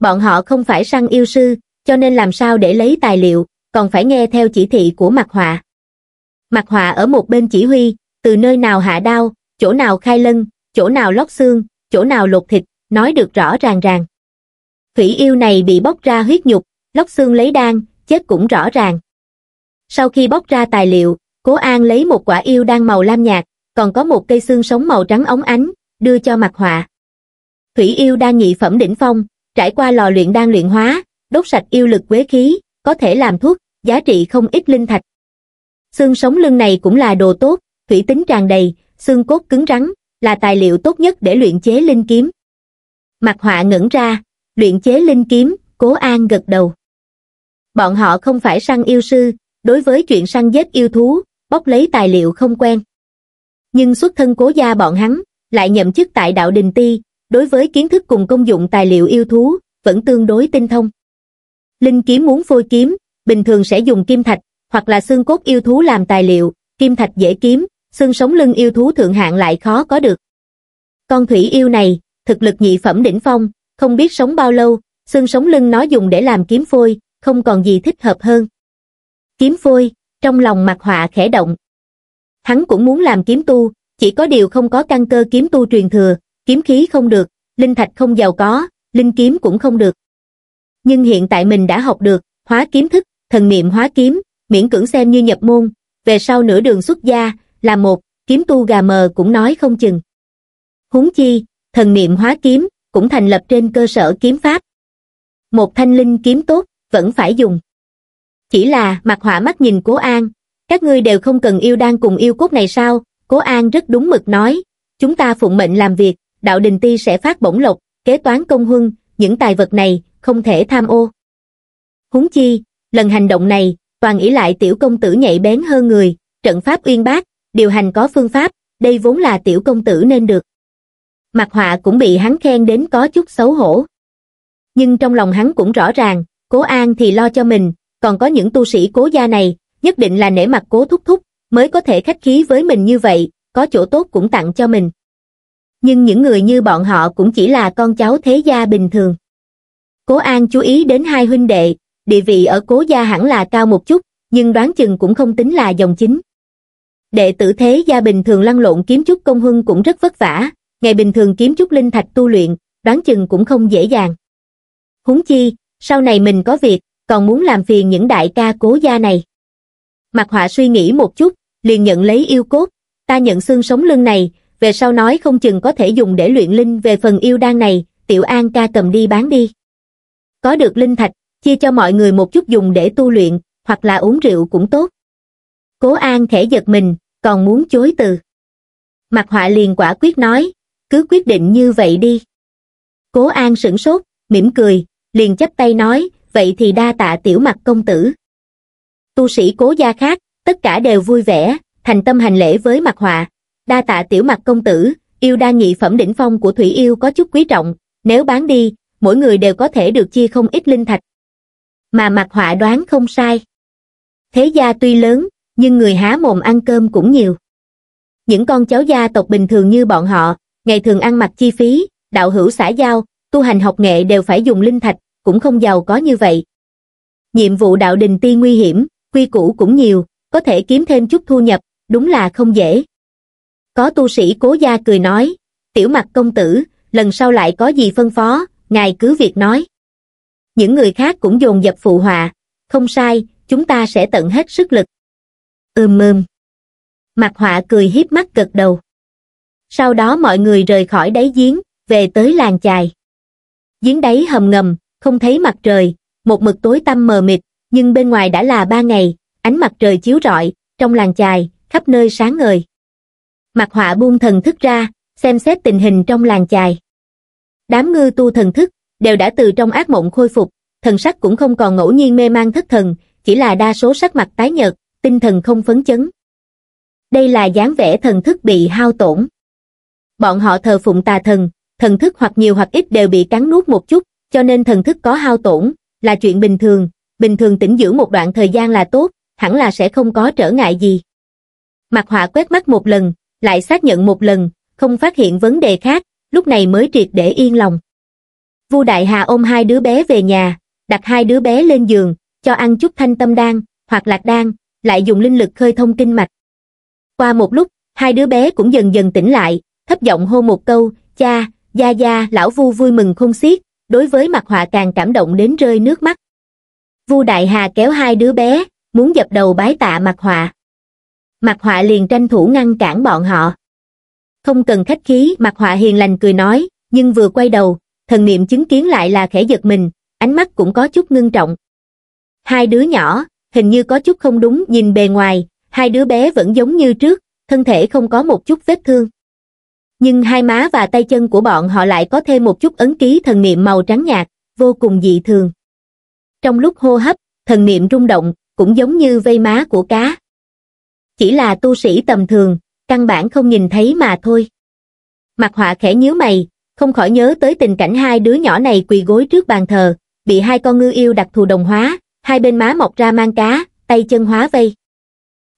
Bọn họ không phải săn yêu sư, cho nên làm sao để lấy tài liệu, còn phải nghe theo chỉ thị của mặt họa. Mặt họa ở một bên chỉ huy, từ nơi nào hạ đao, chỗ nào khai lân, chỗ nào lót xương, chỗ nào lột thịt, nói được rõ ràng ràng. Thủy yêu này bị bóc ra huyết nhục, lóc xương lấy đan, chết cũng rõ ràng. Sau khi bóc ra tài liệu, Cố An lấy một quả yêu đang màu lam nhạt, còn có một cây xương sống màu trắng óng ánh, đưa cho mặt họa. Thủy yêu đang nhị phẩm đỉnh phong, trải qua lò luyện đang luyện hóa, đốt sạch yêu lực quế khí, có thể làm thuốc, giá trị không ít linh thạch. Xương sống lưng này cũng là đồ tốt, thủy tính tràn đầy, xương cốt cứng rắn, là tài liệu tốt nhất để luyện chế linh kiếm. Mặt họa ngẩn ra, luyện chế linh kiếm, cố an gật đầu. Bọn họ không phải săn yêu sư, đối với chuyện săn giết yêu thú, bóc lấy tài liệu không quen. Nhưng xuất thân cố gia bọn hắn, lại nhậm chức tại đạo đình ti, đối với kiến thức cùng công dụng tài liệu yêu thú, vẫn tương đối tinh thông. Linh kiếm muốn phôi kiếm, bình thường sẽ dùng kim thạch, hoặc là xương cốt yêu thú làm tài liệu, kim thạch dễ kiếm, xương sống lưng yêu thú thượng hạng lại khó có được. Con thủy yêu này, thực lực nhị phẩm đỉnh phong, không biết sống bao lâu, xương sống lưng nó dùng để làm kiếm phôi, không còn gì thích hợp hơn. Kiếm phôi, trong lòng mặt họa khẽ động. Hắn cũng muốn làm kiếm tu, chỉ có điều không có căn cơ kiếm tu truyền thừa, kiếm khí không được, linh thạch không giàu có, linh kiếm cũng không được. Nhưng hiện tại mình đã học được, hóa kiếm thức, thần niệm hóa kiếm, miễn cưỡng xem như nhập môn, về sau nửa đường xuất gia, là một, kiếm tu gà mờ cũng nói không chừng. húng chi, thần niệm hóa kiếm, cũng thành lập trên cơ sở kiếm pháp. Một thanh linh kiếm tốt, vẫn phải dùng chỉ là mặt họa mắt nhìn cố an các ngươi đều không cần yêu đang cùng yêu cốt này sao cố an rất đúng mực nói chúng ta phụng mệnh làm việc đạo đình ti sẽ phát bổng lộc kế toán công huân những tài vật này không thể tham ô húng chi lần hành động này toàn ý lại tiểu công tử nhạy bén hơn người trận pháp uyên bác điều hành có phương pháp đây vốn là tiểu công tử nên được mặt họa cũng bị hắn khen đến có chút xấu hổ nhưng trong lòng hắn cũng rõ ràng cố an thì lo cho mình còn có những tu sĩ cố gia này, nhất định là nể mặt cố thúc thúc, mới có thể khách khí với mình như vậy, có chỗ tốt cũng tặng cho mình. Nhưng những người như bọn họ cũng chỉ là con cháu thế gia bình thường. Cố An chú ý đến hai huynh đệ, địa vị ở cố gia hẳn là cao một chút, nhưng đoán chừng cũng không tính là dòng chính. Đệ tử thế gia bình thường lăn lộn kiếm chút công hưng cũng rất vất vả, ngày bình thường kiếm chút linh thạch tu luyện, đoán chừng cũng không dễ dàng. Húng chi, sau này mình có việc, còn muốn làm phiền những đại ca cố gia này. Mặt họa suy nghĩ một chút, liền nhận lấy yêu cốt, ta nhận xương sống lưng này, về sau nói không chừng có thể dùng để luyện linh về phần yêu đan này, tiểu an ca cầm đi bán đi. Có được linh thạch, chia cho mọi người một chút dùng để tu luyện, hoặc là uống rượu cũng tốt. Cố an khẽ giật mình, còn muốn chối từ. Mặt họa liền quả quyết nói, cứ quyết định như vậy đi. Cố an sửng sốt, mỉm cười, liền chấp tay nói, vậy thì đa tạ tiểu mặt công tử. Tu sĩ cố gia khác, tất cả đều vui vẻ, thành tâm hành lễ với mặt họa. Đa tạ tiểu mặt công tử, yêu đa nhị phẩm đỉnh phong của Thủy Yêu có chút quý trọng, nếu bán đi, mỗi người đều có thể được chia không ít linh thạch. Mà mặt họa đoán không sai. Thế gia tuy lớn, nhưng người há mồm ăn cơm cũng nhiều. Những con cháu gia tộc bình thường như bọn họ, ngày thường ăn mặc chi phí, đạo hữu xã giao, tu hành học nghệ đều phải dùng linh thạch, cũng không giàu có như vậy. Nhiệm vụ đạo đình ti nguy hiểm, quy củ cũng nhiều, có thể kiếm thêm chút thu nhập, đúng là không dễ. Có tu sĩ cố gia cười nói, tiểu mặt công tử, lần sau lại có gì phân phó, ngài cứ việc nói. Những người khác cũng dồn dập phụ họa, không sai, chúng ta sẽ tận hết sức lực. Ưm ưm. Mặt họa cười hiếp mắt gật đầu. Sau đó mọi người rời khỏi đáy giếng, về tới làng chài. Giếng đáy hầm ngầm, không thấy mặt trời, một mực tối tăm mờ mịt, nhưng bên ngoài đã là ba ngày, ánh mặt trời chiếu rọi, trong làng chài, khắp nơi sáng ngời. Mặt họa buông thần thức ra, xem xét tình hình trong làng chài. Đám ngư tu thần thức, đều đã từ trong ác mộng khôi phục, thần sắc cũng không còn ngẫu nhiên mê mang thất thần, chỉ là đa số sắc mặt tái nhợt, tinh thần không phấn chấn. Đây là dáng vẻ thần thức bị hao tổn. Bọn họ thờ phụng tà thần, thần thức hoặc nhiều hoặc ít đều bị cắn nuốt một chút, cho nên thần thức có hao tổn, là chuyện bình thường, bình thường tĩnh dưỡng một đoạn thời gian là tốt, hẳn là sẽ không có trở ngại gì. Mặt họa quét mắt một lần, lại xác nhận một lần, không phát hiện vấn đề khác, lúc này mới triệt để yên lòng. Vu Đại Hà ôm hai đứa bé về nhà, đặt hai đứa bé lên giường, cho ăn chút thanh tâm đan, hoặc lạc đan, lại dùng linh lực khơi thông kinh mạch. Qua một lúc, hai đứa bé cũng dần dần tỉnh lại, thấp giọng hô một câu, cha, gia gia, lão vu vui mừng không xiết, đối với mặt họa càng cảm động đến rơi nước mắt vu đại hà kéo hai đứa bé muốn dập đầu bái tạ mặt họa mặt họa liền tranh thủ ngăn cản bọn họ không cần khách khí mặt họa hiền lành cười nói nhưng vừa quay đầu thần niệm chứng kiến lại là khẽ giật mình ánh mắt cũng có chút ngưng trọng hai đứa nhỏ hình như có chút không đúng nhìn bề ngoài hai đứa bé vẫn giống như trước thân thể không có một chút vết thương nhưng hai má và tay chân của bọn họ lại có thêm một chút ấn ký thần niệm màu trắng nhạt, vô cùng dị thường. Trong lúc hô hấp, thần niệm rung động, cũng giống như vây má của cá. Chỉ là tu sĩ tầm thường, căn bản không nhìn thấy mà thôi. Mặt họa khẽ nhíu mày, không khỏi nhớ tới tình cảnh hai đứa nhỏ này quỳ gối trước bàn thờ, bị hai con ngư yêu đặc thù đồng hóa, hai bên má mọc ra mang cá, tay chân hóa vây.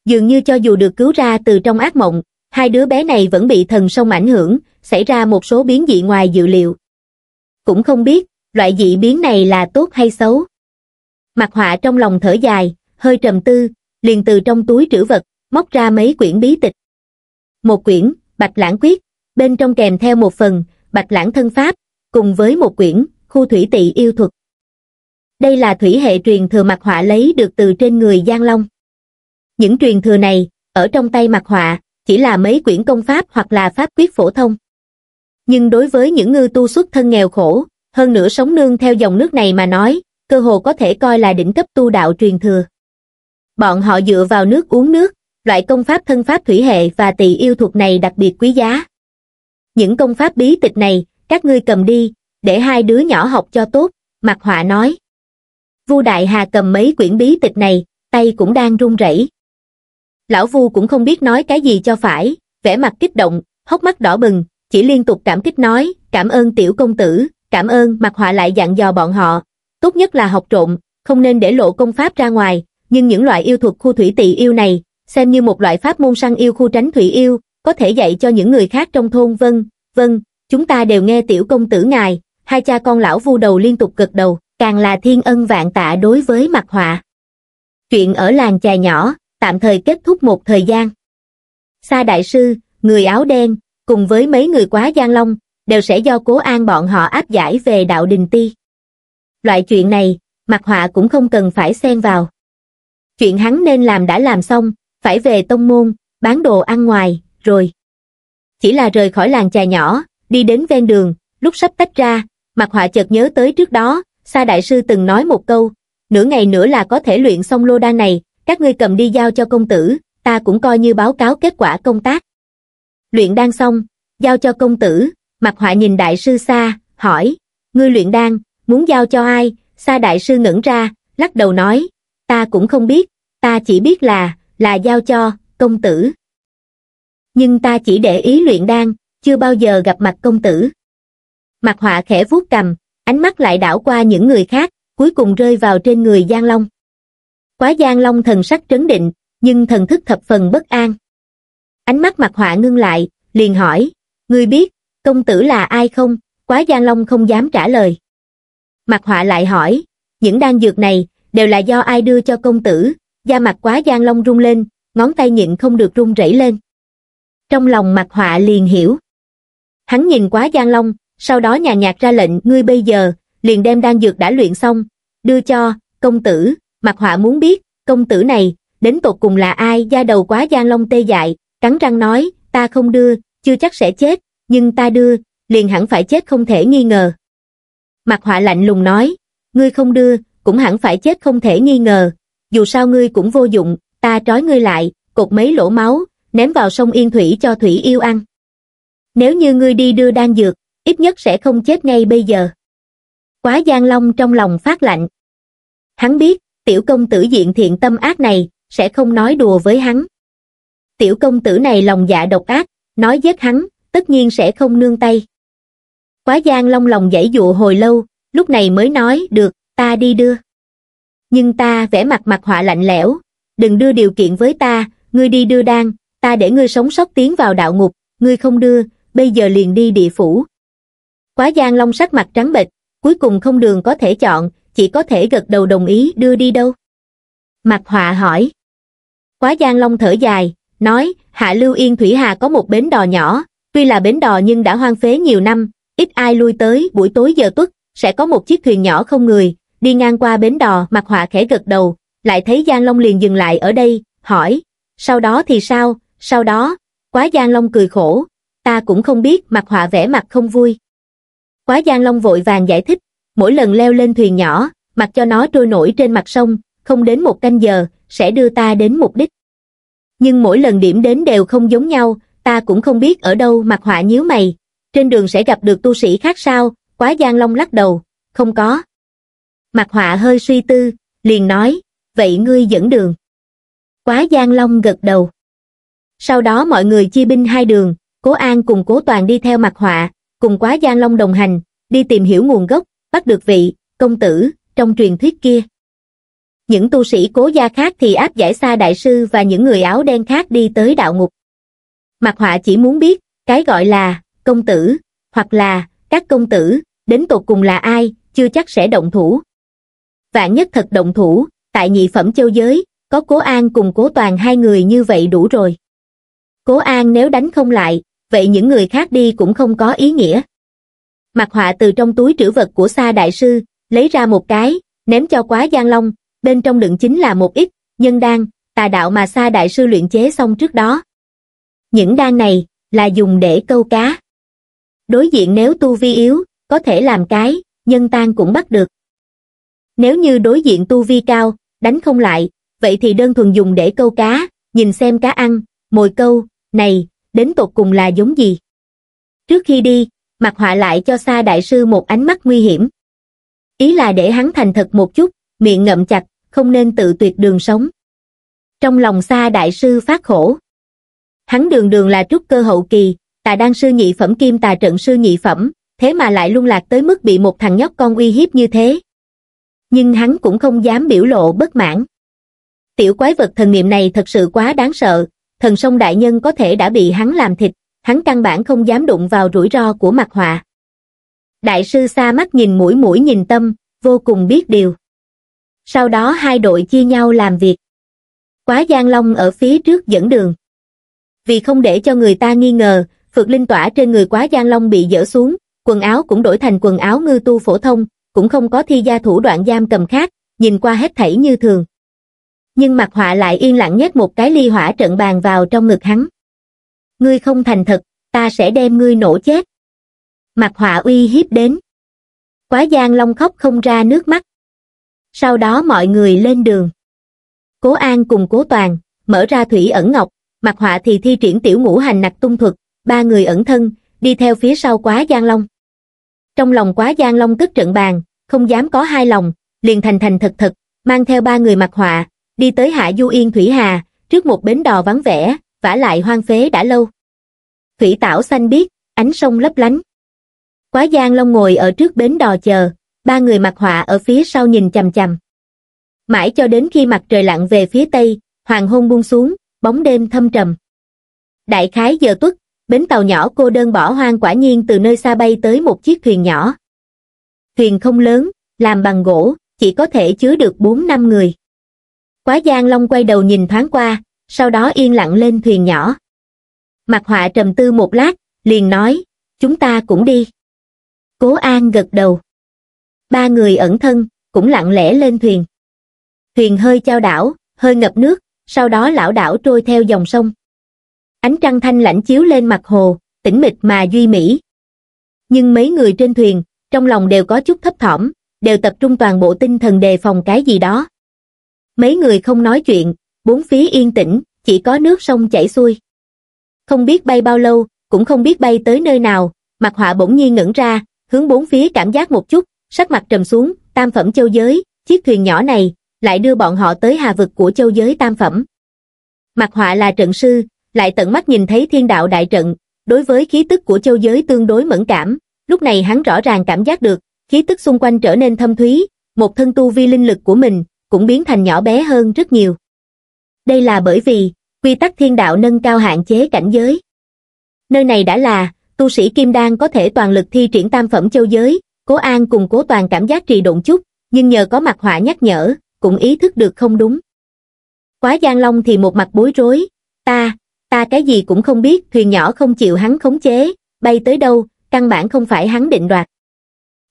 Dường như cho dù được cứu ra từ trong ác mộng, hai đứa bé này vẫn bị thần sông ảnh hưởng, xảy ra một số biến dị ngoài dự liệu. Cũng không biết, loại dị biến này là tốt hay xấu. Mặt họa trong lòng thở dài, hơi trầm tư, liền từ trong túi trữ vật, móc ra mấy quyển bí tịch. Một quyển, Bạch Lãng Quyết, bên trong kèm theo một phần, Bạch Lãng Thân Pháp, cùng với một quyển, Khu Thủy Tị Yêu Thuật. Đây là thủy hệ truyền thừa mặt họa lấy được từ trên người Giang Long. Những truyền thừa này, ở trong tay mặt họa, chỉ là mấy quyển công pháp hoặc là pháp quyết phổ thông. Nhưng đối với những ngư tu xuất thân nghèo khổ, hơn nữa sống nương theo dòng nước này mà nói, cơ hồ có thể coi là đỉnh cấp tu đạo truyền thừa. Bọn họ dựa vào nước uống nước, loại công pháp thân pháp thủy hệ và tỳ yêu thuộc này đặc biệt quý giá. Những công pháp bí tịch này, các ngươi cầm đi, để hai đứa nhỏ học cho tốt, mặt Họa nói. Vu Đại Hà cầm mấy quyển bí tịch này, tay cũng đang run rẩy. Lão Vu cũng không biết nói cái gì cho phải, vẻ mặt kích động, hốc mắt đỏ bừng, chỉ liên tục cảm kích nói, cảm ơn tiểu công tử, cảm ơn mặt họa lại dặn dò bọn họ. Tốt nhất là học trộm, không nên để lộ công pháp ra ngoài, nhưng những loại yêu thuật khu thủy tỵ yêu này, xem như một loại pháp môn săn yêu khu tránh thủy yêu, có thể dạy cho những người khác trong thôn vân, vân, chúng ta đều nghe tiểu công tử ngài, hai cha con lão vu đầu liên tục gật đầu, càng là thiên ân vạn tạ đối với mặt họa. Chuyện ở làng trà nhỏ, tạm thời kết thúc một thời gian. Sa Đại Sư, người áo đen, cùng với mấy người quá Giang Long, đều sẽ do Cố An bọn họ áp giải về đạo đình ti. Loại chuyện này, mặt họa cũng không cần phải xen vào. Chuyện hắn nên làm đã làm xong, phải về tông môn, bán đồ ăn ngoài, rồi. Chỉ là rời khỏi làng trà nhỏ, đi đến ven đường, lúc sắp tách ra, mặt họa chợt nhớ tới trước đó, Sa Đại Sư từng nói một câu, nửa ngày nữa là có thể luyện xong lô đa này, các ngươi cầm đi giao cho công tử ta cũng coi như báo cáo kết quả công tác luyện đan xong giao cho công tử mặt họa nhìn đại sư xa hỏi ngươi luyện đan muốn giao cho ai xa đại sư ngẩn ra lắc đầu nói ta cũng không biết ta chỉ biết là là giao cho công tử nhưng ta chỉ để ý luyện đan chưa bao giờ gặp mặt công tử mặt họa khẽ vuốt cầm ánh mắt lại đảo qua những người khác cuối cùng rơi vào trên người giang long Quá Giang Long thần sắc trấn định, nhưng thần thức thập phần bất an. Ánh mắt mặt họa ngưng lại, liền hỏi, ngươi biết, công tử là ai không? Quá Giang Long không dám trả lời. Mặt họa lại hỏi, những đan dược này, đều là do ai đưa cho công tử? Da mặt Quá Giang Long rung lên, ngón tay nhịn không được rung rẩy lên. Trong lòng mặt họa liền hiểu. Hắn nhìn Quá Giang Long, sau đó nhà nhạt ra lệnh ngươi bây giờ, liền đem đan dược đã luyện xong, đưa cho, công tử, mặt họa muốn biết công tử này đến tột cùng là ai da đầu quá gian long tê dại cắn răng nói ta không đưa chưa chắc sẽ chết nhưng ta đưa liền hẳn phải chết không thể nghi ngờ mặt họa lạnh lùng nói ngươi không đưa cũng hẳn phải chết không thể nghi ngờ dù sao ngươi cũng vô dụng ta trói ngươi lại cột mấy lỗ máu ném vào sông yên thủy cho thủy yêu ăn nếu như ngươi đi đưa đan dược ít nhất sẽ không chết ngay bây giờ quá gian long trong lòng phát lạnh hắn biết tiểu công tử diện thiện tâm ác này, sẽ không nói đùa với hắn. Tiểu công tử này lòng dạ độc ác, nói giết hắn, tất nhiên sẽ không nương tay. Quá giang long lòng dãy dụ hồi lâu, lúc này mới nói, được, ta đi đưa. Nhưng ta vẽ mặt mặt họa lạnh lẽo, đừng đưa điều kiện với ta, ngươi đi đưa đan, ta để ngươi sống sót tiến vào đạo ngục, ngươi không đưa, bây giờ liền đi địa phủ. Quá giang long sắc mặt trắng bệch, cuối cùng không đường có thể chọn, chỉ có thể gật đầu đồng ý đưa đi đâu. Mặt họa hỏi. Quá Giang Long thở dài, nói, Hạ Lưu Yên Thủy Hà có một bến đò nhỏ, tuy là bến đò nhưng đã hoang phế nhiều năm, ít ai lui tới buổi tối giờ tuất, sẽ có một chiếc thuyền nhỏ không người, đi ngang qua bến đò mặt họa khẽ gật đầu, lại thấy Giang Long liền dừng lại ở đây, hỏi, sau đó thì sao, sau đó, quá Giang Long cười khổ, ta cũng không biết mặt họa vẻ mặt không vui. Quá Giang Long vội vàng giải thích, mỗi lần leo lên thuyền nhỏ, mặc cho nó trôi nổi trên mặt sông, không đến một canh giờ, sẽ đưa ta đến mục đích. Nhưng mỗi lần điểm đến đều không giống nhau, ta cũng không biết ở đâu mặt họa nhíu mày, trên đường sẽ gặp được tu sĩ khác sao, quá gian long lắc đầu, không có. Mặt họa hơi suy tư, liền nói, vậy ngươi dẫn đường. Quá gian long gật đầu. Sau đó mọi người chia binh hai đường, cố an cùng cố toàn đi theo mặt họa, cùng quá gian long đồng hành, đi tìm hiểu nguồn gốc, bắt được vị công tử trong truyền thuyết kia. Những tu sĩ cố gia khác thì áp giải xa đại sư và những người áo đen khác đi tới đạo ngục. Mạc Họa chỉ muốn biết, cái gọi là công tử, hoặc là các công tử, đến tột cùng là ai, chưa chắc sẽ động thủ. Vạn nhất thật động thủ, tại nhị phẩm châu giới, có Cố An cùng Cố Toàn hai người như vậy đủ rồi. Cố An nếu đánh không lại, vậy những người khác đi cũng không có ý nghĩa. Mặt họa từ trong túi trữ vật của Sa Đại Sư, lấy ra một cái, ném cho quá Giang Long, bên trong đựng chính là một ít, nhân đan, tà đạo mà Sa Đại Sư luyện chế xong trước đó. Những đan này, là dùng để câu cá. Đối diện nếu tu vi yếu, có thể làm cái, nhân tan cũng bắt được. Nếu như đối diện tu vi cao, đánh không lại, vậy thì đơn thuần dùng để câu cá, nhìn xem cá ăn, mồi câu, này, đến tột cùng là giống gì. Trước khi đi, mặt họa lại cho Sa Đại Sư một ánh mắt nguy hiểm. Ý là để hắn thành thật một chút, miệng ngậm chặt, không nên tự tuyệt đường sống. Trong lòng Sa Đại Sư phát khổ. Hắn đường đường là trúc cơ hậu kỳ, tà đan sư nhị phẩm kim tà trận sư nhị phẩm, thế mà lại lung lạc tới mức bị một thằng nhóc con uy hiếp như thế. Nhưng hắn cũng không dám biểu lộ bất mãn. Tiểu quái vật thần niệm này thật sự quá đáng sợ, thần sông đại nhân có thể đã bị hắn làm thịt, hắn căn bản không dám đụng vào rủi ro của mặt họa đại sư xa mắt nhìn mũi mũi nhìn tâm vô cùng biết điều sau đó hai đội chia nhau làm việc quá giang long ở phía trước dẫn đường vì không để cho người ta nghi ngờ phượt linh tỏa trên người quá giang long bị dỡ xuống quần áo cũng đổi thành quần áo ngư tu phổ thông cũng không có thi gia thủ đoạn giam cầm khác nhìn qua hết thảy như thường nhưng mặt họa lại yên lặng nhét một cái ly hỏa trận bàn vào trong ngực hắn ngươi không thành thật ta sẽ đem ngươi nổ chết mặt họa uy hiếp đến quá giang long khóc không ra nước mắt sau đó mọi người lên đường cố an cùng cố toàn mở ra thủy ẩn ngọc mặt họa thì thi triển tiểu ngũ hành nặc tung thuật ba người ẩn thân đi theo phía sau quá giang long trong lòng quá giang long tức trận bàn không dám có hai lòng liền thành thành thật thật mang theo ba người mặt họa đi tới hạ du yên thủy hà trước một bến đò vắng vẻ vả lại hoang phế đã lâu. Thủy tảo xanh biết ánh sông lấp lánh. Quá Giang Long ngồi ở trước bến đò chờ, ba người mặc họa ở phía sau nhìn chằm chằm. Mãi cho đến khi mặt trời lặn về phía tây, hoàng hôn buông xuống, bóng đêm thâm trầm. Đại khái giờ tuất, bến tàu nhỏ cô đơn bỏ hoang quả nhiên từ nơi xa bay tới một chiếc thuyền nhỏ. Thuyền không lớn, làm bằng gỗ, chỉ có thể chứa được 4 năm người. Quá Giang Long quay đầu nhìn thoáng qua, sau đó yên lặng lên thuyền nhỏ. Mặt họa trầm tư một lát, liền nói, chúng ta cũng đi. Cố An gật đầu. Ba người ẩn thân, cũng lặng lẽ lên thuyền. Thuyền hơi trao đảo, hơi ngập nước, sau đó lão đảo trôi theo dòng sông. Ánh trăng thanh lãnh chiếu lên mặt hồ, tĩnh mịch mà duy mỹ. Nhưng mấy người trên thuyền, trong lòng đều có chút thấp thỏm, đều tập trung toàn bộ tinh thần đề phòng cái gì đó. Mấy người không nói chuyện, bốn phía yên tĩnh, chỉ có nước sông chảy xuôi. Không biết bay bao lâu, cũng không biết bay tới nơi nào, mặt họa bỗng nhiên ngẩn ra, hướng bốn phía cảm giác một chút, sắc mặt trầm xuống, tam phẩm châu giới, chiếc thuyền nhỏ này, lại đưa bọn họ tới hà vực của châu giới tam phẩm. Mặt họa là trận sư, lại tận mắt nhìn thấy thiên đạo đại trận, đối với khí tức của châu giới tương đối mẫn cảm, lúc này hắn rõ ràng cảm giác được, khí tức xung quanh trở nên thâm thúy, một thân tu vi linh lực của mình, cũng biến thành nhỏ bé hơn rất nhiều đây là bởi vì quy tắc thiên đạo nâng cao hạn chế cảnh giới nơi này đã là tu sĩ kim đan có thể toàn lực thi triển tam phẩm châu giới cố an cùng cố toàn cảm giác trì độn chút nhưng nhờ có mặt họa nhắc nhở cũng ý thức được không đúng quá giang long thì một mặt bối rối ta ta cái gì cũng không biết thuyền nhỏ không chịu hắn khống chế bay tới đâu căn bản không phải hắn định đoạt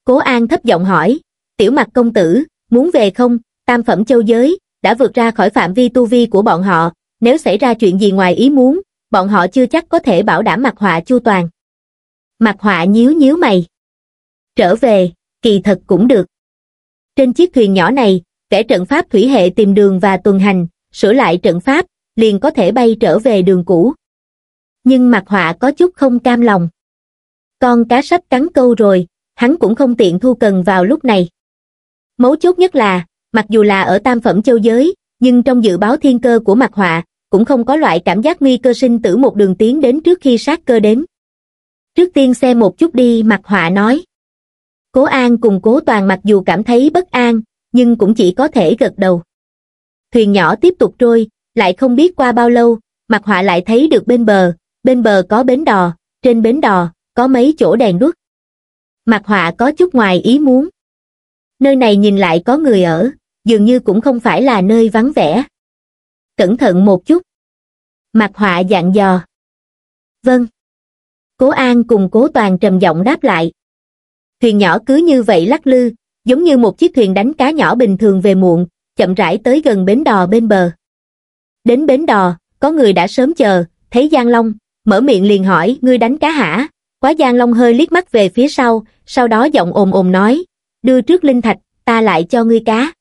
cố an thấp giọng hỏi tiểu mặt công tử muốn về không tam phẩm châu giới đã vượt ra khỏi phạm vi tu vi của bọn họ, nếu xảy ra chuyện gì ngoài ý muốn, bọn họ chưa chắc có thể bảo đảm mặt họa chu toàn. Mặt họa nhíu nhíu mày. Trở về, kỳ thật cũng được. Trên chiếc thuyền nhỏ này, kẻ trận pháp thủy hệ tìm đường và tuần hành, sửa lại trận pháp, liền có thể bay trở về đường cũ. Nhưng mặt họa có chút không cam lòng. Con cá sắp cắn câu rồi, hắn cũng không tiện thu cần vào lúc này. Mấu chốt nhất là, mặc dù là ở tam phẩm châu giới, nhưng trong dự báo thiên cơ của mặt họa, cũng không có loại cảm giác nguy cơ sinh tử một đường tiến đến trước khi sát cơ đến. Trước tiên xem một chút đi mặt họa nói. Cố An cùng Cố Toàn mặc dù cảm thấy bất an, nhưng cũng chỉ có thể gật đầu. Thuyền nhỏ tiếp tục trôi, lại không biết qua bao lâu, mặt họa lại thấy được bên bờ, bên bờ có bến đò, trên bến đò, có mấy chỗ đèn đuốc. Mặt họa có chút ngoài ý muốn. Nơi này nhìn lại có người ở, dường như cũng không phải là nơi vắng vẻ. Cẩn thận một chút. Mặt họa dạng dò. Vâng. Cố An cùng Cố Toàn trầm giọng đáp lại. Thuyền nhỏ cứ như vậy lắc lư, giống như một chiếc thuyền đánh cá nhỏ bình thường về muộn, chậm rãi tới gần bến đò bên bờ. Đến bến đò, có người đã sớm chờ, thấy Giang Long, mở miệng liền hỏi, ngươi đánh cá hả? Quá Giang Long hơi liếc mắt về phía sau, sau đó giọng ồm ồm nói, đưa trước linh thạch, ta lại cho ngươi cá.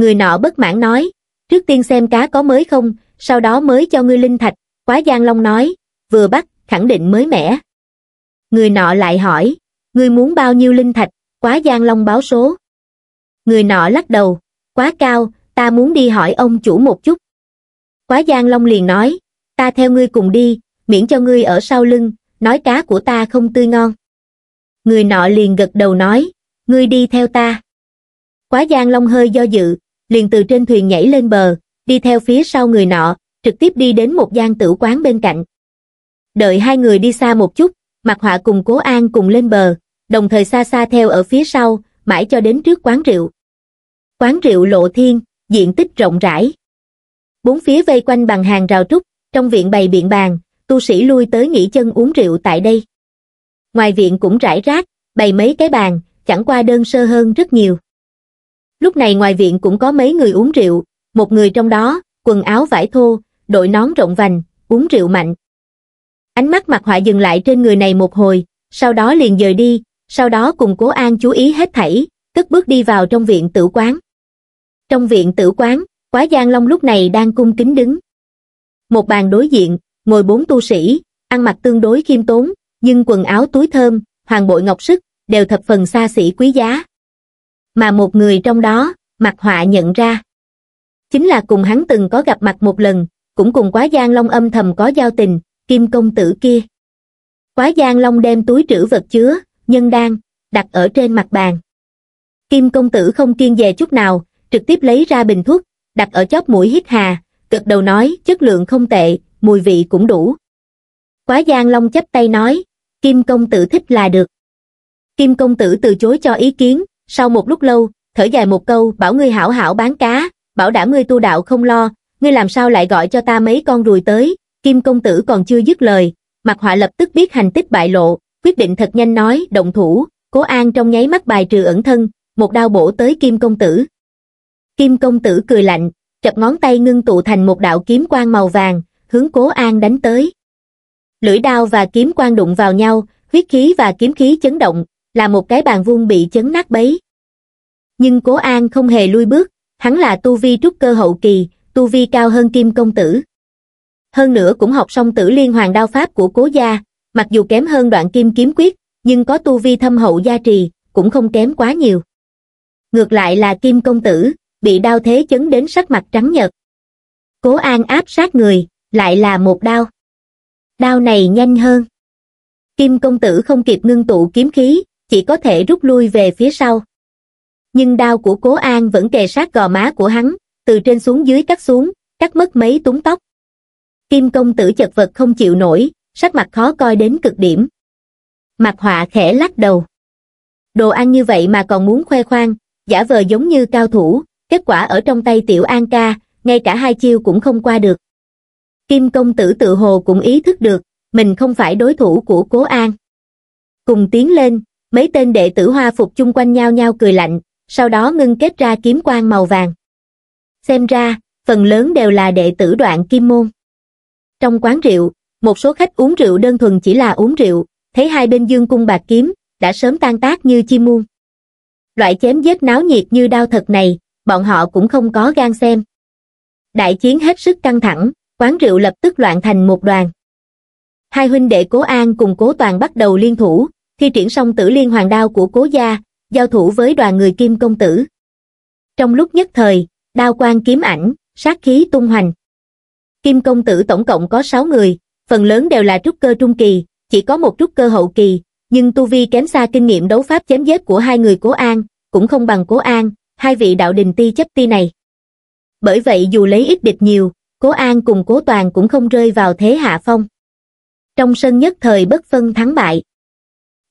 Người nọ bất mãn nói, trước tiên xem cá có mới không, sau đó mới cho ngươi linh thạch, quá Giang Long nói, vừa bắt, khẳng định mới mẻ. Người nọ lại hỏi, ngươi muốn bao nhiêu linh thạch, quá Giang Long báo số. Người nọ lắc đầu, quá cao, ta muốn đi hỏi ông chủ một chút. Quá Giang Long liền nói, ta theo ngươi cùng đi, miễn cho ngươi ở sau lưng, nói cá của ta không tươi ngon. Người nọ liền gật đầu nói, ngươi đi theo ta. Quá Giang Long hơi do dự, liền từ trên thuyền nhảy lên bờ, đi theo phía sau người nọ, trực tiếp đi đến một gian tử quán bên cạnh. Đợi hai người đi xa một chút, mặt Họa cùng Cố An cùng lên bờ, đồng thời xa xa theo ở phía sau, mãi cho đến trước quán rượu. Quán rượu lộ thiên, diện tích rộng rãi. Bốn phía vây quanh bằng hàng rào trúc, trong viện bày biện bàn, tu sĩ lui tới nghỉ chân uống rượu tại đây. Ngoài viện cũng rải rác, bày mấy cái bàn, chẳng qua đơn sơ hơn rất nhiều lúc này ngoài viện cũng có mấy người uống rượu một người trong đó quần áo vải thô đội nón rộng vành uống rượu mạnh ánh mắt mặt họa dừng lại trên người này một hồi sau đó liền dời đi sau đó cùng cố an chú ý hết thảy cất bước đi vào trong viện tử quán trong viện tử quán quá giang long lúc này đang cung kính đứng một bàn đối diện ngồi bốn tu sĩ ăn mặc tương đối khiêm tốn nhưng quần áo túi thơm hoàng bội ngọc sức đều thập phần xa xỉ quý giá mà một người trong đó mặt họa nhận ra chính là cùng hắn từng có gặp mặt một lần cũng cùng quá giang long âm thầm có giao tình kim công tử kia quá giang long đem túi trữ vật chứa nhân đan đặt ở trên mặt bàn kim công tử không kiên dè chút nào trực tiếp lấy ra bình thuốc đặt ở chóp mũi hít hà gật đầu nói chất lượng không tệ mùi vị cũng đủ quá giang long chắp tay nói kim công tử thích là được kim công tử từ chối cho ý kiến sau một lúc lâu, thở dài một câu, bảo ngươi hảo hảo bán cá, bảo đảm ngươi tu đạo không lo, ngươi làm sao lại gọi cho ta mấy con ruồi tới, Kim công tử còn chưa dứt lời, mặt Họa lập tức biết hành tích bại lộ, quyết định thật nhanh nói, động thủ, Cố An trong nháy mắt bài trừ ẩn thân, một đao bổ tới Kim công tử. Kim công tử cười lạnh, chập ngón tay ngưng tụ thành một đạo kiếm quang màu vàng, hướng Cố An đánh tới. Lưỡi đao và kiếm quang đụng vào nhau, huyết khí và kiếm khí chấn động, là một cái bàn vuông bị chấn nát bấy nhưng cố an không hề lui bước hắn là tu vi trúc cơ hậu kỳ tu vi cao hơn kim công tử hơn nữa cũng học xong tử liên hoàng đao pháp của cố gia mặc dù kém hơn đoạn kim kiếm quyết nhưng có tu vi thâm hậu gia trì cũng không kém quá nhiều ngược lại là kim công tử bị đao thế chấn đến sắc mặt trắng nhợt cố an áp sát người lại là một đao đao này nhanh hơn kim công tử không kịp ngưng tụ kiếm khí chỉ có thể rút lui về phía sau. Nhưng đao của Cố An vẫn kề sát gò má của hắn, từ trên xuống dưới cắt xuống, cắt mất mấy túng tóc. Kim công tử chật vật không chịu nổi, sắc mặt khó coi đến cực điểm. Mặt họa khẽ lắc đầu. Đồ ăn như vậy mà còn muốn khoe khoang, giả vờ giống như cao thủ, kết quả ở trong tay tiểu an ca, ngay cả hai chiêu cũng không qua được. Kim công tử tự hồ cũng ý thức được, mình không phải đối thủ của cố an. Cùng tiến lên, mấy tên đệ tử hoa phục chung quanh nhau nhau cười lạnh, sau đó ngưng kết ra kiếm quang màu vàng. Xem ra, phần lớn đều là đệ tử đoạn kim môn. Trong quán rượu, một số khách uống rượu đơn thuần chỉ là uống rượu, thấy hai bên dương cung bạc kiếm, đã sớm tan tác như chim muôn. Loại chém giết náo nhiệt như đao thật này, bọn họ cũng không có gan xem. Đại chiến hết sức căng thẳng, quán rượu lập tức loạn thành một đoàn. Hai huynh đệ Cố An cùng Cố Toàn bắt đầu liên thủ, thi triển xong tử liên hoàng đao của cố gia, giao thủ với đoàn người kim công tử. Trong lúc nhất thời, đao quang kiếm ảnh, sát khí tung hoành. Kim công tử tổng cộng có 6 người, phần lớn đều là trúc cơ trung kỳ, chỉ có một trúc cơ hậu kỳ, nhưng tu vi kém xa kinh nghiệm đấu pháp chém giết của hai người Cố An, cũng không bằng Cố An, hai vị đạo đình ti chấp ti này. Bởi vậy dù lấy ít địch nhiều, Cố An cùng Cố Toàn cũng không rơi vào thế hạ phong. Trong sân nhất thời bất phân thắng bại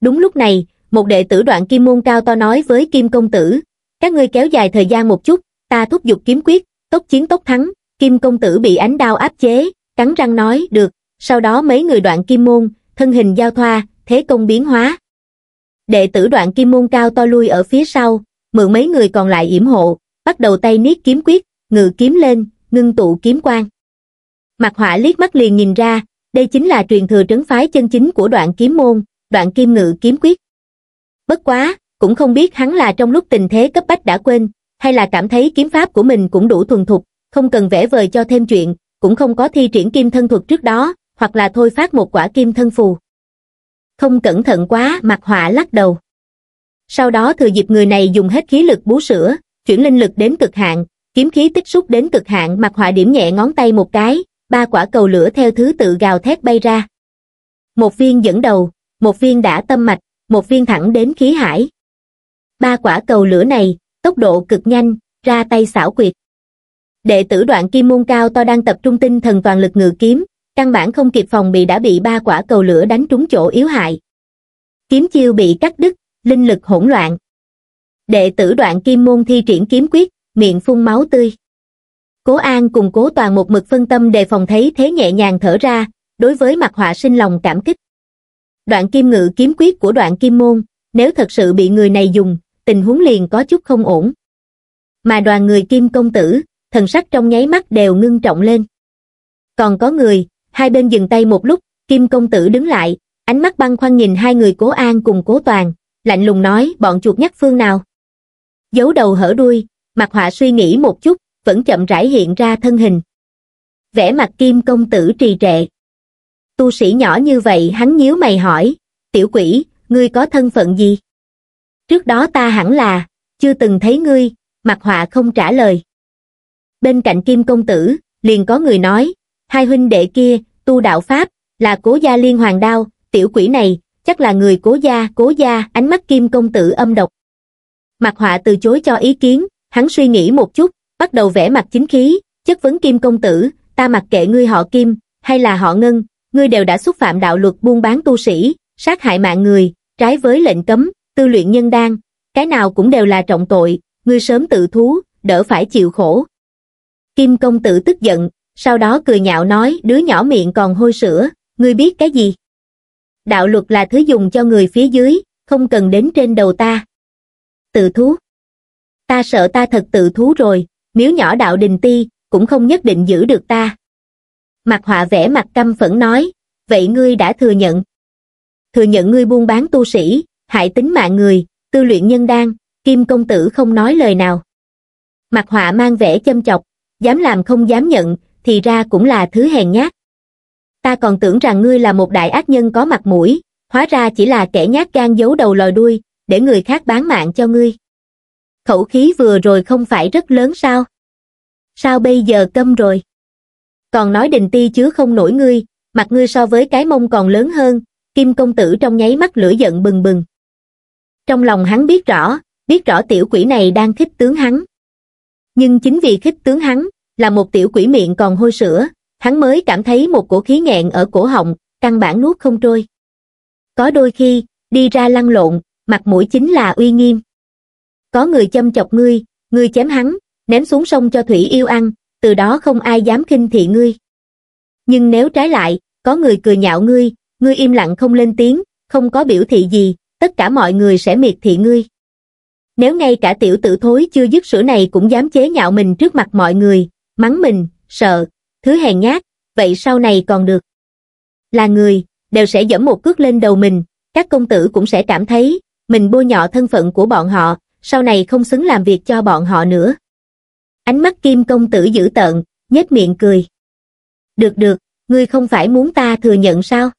đúng lúc này một đệ tử đoạn kim môn cao to nói với kim công tử các ngươi kéo dài thời gian một chút ta thúc giục kiếm quyết tốc chiến tốc thắng kim công tử bị ánh đao áp chế cắn răng nói được sau đó mấy người đoạn kim môn thân hình giao thoa thế công biến hóa đệ tử đoạn kim môn cao to lui ở phía sau mượn mấy người còn lại yểm hộ bắt đầu tay niết kiếm quyết ngự kiếm lên ngưng tụ kiếm quang mặt họa liếc mắt liền nhìn ra đây chính là truyền thừa trấn phái chân chính của đoạn kiếm môn đoạn kim ngự kiếm quyết. Bất quá, cũng không biết hắn là trong lúc tình thế cấp bách đã quên, hay là cảm thấy kiếm pháp của mình cũng đủ thuần thục, không cần vẽ vời cho thêm chuyện, cũng không có thi triển kim thân thuật trước đó, hoặc là thôi phát một quả kim thân phù. Không cẩn thận quá, mặt họa lắc đầu. Sau đó thừa dịp người này dùng hết khí lực bú sữa, chuyển linh lực đến cực hạn, kiếm khí tích xúc đến cực hạn mặt họa điểm nhẹ ngón tay một cái, ba quả cầu lửa theo thứ tự gào thét bay ra. Một viên dẫn đầu, một viên đã tâm mạch, một viên thẳng đến khí hải. Ba quả cầu lửa này, tốc độ cực nhanh, ra tay xảo quyệt. Đệ tử đoạn kim môn cao to đang tập trung tinh thần toàn lực ngự kiếm, căn bản không kịp phòng bị đã bị ba quả cầu lửa đánh trúng chỗ yếu hại. Kiếm chiêu bị cắt đứt, linh lực hỗn loạn. Đệ tử đoạn kim môn thi triển kiếm quyết, miệng phun máu tươi. Cố An cùng cố toàn một mực phân tâm đề phòng thấy thế nhẹ nhàng thở ra, đối với mặt họa sinh lòng cảm kích đoạn kim ngự kiếm quyết của đoạn kim môn, nếu thật sự bị người này dùng, tình huống liền có chút không ổn. Mà đoàn người kim công tử, thần sắc trong nháy mắt đều ngưng trọng lên. Còn có người, hai bên dừng tay một lúc, kim công tử đứng lại, ánh mắt băng khoăn nhìn hai người cố an cùng cố toàn, lạnh lùng nói bọn chuột nhắc phương nào. Giấu đầu hở đuôi, mặt họa suy nghĩ một chút, vẫn chậm rãi hiện ra thân hình. vẽ mặt kim công tử trì trệ tu sĩ nhỏ như vậy hắn nhíu mày hỏi, tiểu quỷ, ngươi có thân phận gì? Trước đó ta hẳn là, chưa từng thấy ngươi, mặt họa không trả lời. Bên cạnh kim công tử, liền có người nói, hai huynh đệ kia, tu đạo Pháp, là cố gia liên hoàng đao, tiểu quỷ này, chắc là người cố gia, cố gia, ánh mắt kim công tử âm độc. Mặt họa từ chối cho ý kiến, hắn suy nghĩ một chút, bắt đầu vẽ mặt chính khí, chất vấn kim công tử, ta mặc kệ ngươi họ kim, hay là họ ngân, ngươi đều đã xúc phạm đạo luật buôn bán tu sĩ, sát hại mạng người, trái với lệnh cấm, tư luyện nhân đan, cái nào cũng đều là trọng tội, ngươi sớm tự thú, đỡ phải chịu khổ. Kim công tử tức giận, sau đó cười nhạo nói đứa nhỏ miệng còn hôi sữa, ngươi biết cái gì? Đạo luật là thứ dùng cho người phía dưới, không cần đến trên đầu ta. Tự thú. Ta sợ ta thật tự thú rồi, nếu nhỏ đạo đình ti, cũng không nhất định giữ được ta mặt Họa vẽ mặt căm phẫn nói, vậy ngươi đã thừa nhận. Thừa nhận ngươi buôn bán tu sĩ, hại tính mạng người, tư luyện nhân đan, Kim công tử không nói lời nào. mặt Họa mang vẻ châm chọc, dám làm không dám nhận, thì ra cũng là thứ hèn nhát. Ta còn tưởng rằng ngươi là một đại ác nhân có mặt mũi, hóa ra chỉ là kẻ nhát gan giấu đầu lòi đuôi, để người khác bán mạng cho ngươi. Khẩu khí vừa rồi không phải rất lớn sao? Sao bây giờ câm rồi? còn nói đình ti chứa không nổi ngươi, mặt ngươi so với cái mông còn lớn hơn, kim công tử trong nháy mắt lửa giận bừng bừng. Trong lòng hắn biết rõ, biết rõ tiểu quỷ này đang khích tướng hắn. Nhưng chính vì khích tướng hắn, là một tiểu quỷ miệng còn hôi sữa, hắn mới cảm thấy một cổ khí nghẹn ở cổ họng, căn bản nuốt không trôi. Có đôi khi, đi ra lăn lộn, mặt mũi chính là uy nghiêm. Có người châm chọc ngươi, ngươi chém hắn, ném xuống sông cho thủy yêu ăn, từ đó không ai dám khinh thị ngươi. Nhưng nếu trái lại, có người cười nhạo ngươi, ngươi im lặng không lên tiếng, không có biểu thị gì, tất cả mọi người sẽ miệt thị ngươi. Nếu ngay cả tiểu tử thối chưa dứt sữa này cũng dám chế nhạo mình trước mặt mọi người, mắng mình, sợ, thứ hèn nhát, vậy sau này còn được. Là người, đều sẽ dẫm một cước lên đầu mình, các công tử cũng sẽ cảm thấy, mình bôi nhọ thân phận của bọn họ, sau này không xứng làm việc cho bọn họ nữa ánh mắt kim công tử dữ tợn nhếch miệng cười được được ngươi không phải muốn ta thừa nhận sao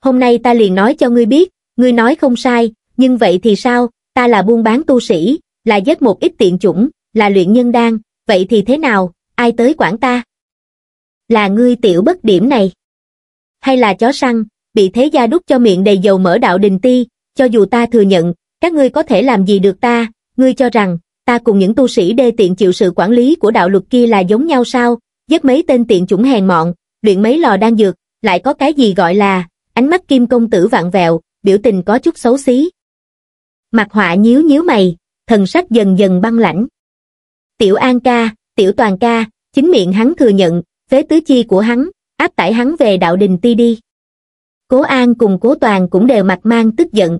hôm nay ta liền nói cho ngươi biết ngươi nói không sai nhưng vậy thì sao ta là buôn bán tu sĩ là giết một ít tiện chủng là luyện nhân đan vậy thì thế nào ai tới quản ta là ngươi tiểu bất điểm này hay là chó săn bị thế gia đút cho miệng đầy dầu mỡ đạo đình ti cho dù ta thừa nhận các ngươi có thể làm gì được ta ngươi cho rằng ta cùng những tu sĩ đê tiện chịu sự quản lý của đạo luật kia là giống nhau sao, giết mấy tên tiện chủng hèn mọn, luyện mấy lò đan dược, lại có cái gì gọi là, ánh mắt kim công tử vạn vẹo, biểu tình có chút xấu xí. Mặt họa nhíu nhíu mày, thần sắc dần dần băng lãnh. Tiểu An ca, tiểu Toàn ca, chính miệng hắn thừa nhận, phế tứ chi của hắn, áp tải hắn về đạo đình ti đi. Cố An cùng Cố Toàn cũng đều mặt mang tức giận.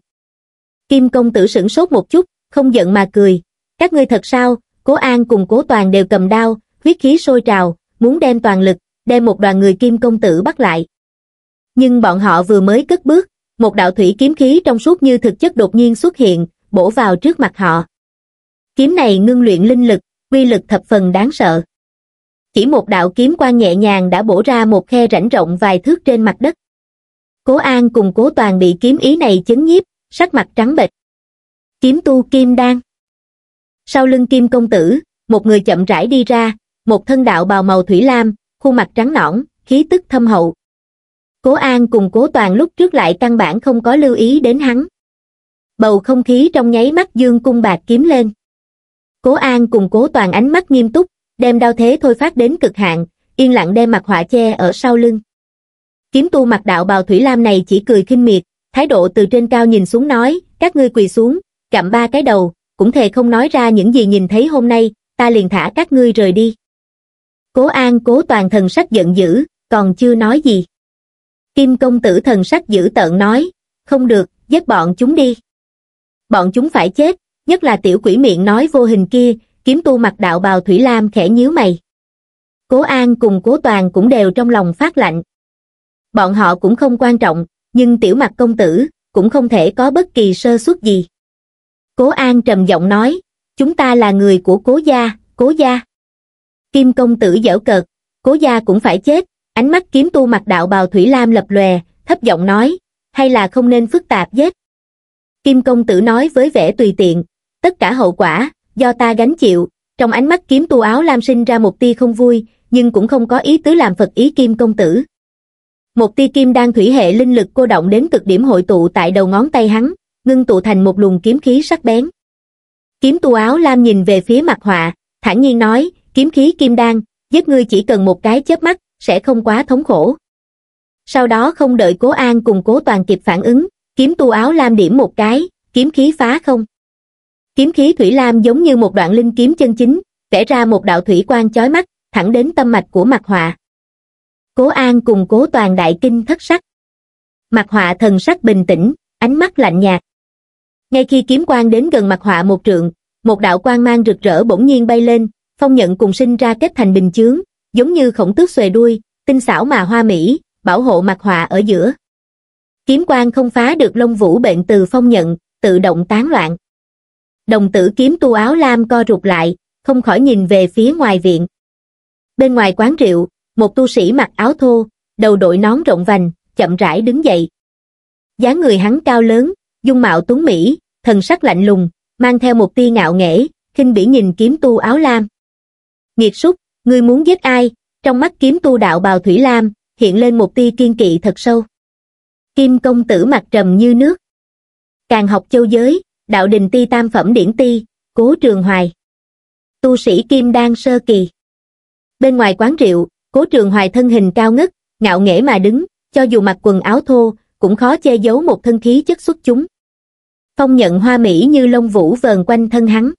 Kim công tử sửng sốt một chút, không giận mà cười, các ngươi thật sao, cố an cùng cố toàn đều cầm đao, huyết khí sôi trào, muốn đem toàn lực, đem một đoàn người kim công tử bắt lại. Nhưng bọn họ vừa mới cất bước, một đạo thủy kiếm khí trong suốt như thực chất đột nhiên xuất hiện, bổ vào trước mặt họ. Kiếm này ngưng luyện linh lực, quy lực thập phần đáng sợ. Chỉ một đạo kiếm quan nhẹ nhàng đã bổ ra một khe rãnh rộng vài thước trên mặt đất. Cố An cùng Cố Toàn bị kiếm ý này chấn nhiếp, sắc mặt trắng bệch. Kiếm tu kim đan sau lưng kim công tử một người chậm rãi đi ra một thân đạo bào màu thủy lam khuôn mặt trắng nõn khí tức thâm hậu cố an cùng cố toàn lúc trước lại căn bản không có lưu ý đến hắn bầu không khí trong nháy mắt dương cung bạc kiếm lên cố an cùng cố toàn ánh mắt nghiêm túc đem đao thế thôi phát đến cực hạn yên lặng đem mặt họa che ở sau lưng kiếm tu mặt đạo bào thủy lam này chỉ cười khinh miệt thái độ từ trên cao nhìn xuống nói các ngươi quỳ xuống cặm ba cái đầu cũng thề không nói ra những gì nhìn thấy hôm nay, ta liền thả các ngươi rời đi. Cố An cố toàn thần sắc giận dữ, còn chưa nói gì. Kim công tử thần sắc dữ tợn nói, không được, giết bọn chúng đi. Bọn chúng phải chết, nhất là tiểu quỷ miệng nói vô hình kia, kiếm tu mặc đạo bào Thủy Lam khẽ nhíu mày. Cố An cùng Cố Toàn cũng đều trong lòng phát lạnh. Bọn họ cũng không quan trọng, nhưng tiểu mặt công tử cũng không thể có bất kỳ sơ suất gì. Cố An trầm giọng nói, chúng ta là người của cố gia, cố gia. Kim công tử dở cợt, cố gia cũng phải chết, ánh mắt kiếm tu mặt đạo bào Thủy Lam lập lòe, thấp giọng nói, hay là không nên phức tạp giết. Kim công tử nói với vẻ tùy tiện, tất cả hậu quả, do ta gánh chịu, trong ánh mắt kiếm tu áo lam sinh ra một tia không vui, nhưng cũng không có ý tứ làm Phật ý kim công tử. Một tia kim đang thủy hệ linh lực cô động đến cực điểm hội tụ tại đầu ngón tay hắn, ngưng tụ thành một luồng kiếm khí sắc bén. Kiếm tu áo lam nhìn về phía mặt họa, thản nhiên nói, kiếm khí kim đan, giết ngươi chỉ cần một cái chớp mắt, sẽ không quá thống khổ. Sau đó không đợi cố an cùng cố toàn kịp phản ứng, kiếm tu áo lam điểm một cái, kiếm khí phá không. Kiếm khí thủy lam giống như một đoạn linh kiếm chân chính, vẽ ra một đạo thủy quang chói mắt, thẳng đến tâm mạch của mặt họa. Cố an cùng cố toàn đại kinh thất sắc. Mặt họa thần sắc bình tĩnh, ánh mắt lạnh nhạt, ngay khi kiếm quang đến gần mặt họa một trượng một đạo quang mang rực rỡ bỗng nhiên bay lên phong nhận cùng sinh ra kết thành bình chướng giống như khổng tước xuề đuôi tinh xảo mà hoa mỹ bảo hộ mặt họa ở giữa kiếm quang không phá được lông vũ bệnh từ phong nhận tự động tán loạn đồng tử kiếm tu áo lam co rụt lại không khỏi nhìn về phía ngoài viện bên ngoài quán rượu một tu sĩ mặc áo thô đầu đội nón rộng vành chậm rãi đứng dậy dáng người hắn cao lớn dung mạo tuấn mỹ, thần sắc lạnh lùng, mang theo một tia ngạo nghễ, khinh bỉ nhìn kiếm tu áo lam. Nghiệt súc, ngươi muốn giết ai? Trong mắt kiếm tu đạo bào thủy lam, hiện lên một tia kiên kỵ thật sâu. Kim công tử mặt trầm như nước. Càng học châu giới, đạo đình ti tam phẩm điển ti, cố trường hoài. Tu sĩ Kim đang sơ kỳ. Bên ngoài quán rượu, cố trường hoài thân hình cao ngất, ngạo nghễ mà đứng, cho dù mặc quần áo thô, cũng khó che giấu một thân khí chất xuất chúng. Phong nhận hoa mỹ như lông vũ vờn quanh thân hắn.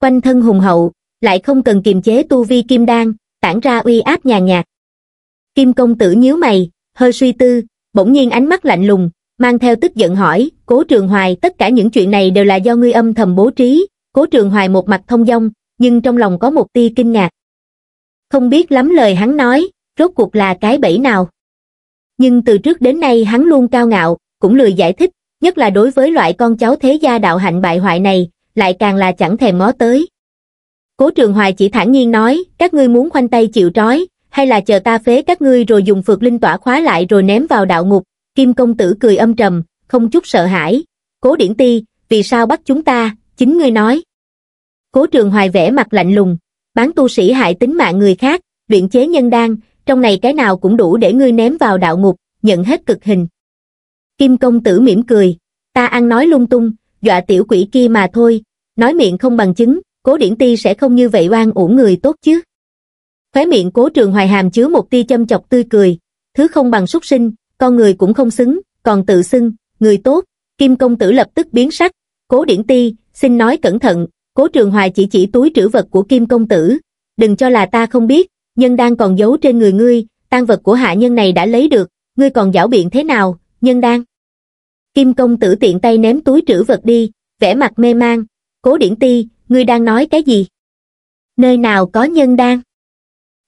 Quanh thân hùng hậu, lại không cần kiềm chế tu vi kim đan, tản ra uy áp nhà nhạt. Kim công tử nhíu mày, hơi suy tư, bỗng nhiên ánh mắt lạnh lùng, mang theo tức giận hỏi, cố trường hoài tất cả những chuyện này đều là do ngươi âm thầm bố trí, cố trường hoài một mặt thông dong, nhưng trong lòng có một tia kinh ngạc. Không biết lắm lời hắn nói, rốt cuộc là cái bẫy nào nhưng từ trước đến nay hắn luôn cao ngạo, cũng lười giải thích, nhất là đối với loại con cháu thế gia đạo hạnh bại hoại này, lại càng là chẳng thèm ngó tới. Cố Trường Hoài chỉ thản nhiên nói, các ngươi muốn khoanh tay chịu trói, hay là chờ ta phế các ngươi rồi dùng phược linh tỏa khóa lại rồi ném vào đạo ngục, Kim Công Tử cười âm trầm, không chút sợ hãi. Cố Điển Ti, vì sao bắt chúng ta, chính ngươi nói. Cố Trường Hoài vẽ mặt lạnh lùng, bán tu sĩ hại tính mạng người khác, luyện chế nhân đan, trong này cái nào cũng đủ để ngươi ném vào đạo ngục, nhận hết cực hình. Kim công tử mỉm cười, ta ăn nói lung tung, dọa tiểu quỷ kia mà thôi, nói miệng không bằng chứng, cố điển ti sẽ không như vậy oan uổng người tốt chứ. Khóe miệng cố trường hoài hàm chứa một tia châm chọc tươi cười, thứ không bằng xuất sinh, con người cũng không xứng, còn tự xưng, người tốt, kim công tử lập tức biến sắc, cố điển ti, xin nói cẩn thận, cố trường hoài chỉ chỉ túi trữ vật của kim công tử, đừng cho là ta không biết, nhân đang còn giấu trên người ngươi, tan vật của hạ nhân này đã lấy được, ngươi còn giảo biện thế nào, nhân đang. Kim công tử tiện tay ném túi trữ vật đi, vẻ mặt mê mang, cố điển ti, ngươi đang nói cái gì? Nơi nào có nhân đang?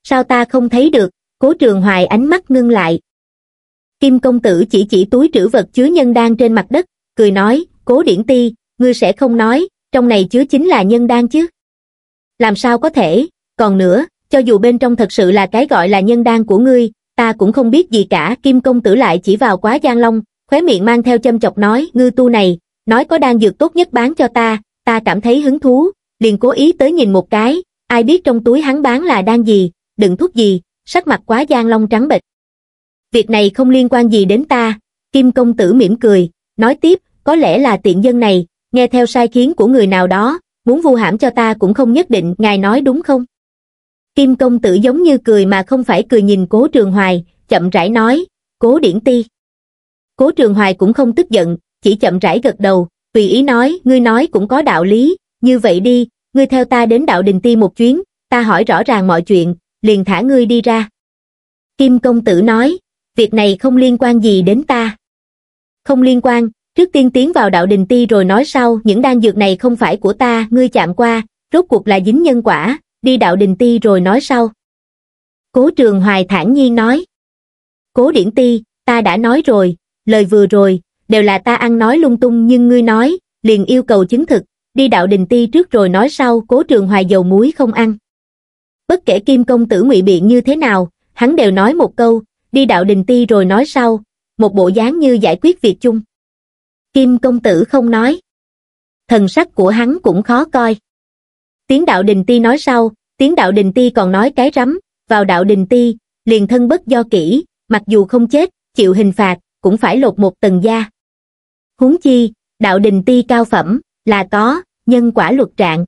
Sao ta không thấy được, cố trường hoài ánh mắt ngưng lại. Kim công tử chỉ chỉ túi trữ vật chứa nhân đang trên mặt đất, cười nói, cố điển ti, ngươi sẽ không nói, trong này chứa chính là nhân đang chứ. Làm sao có thể, còn nữa, cho dù bên trong thật sự là cái gọi là nhân đan của ngươi, ta cũng không biết gì cả. Kim công tử lại chỉ vào quá Giang Long, khóe miệng mang theo châm chọc nói, ngư tu này, nói có đan dược tốt nhất bán cho ta, ta cảm thấy hứng thú, liền cố ý tới nhìn một cái, ai biết trong túi hắn bán là đan gì, đựng thuốc gì, sắc mặt quá Giang Long trắng bệch. Việc này không liên quan gì đến ta, Kim công tử mỉm cười, nói tiếp, có lẽ là tiện dân này, nghe theo sai khiến của người nào đó, muốn vu hãm cho ta cũng không nhất định, ngài nói đúng không? Kim công tử giống như cười mà không phải cười nhìn cố trường hoài, chậm rãi nói, cố điển ti. Cố trường hoài cũng không tức giận, chỉ chậm rãi gật đầu, tùy ý nói, ngươi nói cũng có đạo lý, như vậy đi, ngươi theo ta đến đạo đình ti một chuyến, ta hỏi rõ ràng mọi chuyện, liền thả ngươi đi ra. Kim công tử nói, việc này không liên quan gì đến ta. Không liên quan, trước tiên tiến vào đạo đình ti rồi nói sau, những đan dược này không phải của ta, ngươi chạm qua, rốt cuộc là dính nhân quả, đi đạo đình ti rồi nói sau cố trường hoài thản nhiên nói cố điển ti ta đã nói rồi lời vừa rồi đều là ta ăn nói lung tung nhưng ngươi nói liền yêu cầu chứng thực đi đạo đình ti trước rồi nói sau cố trường hoài dầu muối không ăn bất kể kim công tử ngụy biện như thế nào hắn đều nói một câu đi đạo đình ti rồi nói sau một bộ dáng như giải quyết việc chung kim công tử không nói thần sắc của hắn cũng khó coi tiến đạo đình ti nói sau, tiến đạo đình ti còn nói cái rắm, vào đạo đình ti, liền thân bất do kỹ, mặc dù không chết, chịu hình phạt, cũng phải lột một tầng da. Huống chi, đạo đình ti cao phẩm, là có, nhân quả luật trạng.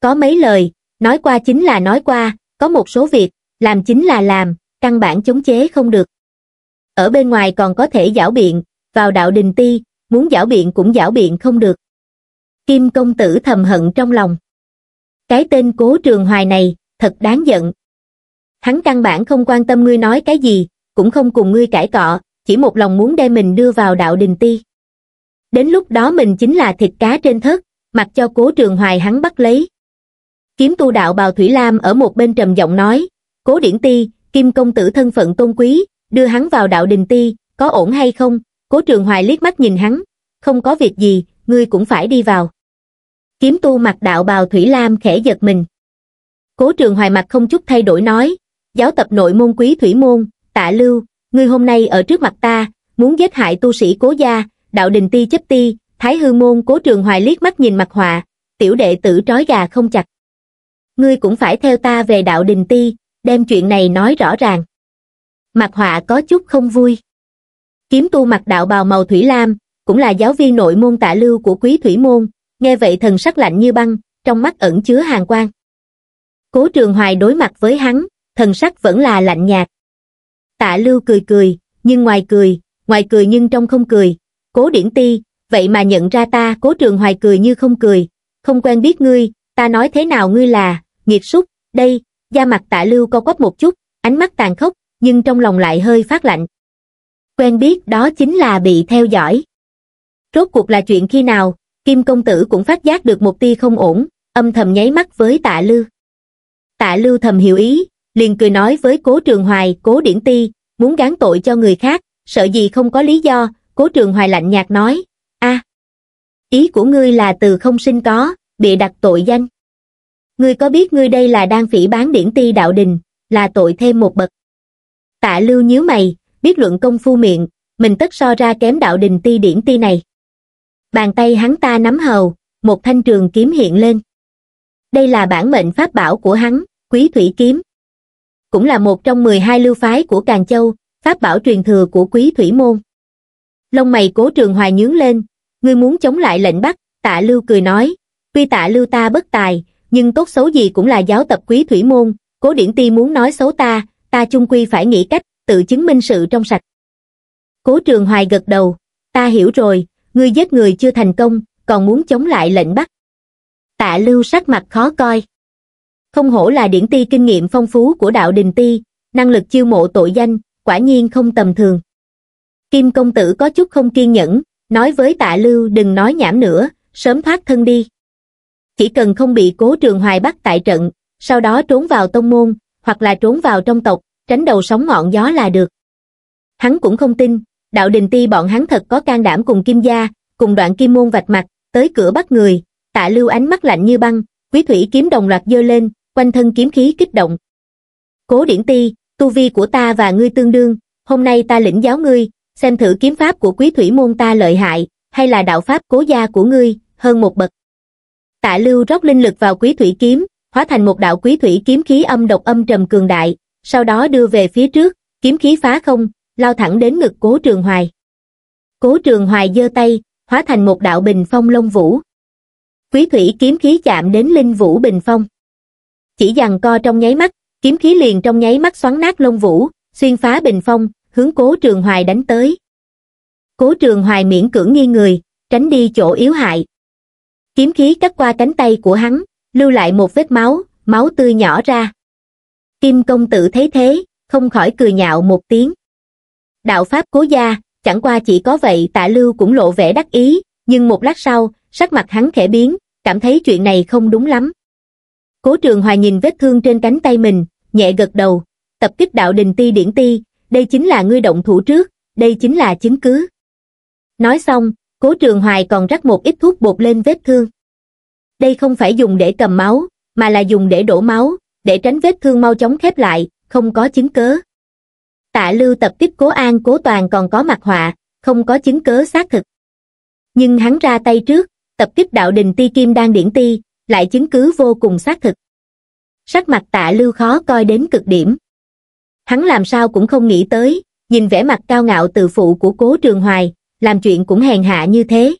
Có mấy lời, nói qua chính là nói qua, có một số việc, làm chính là làm, căn bản chống chế không được. Ở bên ngoài còn có thể giảo biện, vào đạo đình ti, muốn giảo biện cũng giảo biện không được. Kim công tử thầm hận trong lòng. Cái tên cố trường hoài này, thật đáng giận. Hắn căn bản không quan tâm ngươi nói cái gì, cũng không cùng ngươi cãi cọ, chỉ một lòng muốn đem mình đưa vào đạo đình ti. Đến lúc đó mình chính là thịt cá trên thớt, mặc cho cố trường hoài hắn bắt lấy. Kiếm tu đạo bào Thủy Lam ở một bên trầm giọng nói, cố điển ti, kim công tử thân phận tôn quý, đưa hắn vào đạo đình ti, có ổn hay không? Cố trường hoài liếc mắt nhìn hắn, không có việc gì, ngươi cũng phải đi vào kiếm tu mặc đạo bào Thủy Lam khẽ giật mình. Cố trường hoài mặt không chút thay đổi nói, giáo tập nội môn quý Thủy Môn, tạ lưu, ngươi hôm nay ở trước mặt ta, muốn giết hại tu sĩ cố gia, đạo đình ti chấp ti, thái hư môn cố trường hoài liếc mắt nhìn mặt họa, tiểu đệ tử trói gà không chặt. Ngươi cũng phải theo ta về đạo đình ti, đem chuyện này nói rõ ràng. Mặt họa có chút không vui. Kiếm tu mặc đạo bào màu thủy lam, cũng là giáo viên nội môn tạ lưu của quý thủy môn, nghe vậy thần sắc lạnh như băng, trong mắt ẩn chứa hàn quang. Cố trường hoài đối mặt với hắn, thần sắc vẫn là lạnh nhạt. Tạ lưu cười cười, nhưng ngoài cười, ngoài cười nhưng trong không cười. Cố điển ti, vậy mà nhận ra ta cố trường hoài cười như không cười. Không quen biết ngươi, ta nói thế nào ngươi là, nghiệt súc, đây, da mặt tạ lưu co quắp một chút, ánh mắt tàn khốc, nhưng trong lòng lại hơi phát lạnh. Quen biết đó chính là bị theo dõi. Rốt cuộc là chuyện khi nào, Kim công tử cũng phát giác được một tia không ổn, âm thầm nháy mắt với tạ lư. Tạ lưu thầm hiểu ý, liền cười nói với cố trường hoài, cố điển ti, muốn gán tội cho người khác, sợ gì không có lý do, cố trường hoài lạnh nhạt nói, a ý của ngươi là từ không sinh có, bị đặt tội danh. Ngươi có biết ngươi đây là đang phỉ bán điển ti đạo đình, là tội thêm một bậc. Tạ lưu nhíu mày, biết luận công phu miệng, mình tất so ra kém đạo đình ti điển ti này bàn tay hắn ta nắm hầu một thanh trường kiếm hiện lên đây là bản mệnh pháp bảo của hắn quý thủy kiếm cũng là một trong mười hai lưu phái của càn châu pháp bảo truyền thừa của quý thủy môn lông mày cố trường hoài nhướng lên ngươi muốn chống lại lệnh bắt tạ lưu cười nói tuy tạ lưu ta bất tài nhưng tốt xấu gì cũng là giáo tập quý thủy môn cố điển ti muốn nói xấu ta ta chung quy phải nghĩ cách tự chứng minh sự trong sạch cố trường hoài gật đầu ta hiểu rồi ngươi giết người chưa thành công còn muốn chống lại lệnh bắt tạ lưu sắc mặt khó coi không hổ là điển ti kinh nghiệm phong phú của đạo đình ti năng lực chiêu mộ tội danh quả nhiên không tầm thường kim công tử có chút không kiên nhẫn nói với tạ lưu đừng nói nhảm nữa sớm thoát thân đi chỉ cần không bị cố trường hoài bắt tại trận sau đó trốn vào tông môn hoặc là trốn vào trong tộc tránh đầu sóng ngọn gió là được hắn cũng không tin đạo đình ti bọn hắn thật có can đảm cùng kim gia cùng đoạn kim môn vạch mặt tới cửa bắt người tạ lưu ánh mắt lạnh như băng quý thủy kiếm đồng loạt dơ lên quanh thân kiếm khí kích động cố điển ti tu vi của ta và ngươi tương đương hôm nay ta lĩnh giáo ngươi xem thử kiếm pháp của quý thủy môn ta lợi hại hay là đạo pháp cố gia của ngươi hơn một bậc tạ lưu rót linh lực vào quý thủy kiếm hóa thành một đạo quý thủy kiếm khí âm độc âm trầm cường đại sau đó đưa về phía trước kiếm khí phá không lao thẳng đến ngực cố trường hoài. Cố trường hoài giơ tay, hóa thành một đạo bình phong lông vũ. Quý thủy kiếm khí chạm đến linh vũ bình phong. Chỉ dằn co trong nháy mắt, kiếm khí liền trong nháy mắt xoắn nát lông vũ, xuyên phá bình phong, hướng cố trường hoài đánh tới. Cố trường hoài miễn cưỡng nghiêng người, tránh đi chỗ yếu hại. Kiếm khí cắt qua cánh tay của hắn, lưu lại một vết máu, máu tươi nhỏ ra. Kim công tử thấy thế, không khỏi cười nhạo một tiếng đạo pháp cố gia, chẳng qua chỉ có vậy tạ lưu cũng lộ vẻ đắc ý, nhưng một lát sau, sắc mặt hắn khẽ biến, cảm thấy chuyện này không đúng lắm. Cố trường hòa nhìn vết thương trên cánh tay mình, nhẹ gật đầu, tập kích đạo đình ti điển ti, đây chính là ngươi động thủ trước, đây chính là chứng cứ. Nói xong, cố trường hoài còn rắc một ít thuốc bột lên vết thương. Đây không phải dùng để cầm máu, mà là dùng để đổ máu, để tránh vết thương mau chóng khép lại, không có chứng cứ tạ lưu tập kích cố an cố toàn còn có mặt họa không có chứng cớ xác thực nhưng hắn ra tay trước tập kích đạo đình ti kim đang điển ti lại chứng cứ vô cùng xác thực sắc mặt tạ lưu khó coi đến cực điểm hắn làm sao cũng không nghĩ tới nhìn vẻ mặt cao ngạo từ phụ của cố trường hoài làm chuyện cũng hèn hạ như thế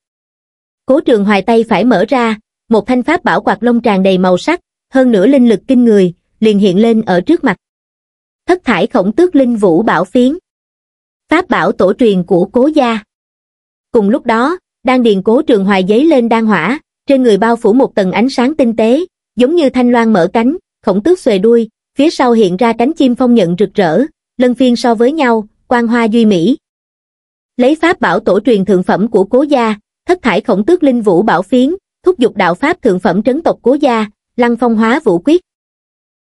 cố trường hoài tay phải mở ra một thanh pháp bảo quạt lông tràn đầy màu sắc hơn nữa linh lực kinh người liền hiện lên ở trước mặt thất thải khổng tước linh vũ bảo phiến. Pháp bảo tổ truyền của cố gia. Cùng lúc đó, đang điền cố trường hoài giấy lên đan hỏa, trên người bao phủ một tầng ánh sáng tinh tế, giống như thanh loan mở cánh, khổng tước xuề đuôi, phía sau hiện ra cánh chim phong nhận rực rỡ, lân phiên so với nhau, quang hoa duy mỹ. Lấy pháp bảo tổ truyền thượng phẩm của cố gia, thất thải khổng tước linh vũ bảo phiến, thúc giục đạo pháp thượng phẩm trấn tộc cố gia, lăng phong hóa vũ quyết.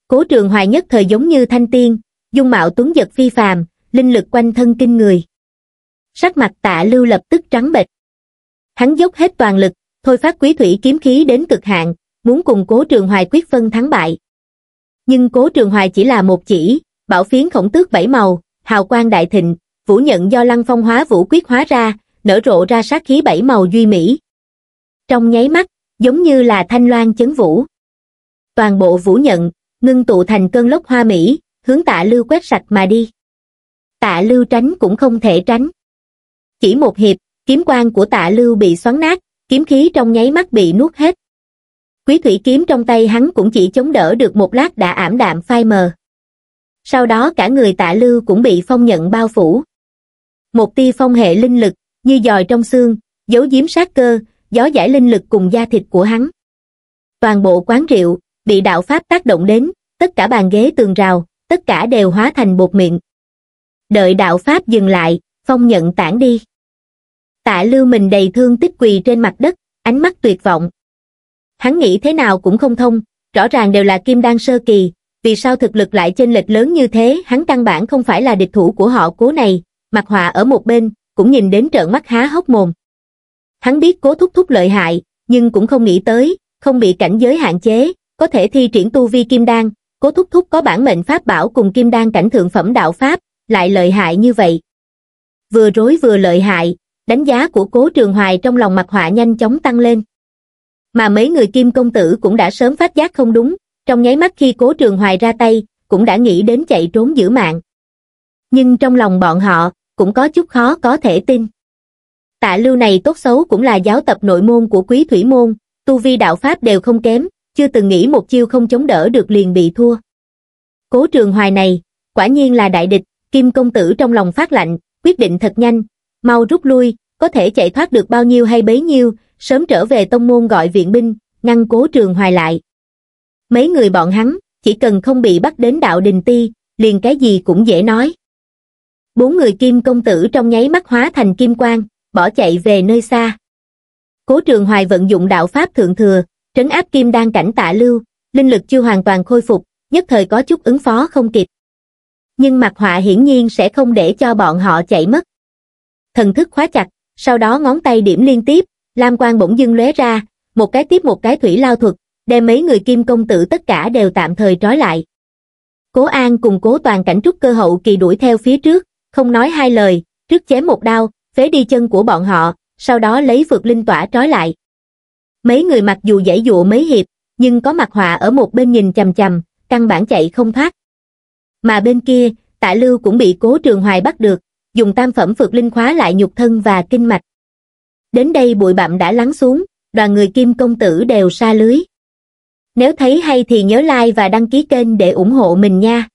Cố trường hoài nhất thời giống như thanh tiên, dung mạo tuấn giật phi phàm linh lực quanh thân kinh người sắc mặt tạ lưu lập tức trắng bệch hắn dốc hết toàn lực thôi phát quý thủy kiếm khí đến cực hạn muốn cùng cố trường hoài quyết phân thắng bại nhưng cố trường hoài chỉ là một chỉ bảo phiến khổng tước bảy màu hào quang đại thịnh vũ nhận do lăng phong hóa vũ quyết hóa ra nở rộ ra sát khí bảy màu duy mỹ trong nháy mắt giống như là thanh loan chấn vũ toàn bộ vũ nhận ngưng tụ thành cơn lốc hoa mỹ hướng tạ lưu quét sạch mà đi. Tạ lưu tránh cũng không thể tránh. Chỉ một hiệp, kiếm quan của tạ lưu bị xoắn nát, kiếm khí trong nháy mắt bị nuốt hết. Quý thủy kiếm trong tay hắn cũng chỉ chống đỡ được một lát đã ảm đạm phai mờ. Sau đó cả người tạ lưu cũng bị phong nhận bao phủ. Một tia phong hệ linh lực, như dòi trong xương, giấu giếm sát cơ, gió giải linh lực cùng da thịt của hắn. Toàn bộ quán rượu, bị đạo pháp tác động đến, tất cả bàn ghế tường rào, tất cả đều hóa thành bột miệng. Đợi đạo Pháp dừng lại, phong nhận tản đi. Tạ lưu mình đầy thương tích quỳ trên mặt đất, ánh mắt tuyệt vọng. Hắn nghĩ thế nào cũng không thông, rõ ràng đều là kim đan sơ kỳ, vì sao thực lực lại chênh lệch lớn như thế hắn căn bản không phải là địch thủ của họ cố này, mặt họa ở một bên, cũng nhìn đến trợn mắt há hốc mồm. Hắn biết cố thúc thúc lợi hại, nhưng cũng không nghĩ tới, không bị cảnh giới hạn chế, có thể thi triển tu vi kim đan, cố thúc thúc có bản mệnh pháp bảo cùng kim đan cảnh thượng phẩm đạo pháp, lại lợi hại như vậy. Vừa rối vừa lợi hại, đánh giá của cố trường hoài trong lòng mặt họa nhanh chóng tăng lên. Mà mấy người kim công tử cũng đã sớm phát giác không đúng, trong nháy mắt khi cố trường hoài ra tay, cũng đã nghĩ đến chạy trốn giữ mạng. Nhưng trong lòng bọn họ, cũng có chút khó có thể tin. Tạ lưu này tốt xấu cũng là giáo tập nội môn của quý thủy môn, tu vi đạo pháp đều không kém, chưa từng nghĩ một chiêu không chống đỡ được liền bị thua. Cố trường hoài này, quả nhiên là đại địch, kim công tử trong lòng phát lạnh, quyết định thật nhanh, mau rút lui, có thể chạy thoát được bao nhiêu hay bấy nhiêu, sớm trở về tông môn gọi viện binh, ngăn cố trường hoài lại. Mấy người bọn hắn, chỉ cần không bị bắt đến đạo đình ti, liền cái gì cũng dễ nói. Bốn người kim công tử trong nháy mắt hóa thành kim quang, bỏ chạy về nơi xa. Cố trường hoài vận dụng đạo pháp thượng thừa, trấn áp kim đan cảnh tạ lưu linh lực chưa hoàn toàn khôi phục nhất thời có chút ứng phó không kịp nhưng mặt họa hiển nhiên sẽ không để cho bọn họ chạy mất thần thức khóa chặt sau đó ngón tay điểm liên tiếp lam quang bỗng dưng lóe ra một cái tiếp một cái thủy lao thuật đem mấy người kim công tử tất cả đều tạm thời trói lại cố an cùng cố toàn cảnh trúc cơ hậu kỳ đuổi theo phía trước không nói hai lời trước chém một đao phế đi chân của bọn họ sau đó lấy vượt linh tỏa trói lại mấy người mặc dù dãy dụa mấy hiệp nhưng có mặt họa ở một bên nhìn chằm chằm căn bản chạy không thoát mà bên kia tạ lưu cũng bị cố trường hoài bắt được dùng tam phẩm phược linh khóa lại nhục thân và kinh mạch đến đây bụi bặm đã lắng xuống đoàn người kim công tử đều xa lưới nếu thấy hay thì nhớ like và đăng ký kênh để ủng hộ mình nha